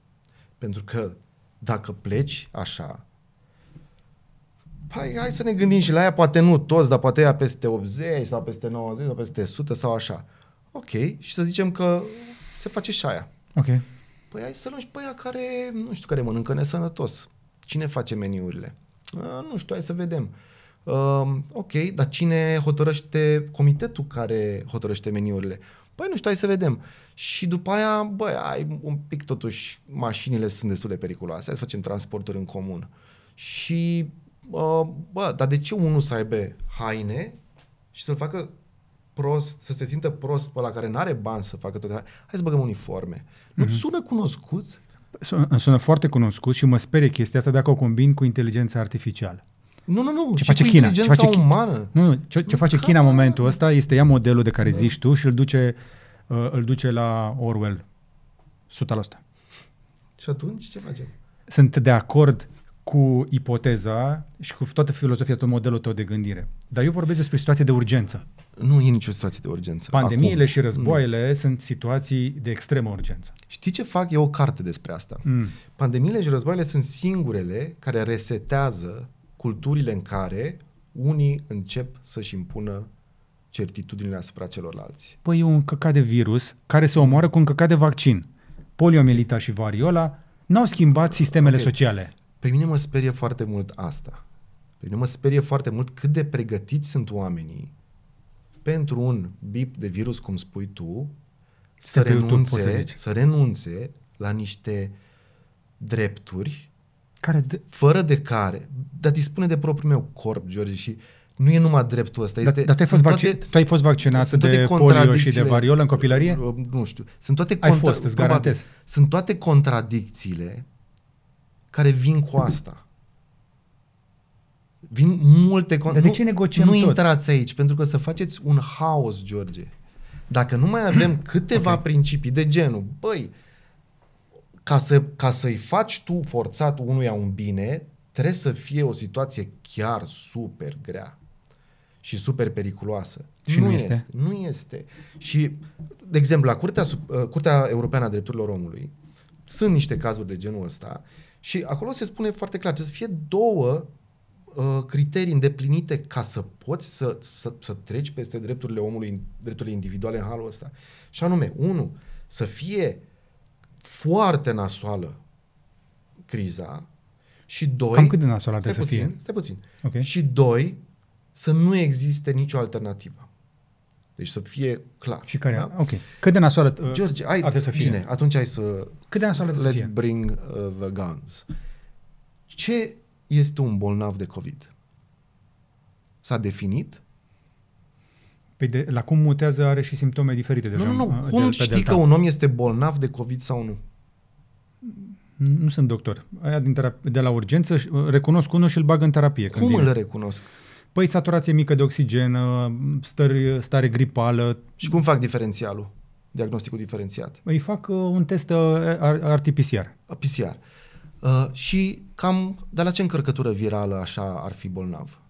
B: Pentru că dacă pleci așa, hai, hai să ne gândim și la ea, poate nu toți, dar poate ea peste 80 sau peste 90 sau peste 100 sau așa. Ok, și să zicem că se face și aia. Ok. Păi hai să luăm și pe aia care, nu știu, care mănâncă nesănătos. Cine face meniurile? Uh, nu știu, hai să vedem. Uh, ok, dar cine hotărăște comitetul care hotărăște meniurile? Păi nu știu, hai să vedem. Și după aia, băi, ai un pic totuși, mașinile sunt destul de periculoase, hai să facem transporturi în comun. Și, uh, bă, dar de ce unul să aibă haine și să-l facă prost, să se simtă prost pe la care nu are bani să facă toate Hai să băgăm uniforme. Nu-ți mm-hmm. sună cunoscut?
A: Îmi sună foarte cunoscut și mă sperie chestia asta dacă o combin cu inteligența artificială. Nu, nu, nu. Ce face China? Ce face China? umană. Nu, nu. Ce, ce face China în momentul ăsta este ia modelul de care da. zici tu și îl duce, uh, îl duce la Orwell. 100%.
B: Și atunci ce facem?
A: Sunt de acord cu ipoteza și cu toată filozofia, tot modelul tău de gândire. Dar eu vorbesc despre situații de urgență. Nu e nicio situație de urgență. Pandemiile Acum. și războaiele mm.
B: sunt situații de extremă urgență. Știi ce fac? E o carte despre asta. Mm. Pandemiile și războaiele sunt singurele care resetează culturile în care unii încep să-și impună certitudinile asupra celorlalți.
A: Păi e un căcat de virus care se omoară cu un căcat de vaccin. Poliomielita și variola n-au schimbat sistemele okay.
B: sociale. Pe mine mă sperie foarte mult asta. Pe mine mă sperie foarte mult cât de pregătiți sunt oamenii pentru un bip de virus, cum spui tu, să renunțe, renunțe, să, să renunțe la niște drepturi care de... fără de care, dar dispune de propriul meu corp, George, și nu e numai dreptul ăsta. Este, dar, dar tu, ai fost toate, tu ai fost vaccinat de polio și de variolă în copilărie? Nu știu. Sunt toate contra- ai fost, îți garantez. Probabil, sunt toate contradicțiile care vin cu asta. Vin multe... Con- Dar de nu, ce negociem Nu tot? intrați aici, pentru că să faceți un haos, George. Dacă nu mai avem câteva okay. principii de genul, băi, ca, să, ca să-i faci tu forțat unuia un bine, trebuie să fie o situație chiar super grea și super periculoasă. Și nu, nu este. este. Nu este. Și, de exemplu, la Curtea, uh, Curtea Europeană a Drepturilor Omului sunt niște cazuri de genul ăsta și acolo se spune foarte clar, trebuie să fie două uh, criterii îndeplinite ca să poți să, să, să treci peste drepturile omului, drepturile individuale în halul ăsta. Și anume, unu, să fie foarte nasoală criza și doi... Cam cât de nasoală trebuie puțin, fie? Stai puțin. Okay. Și doi, să nu existe nicio alternativă. Deci să fie clar. Și care, da? ok. Cât de nasoală uh, George, ai, ar să fie? Bine, atunci hai să... Cât de nasoală să Let's fie? bring uh, the guns. Ce este un bolnav de COVID? S-a
A: definit? Păi de, la cum mutează are și simptome diferite deja. Nu, nu, nu. Uh, cum de, știi delta. că un om este bolnav de COVID sau nu? Nu sunt doctor. Aia din terapie, de la urgență uh, recunosc unul și îl bag în terapie. Cum când îl recunosc? Păi saturație mică de oxigen, uh, stări, stare gripală. Și cum fac
B: diferențialul, diagnosticul diferențiat? Îi fac uh, un test uh, RT-PCR. Uh, PCR. Uh, și cam de la ce încărcătură virală așa ar fi bolnav?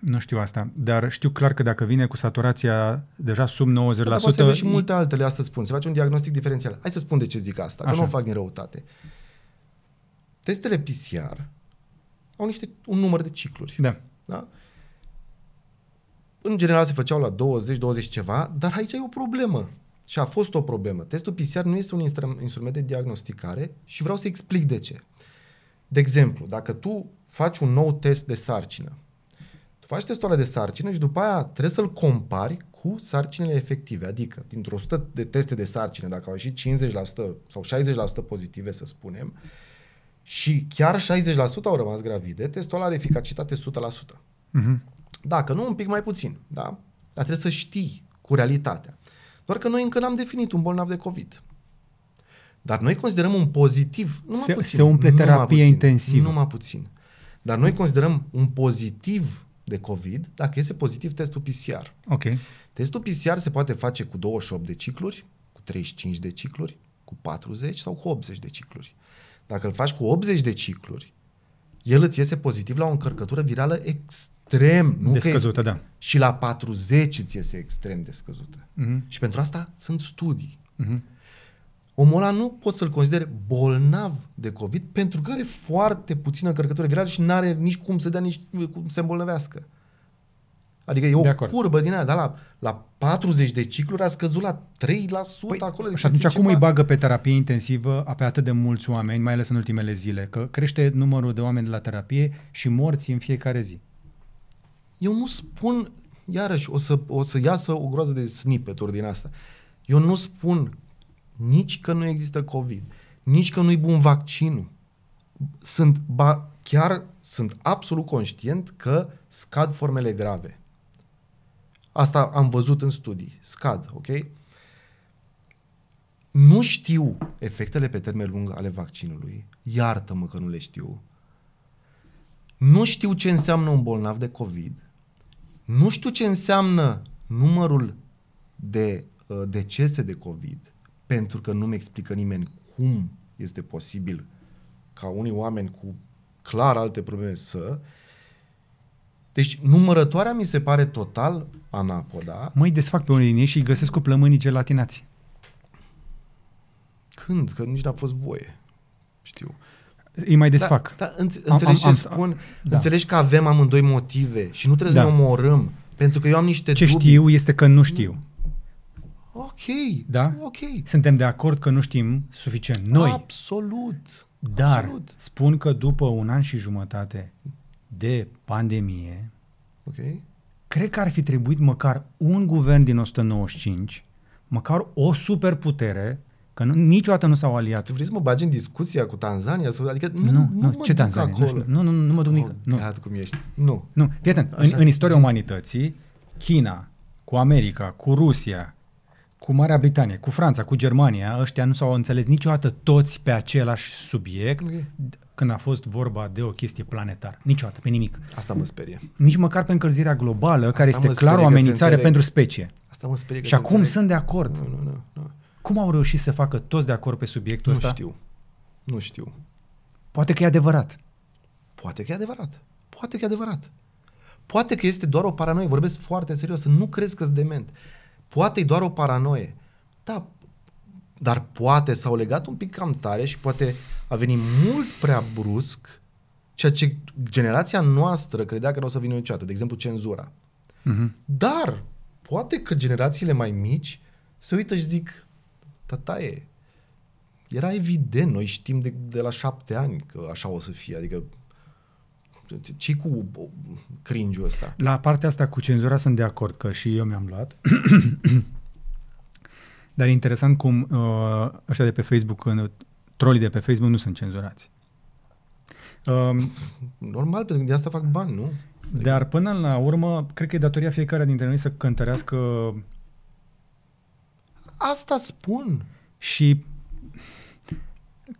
A: Nu știu asta, dar știu clar că dacă vine cu saturația deja sub 90%... Dar poate să și multe
B: altele, asta spun. Se face un diagnostic diferențial. Hai să spun de ce zic asta, Așa. că nu o fac din răutate. Testele PCR au niște, un număr de cicluri. Da. da? În general se făceau la 20-20 ceva, dar aici e o problemă. Și a fost o problemă. Testul PCR nu este un instrument de diagnosticare și vreau să explic de ce. De exemplu, dacă tu faci un nou test de sarcină, tu faci testul ăla de sarcină și după aia trebuie să-l compari cu sarcinile efective. Adică, dintr-o 100 de teste de sarcină, dacă au ieșit 50% sau 60% pozitive, să spunem, și chiar 60% au rămas gravide, testul are eficacitate 100%. Uh-huh. Mhm. Dacă nu, un pic mai puțin, da? Dar trebuie să știi cu realitatea. Doar că noi încă n-am definit un bolnav de COVID. Dar noi considerăm un pozitiv, numai se, puțin. Se umple numai terapie puțin, intensivă. Numai puțin. Dar noi considerăm un pozitiv de COVID dacă este pozitiv testul PCR. Ok. Testul PCR se poate face cu 28 de cicluri, cu 35 de cicluri, cu 40 sau cu 80 de cicluri. Dacă îl faci cu 80 de cicluri, el îți iese pozitiv la o încărcătură virală extrem. Nu descăzută, că... da. Și la 40 îți iese extrem de scăzută. mm Și pentru asta sunt studii. Uh-huh. Omul ăla nu pot să-l consider bolnav de COVID pentru că are foarte puțină încărcătură virală și nu are nici cum să dea, nici cum să îmbolnăvească. Adică e o curbă din aia, dar la, la 40 de cicluri a scăzut la 3% păi, acolo. Deci și atunci ceva... cum îi
A: bagă pe terapie intensivă pe atât de mulți oameni, mai ales în ultimele zile? Că crește numărul de oameni de la terapie și morți în fiecare
B: zi. Eu nu spun, iarăși, o să, o să iasă o groază de snippet din asta. Eu nu spun nici că nu există COVID, nici că nu-i bun vaccinul. Sunt, ba, chiar sunt absolut conștient că scad formele grave Asta am văzut în studii. Scad, ok? Nu știu efectele pe termen lung ale vaccinului. Iartă-mă că nu le știu. Nu știu ce înseamnă un bolnav de COVID. Nu știu ce înseamnă numărul de uh, decese de COVID, pentru că nu mi explică nimeni cum este posibil ca unii oameni cu clar alte probleme să. Deci numărătoarea mi se pare total anapoda.
A: Măi, desfac pe unii din ei și îi găsesc cu plămânii gelatinați.
B: Când? Că nici n-a fost voie. Știu. Îi mai da, desfac. Da, da, înț- înțelegi am, am, ce am, spun? Da. Înțelegi că avem amândoi motive și nu trebuie da. să ne da. omorâm. Pentru că eu am niște Ce dubii. știu este că nu știu. Ok.
A: Da? Ok. Suntem de acord că nu știm suficient. Noi.
B: Absolut.
A: Dar Absolut. spun că după un an și jumătate de pandemie, okay cred că ar fi trebuit măcar un guvern din 195, măcar o superputere, că nu, niciodată nu s-au aliat. vrei să mă bagi în discuția cu Tanzania? Sau, adică nu, nu, nu, nu ce Tanzania? Acolo. Nu, nu, nu, nu mă duc oh, nică. Nu. cum ești. Nu. Nu, atent, în, în istoria zi. umanității, China, cu America, cu Rusia, cu Marea Britanie, cu Franța, cu Germania, ăștia nu s-au înțeles niciodată toți pe același subiect. Okay când a fost vorba de o chestie planetară. Niciodată, pe nimic. Asta mă sperie. Nici măcar pe încălzirea globală, Asta care este clar o amenințare pentru specie.
B: Asta mă sperie. Și acum înțeleg.
A: sunt de acord. Nu, nu, nu, nu. Cum au reușit să facă toți de acord pe subiectul nu ăsta? Nu știu. Nu știu. Poate că e adevărat. Poate că e adevărat.
B: Poate că e adevărat. Poate că este doar o paranoie. Vorbesc foarte serios. Nu crezi că-s dement. Poate e doar o paranoie. Da, dar poate s-au legat un pic cam tare și poate a venit mult prea brusc ceea ce generația noastră credea că nu o să vină niciodată, de exemplu cenzura. Mm-hmm. Dar poate că generațiile mai mici se uită și zic, tataie, era evident, noi știm de, de la șapte ani că așa o să fie, adică ce cu cringe ăsta?
A: La partea asta cu cenzura sunt de acord că și eu mi-am luat dar e interesant cum uh, ăștia de pe Facebook, trolii de pe Facebook nu sunt cenzurați. Um, Normal, pentru că de asta fac bani, nu? Adică... Dar până la urmă, cred că e datoria fiecare dintre noi să cântărească...
B: Asta spun.
A: Și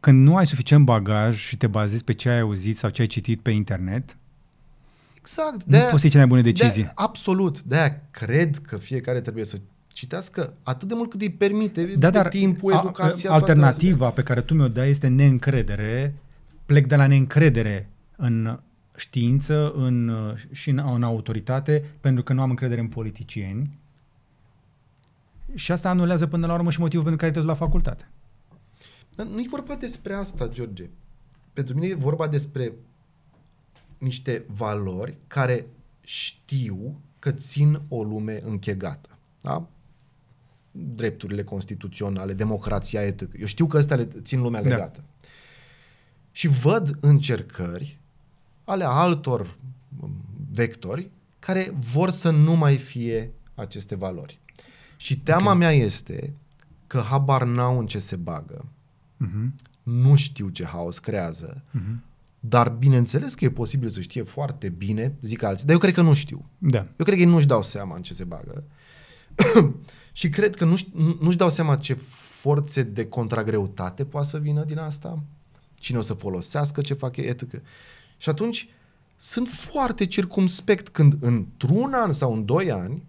A: când nu ai suficient bagaj și te bazezi pe ce ai auzit sau ce ai citit pe internet,
B: Exact. De nu poți să cea mai bune decizii. De absolut. de cred că fiecare trebuie să citească atât de mult cât îi permite da, dar timpul, a, educația, Alternativa
A: pe care tu mi-o dai este neîncredere. Plec de la neîncredere în știință în, și în, în autoritate pentru că nu am încredere în politicieni. Și asta anulează până la urmă și motivul pentru care te duci la facultate.
B: Dar nu e vorba despre asta, George. Pentru mine e vorba despre niște valori care știu că țin o lume închegată. Da? drepturile constituționale, democrația etc. Eu știu că astea le țin lumea da. legată. Da. Și văd încercări ale altor um, vectori care vor să nu mai fie aceste valori. Și teama okay. mea este că habar n-au în ce se bagă,
A: uh-huh.
B: nu știu ce haos creează, uh-huh. dar bineînțeles că e posibil să știe foarte bine, zic alții, dar eu cred că nu știu. Da. Eu cred că ei nu-și dau seama în ce se bagă. Uh, și cred că nu-și, nu-și dau seama ce forțe de contragreutate poate să vină din asta, cine o să folosească ce fac etică. Și atunci sunt foarte circumspect când într-un an sau în doi ani,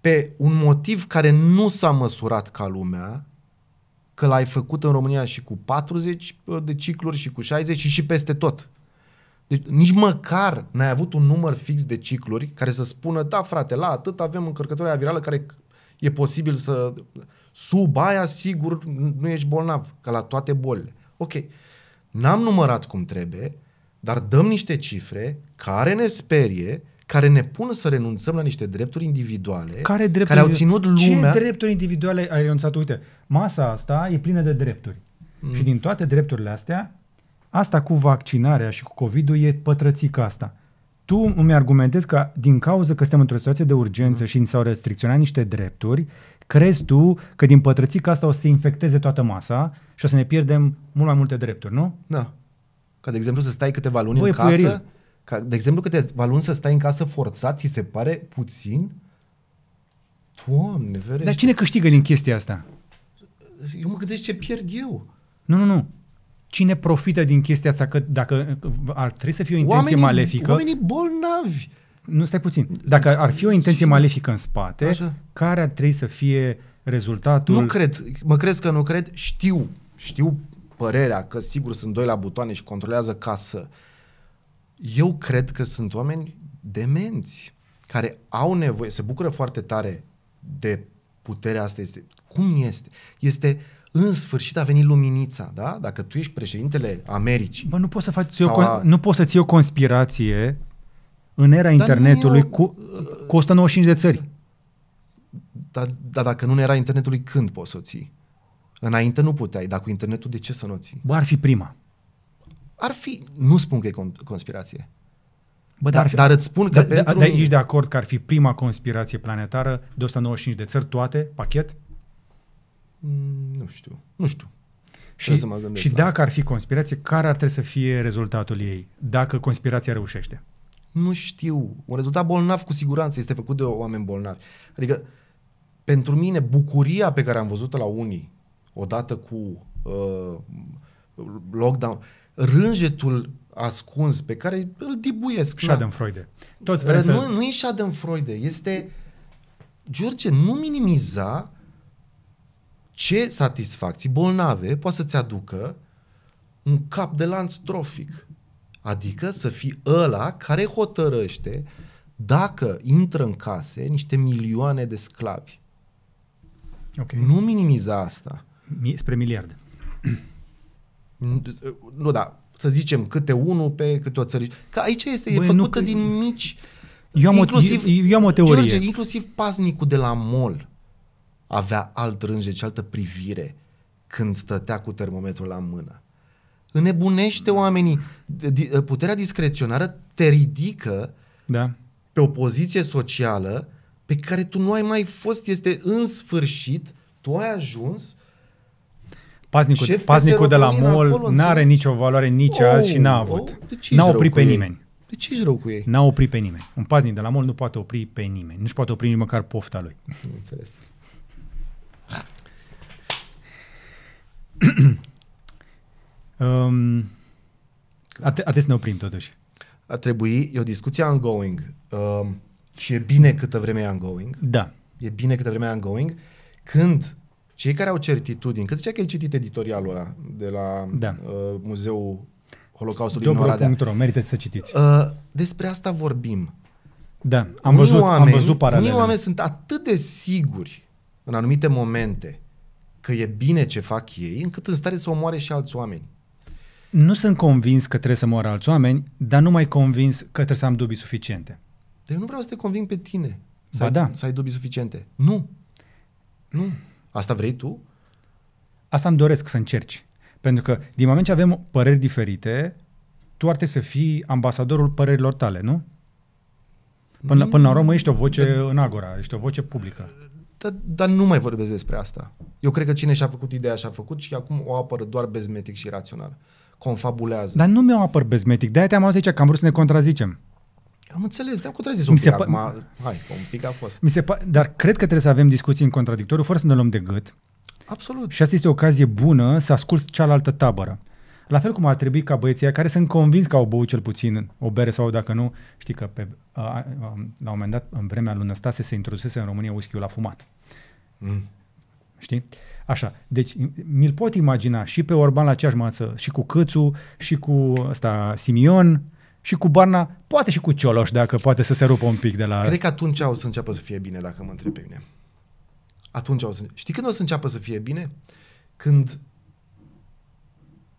B: pe un motiv care nu s-a măsurat ca lumea, că l-ai făcut în România și cu 40 uh, de cicluri și cu 60 și și peste tot. Deci nici măcar n-ai avut un număr fix de cicluri care să spună, da frate, la atât avem încărcătoria virală care e posibil să... Sub aia, sigur, nu ești bolnav, ca la toate bolile. Ok, n-am numărat cum trebuie, dar dăm niște cifre care ne sperie, care ne pun să renunțăm la niște drepturi individuale care, drepturi care au ținut lumea... Ce
A: drepturi individuale ai renunțat? Uite, masa asta e plină de drepturi. Mm. Și din toate drepturile astea, Asta cu vaccinarea și cu COVID-ul e pătrățica asta. Tu îmi argumentezi că din cauza că suntem într-o situație de urgență mhm. și s-au restricționat niște drepturi, crezi tu că din pătrățica asta o să se infecteze toată masa și o să ne pierdem mult mai multe drepturi, nu?
B: Da. Ca de exemplu să stai câteva luni Bă, în casă, ca de exemplu câteva luni să stai în casă forțat, ți se pare puțin? Doamne, verește. Dar cine câștigă din chestia asta? Eu mă gândesc ce pierd eu.
A: Nu, nu, nu cine profită din chestia asta, că dacă ar trebui să fie o intenție oamenii, malefică... Oamenii bolnavi! Nu, stai puțin. Dacă ar fi o intenție cine? malefică în spate, Așa. care ar trebui să fie rezultatul... Nu cred. Mă crezi că nu cred? Știu. Știu
B: părerea că sigur sunt doi la butoane și controlează casă. Eu cred că sunt oameni demenți care au nevoie, se bucură foarte tare de puterea asta. Este, cum este? Este în sfârșit a venit luminița, da? Dacă tu ești președintele Americii. Bă, nu poți să faci o, a...
A: nu poți să ții o conspirație în era Dar internetului eu... cu,
B: cu 195 de țări. Dar da, dacă nu era internetului, când poți să o ții? Înainte nu puteai, dar cu internetul de ce să nu o ții? Bă, ar fi prima. Ar fi, nu spun că e conspirație. Bă, dar, dar, fi, dar îți spun că da, pentru... Da, da, ești
A: de acord că ar fi prima conspirație planetară de 195 de țări, toate, pachet?
B: Mm, nu știu, nu știu. Și, să mă și dacă
A: ar fi conspirație, care ar trebui să fie rezultatul ei, dacă conspirația reușește?
B: Nu știu. Un rezultat bolnav cu siguranță este făcut de oameni bolnavi. Adică, pentru mine, bucuria pe care am văzut-o la unii, odată cu uh, lockdown, rânjetul ascuns pe care îl dibuiesc. Schadenfreude. Toți uh, vrem uh, să... Nu, nu e Schadenfreude, este... George, nu minimiza ce satisfacții bolnave poate să-ți aducă un cap de lanț trofic. Adică să fii ăla care hotărăște dacă intră în case niște milioane de sclavi. Okay. Nu minimiza asta. Spre miliarde. Nu, da, să zicem câte unul pe câte o țări. Că aici este, Băi, e făcută nu, din mici... Eu am, inclusiv, o, eu, eu am o teorie. George, inclusiv paznicul de la mol avea alt rânge altă privire când stătea cu termometrul la mână. Înnebunește oamenii. Puterea discreționară te ridică da. pe o poziție socială pe care tu nu ai mai fost. Este în sfârșit, tu ai ajuns Paznicul, Șef paznicul de la mall nu are nicio
A: valoare nici oh, azi și n-a oh, avut. Oh, n-a oprit pe ei? nimeni.
B: De ce ești rău cu ei?
A: N-a oprit pe nimeni. Un paznic de la mall nu poate opri pe nimeni. Nu-și poate opri nici măcar pofta lui. Înțeles.
B: um, a, tre- a să ne oprim totuși. A trebui, e o discuție ongoing um, și e bine câtă vreme e ongoing. Da. E bine câtă vreme e ongoing. Când cei care au certitudini, cât zicea că ai citit editorialul ăla de la da. uh, Muzeul Holocaustului din Oradea. Dobro. merită
A: să citiți. Uh,
B: despre asta vorbim.
A: Da, am văzut, oameni, am văzut paralele. Unii oameni
B: sunt atât de siguri în anumite momente că e bine ce fac ei, încât în stare să omoare și alți oameni.
A: Nu sunt convins că trebuie să moară alți oameni, dar nu mai convins că trebuie să am dubii suficiente.
B: Deci nu vreau să te conving pe tine
A: să, ba ai, da. să ai dubii suficiente. Nu. Nu. Asta vrei tu? Asta îmi doresc să încerci. Pentru că din moment ce avem păreri diferite, tu ar trebui să fii ambasadorul părerilor
B: tale, nu? Până, până la urmă ești o voce în agora, ești o voce publică. Dar, dar nu mai vorbesc despre asta. Eu cred că cine și-a făcut ideea și-a făcut și acum o apără doar bezmetic și rațional. Confabulează.
A: Dar nu mi-o apăr bezmetic. De-aia te-am auzit aici că am vrut să ne contrazicem.
B: Am înțeles, dar am contrazis un pic pa- acum. Hai, un pic a fost.
A: Mi se pa- dar cred că trebuie să avem discuții în contradictoriu fără să ne luăm de gât. Absolut. Și asta este o ocazie bună să asculți cealaltă tabără. La fel cum ar trebui ca băieții care sunt convins că au băut cel puțin o bere sau dacă nu, știi că pe, a, a, la un moment dat, în vremea lui Năstase, se introdusese în România whisky-ul la fumat. Mm. Știi? Așa, deci mi-l pot imagina și pe Orban la aceeași mață, și cu Câțu, și cu ăsta Simion, și cu Barna, poate și cu Cioloș, dacă poate să se rupă un pic de la... Cred că
B: atunci o să înceapă să fie bine, dacă mă întreb pe mine. Atunci o să... Știi când o să înceapă să fie bine? Când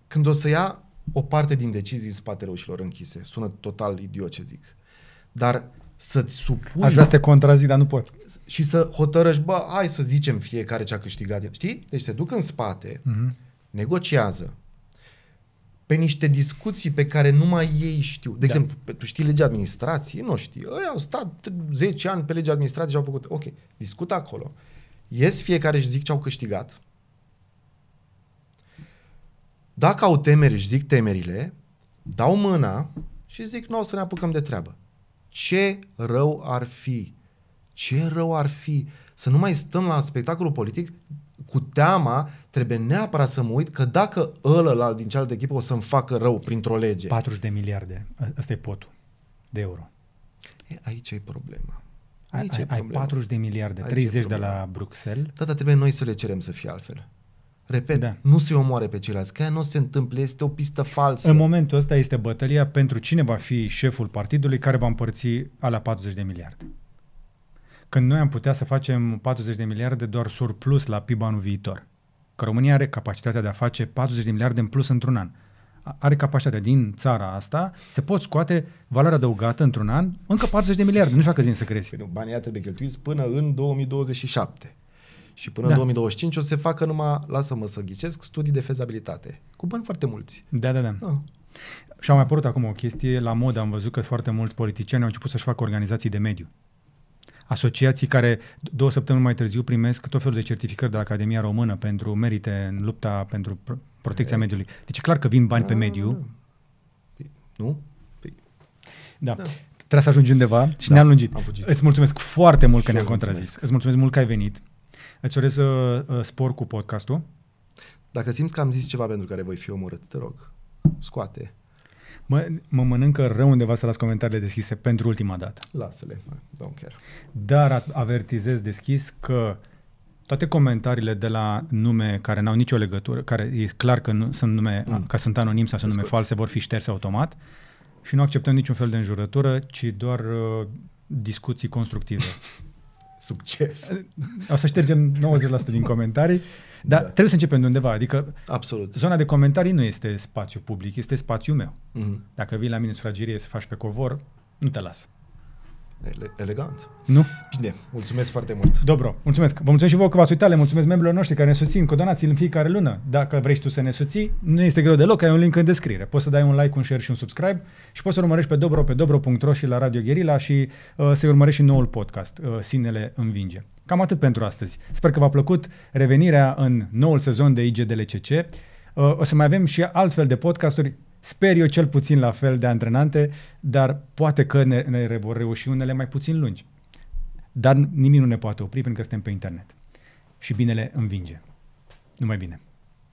B: când o să ia o parte din decizii în spatele ușilor închise. Sună total idiot ce zic. Dar să-ți supui... Aș vrea să te contrazic, dar nu pot. Și să hotărăști, bă, hai să zicem fiecare ce a câștigat. Știi? Deci se duc în spate, uh-huh. negociază pe niște discuții pe care numai ei știu. De da. exemplu, tu știi legea administrației? Nu știi. Ei au stat 10 ani pe legea administrației și au făcut... Ok, discută acolo. Ies fiecare și zic ce au câștigat dacă au temeri, își zic temerile, dau mâna și zic, nu o să ne apucăm de treabă. Ce rău ar fi, ce rău ar fi să nu mai stăm la spectacolul politic cu teama, trebuie neapărat să mă uit că dacă ălălalt din cealaltă echipă o să-mi facă rău printr-o lege. 40 de miliarde, ăsta e potul de euro. E, aici e problema.
A: Aici ai, e problema.
B: ai 40 de miliarde, aici 30 de la Bruxelles. Da, dar trebuie noi să le cerem să fie altfel. Repet, da. nu se omoare pe ceilalți, că nu se întâmplă, este o pistă falsă. În momentul ăsta este bătălia pentru cine va fi șeful
A: partidului care va împărți alea 40 de miliarde. Când noi am putea să facem 40 de miliarde doar surplus la PIB anul viitor. Că România are capacitatea de a face 40 de miliarde în plus într-un an. Are capacitatea din țara asta, se poți scoate valoarea adăugată într-un an încă
B: 40 de miliarde. Nu știu dacă zi în secreție. Păi banii trebuie cheltuiți până în 2027. Și până da. în 2025 o să se facă numai, lasă-mă să ghicesc, studii de fezabilitate. Cu bani foarte mulți.
A: Da, da, da. da. Și am mai apărut acum o chestie, la mod am văzut că foarte mulți politicieni au început să-și facă organizații de mediu. Asociații care două săptămâni mai târziu primesc tot felul de certificări de la Academia Română pentru merite în lupta pentru protecția e. mediului. Deci clar că vin bani da, pe mediu. Da,
B: da. Păi, nu? Păi.
A: Da. da trebuie să ajungi undeva și da, ne-am lungit. Îți mulțumesc foarte mult că ne-am contrazis. Îți mulțumesc mult că ai venit. Îți urez uh, uh, spor cu podcastul.
B: Dacă simți că am zis ceva pentru care voi fi omorât, te rog, scoate.
A: Mă, mă mănâncă rău undeva să las comentariile deschise pentru ultima dată.
B: Lasă-le, don't care.
A: Dar avertizez deschis că toate comentariile de la nume care n-au nicio legătură, care e clar că nu, sunt nume, mm. că sunt anonim sau sunt Scuți. nume false, vor fi șterse automat și nu acceptăm niciun fel de înjurătură, ci doar uh, discuții constructive. succes. O să ștergem 90% din comentarii, dar da. trebuie să începem de undeva. Adică Absolut. zona de comentarii nu este spațiu public, este spațiu meu. Mm-hmm. Dacă vii la mine în sfragerie să faci pe covor,
B: nu te las ele- elegant. Nu? Bine, mulțumesc foarte mult. Dobro,
A: mulțumesc. Vă mulțumesc și vouă că v-ați uitat, le mulțumesc membrilor noștri care ne susțin cu donații în fiecare lună. Dacă vrei tu să ne susții, nu este greu deloc, ai un link în descriere. Poți să dai un like, un share și un subscribe și poți să urmărești pe Dobro pe dobro.ro și la Radio Guerilla și uh, să urmărești și noul podcast, uh, Sinele Învinge. Cam atât pentru astăzi. Sper că v-a plăcut revenirea în noul sezon de IGDLCC. Uh, o să mai avem și altfel de podcasturi Sper eu cel puțin la fel de antrenante, dar poate că ne, ne vor reuși unele mai puțin lungi. Dar nimic nu ne poate opri pentru că suntem pe internet. Și binele învinge. Numai bine!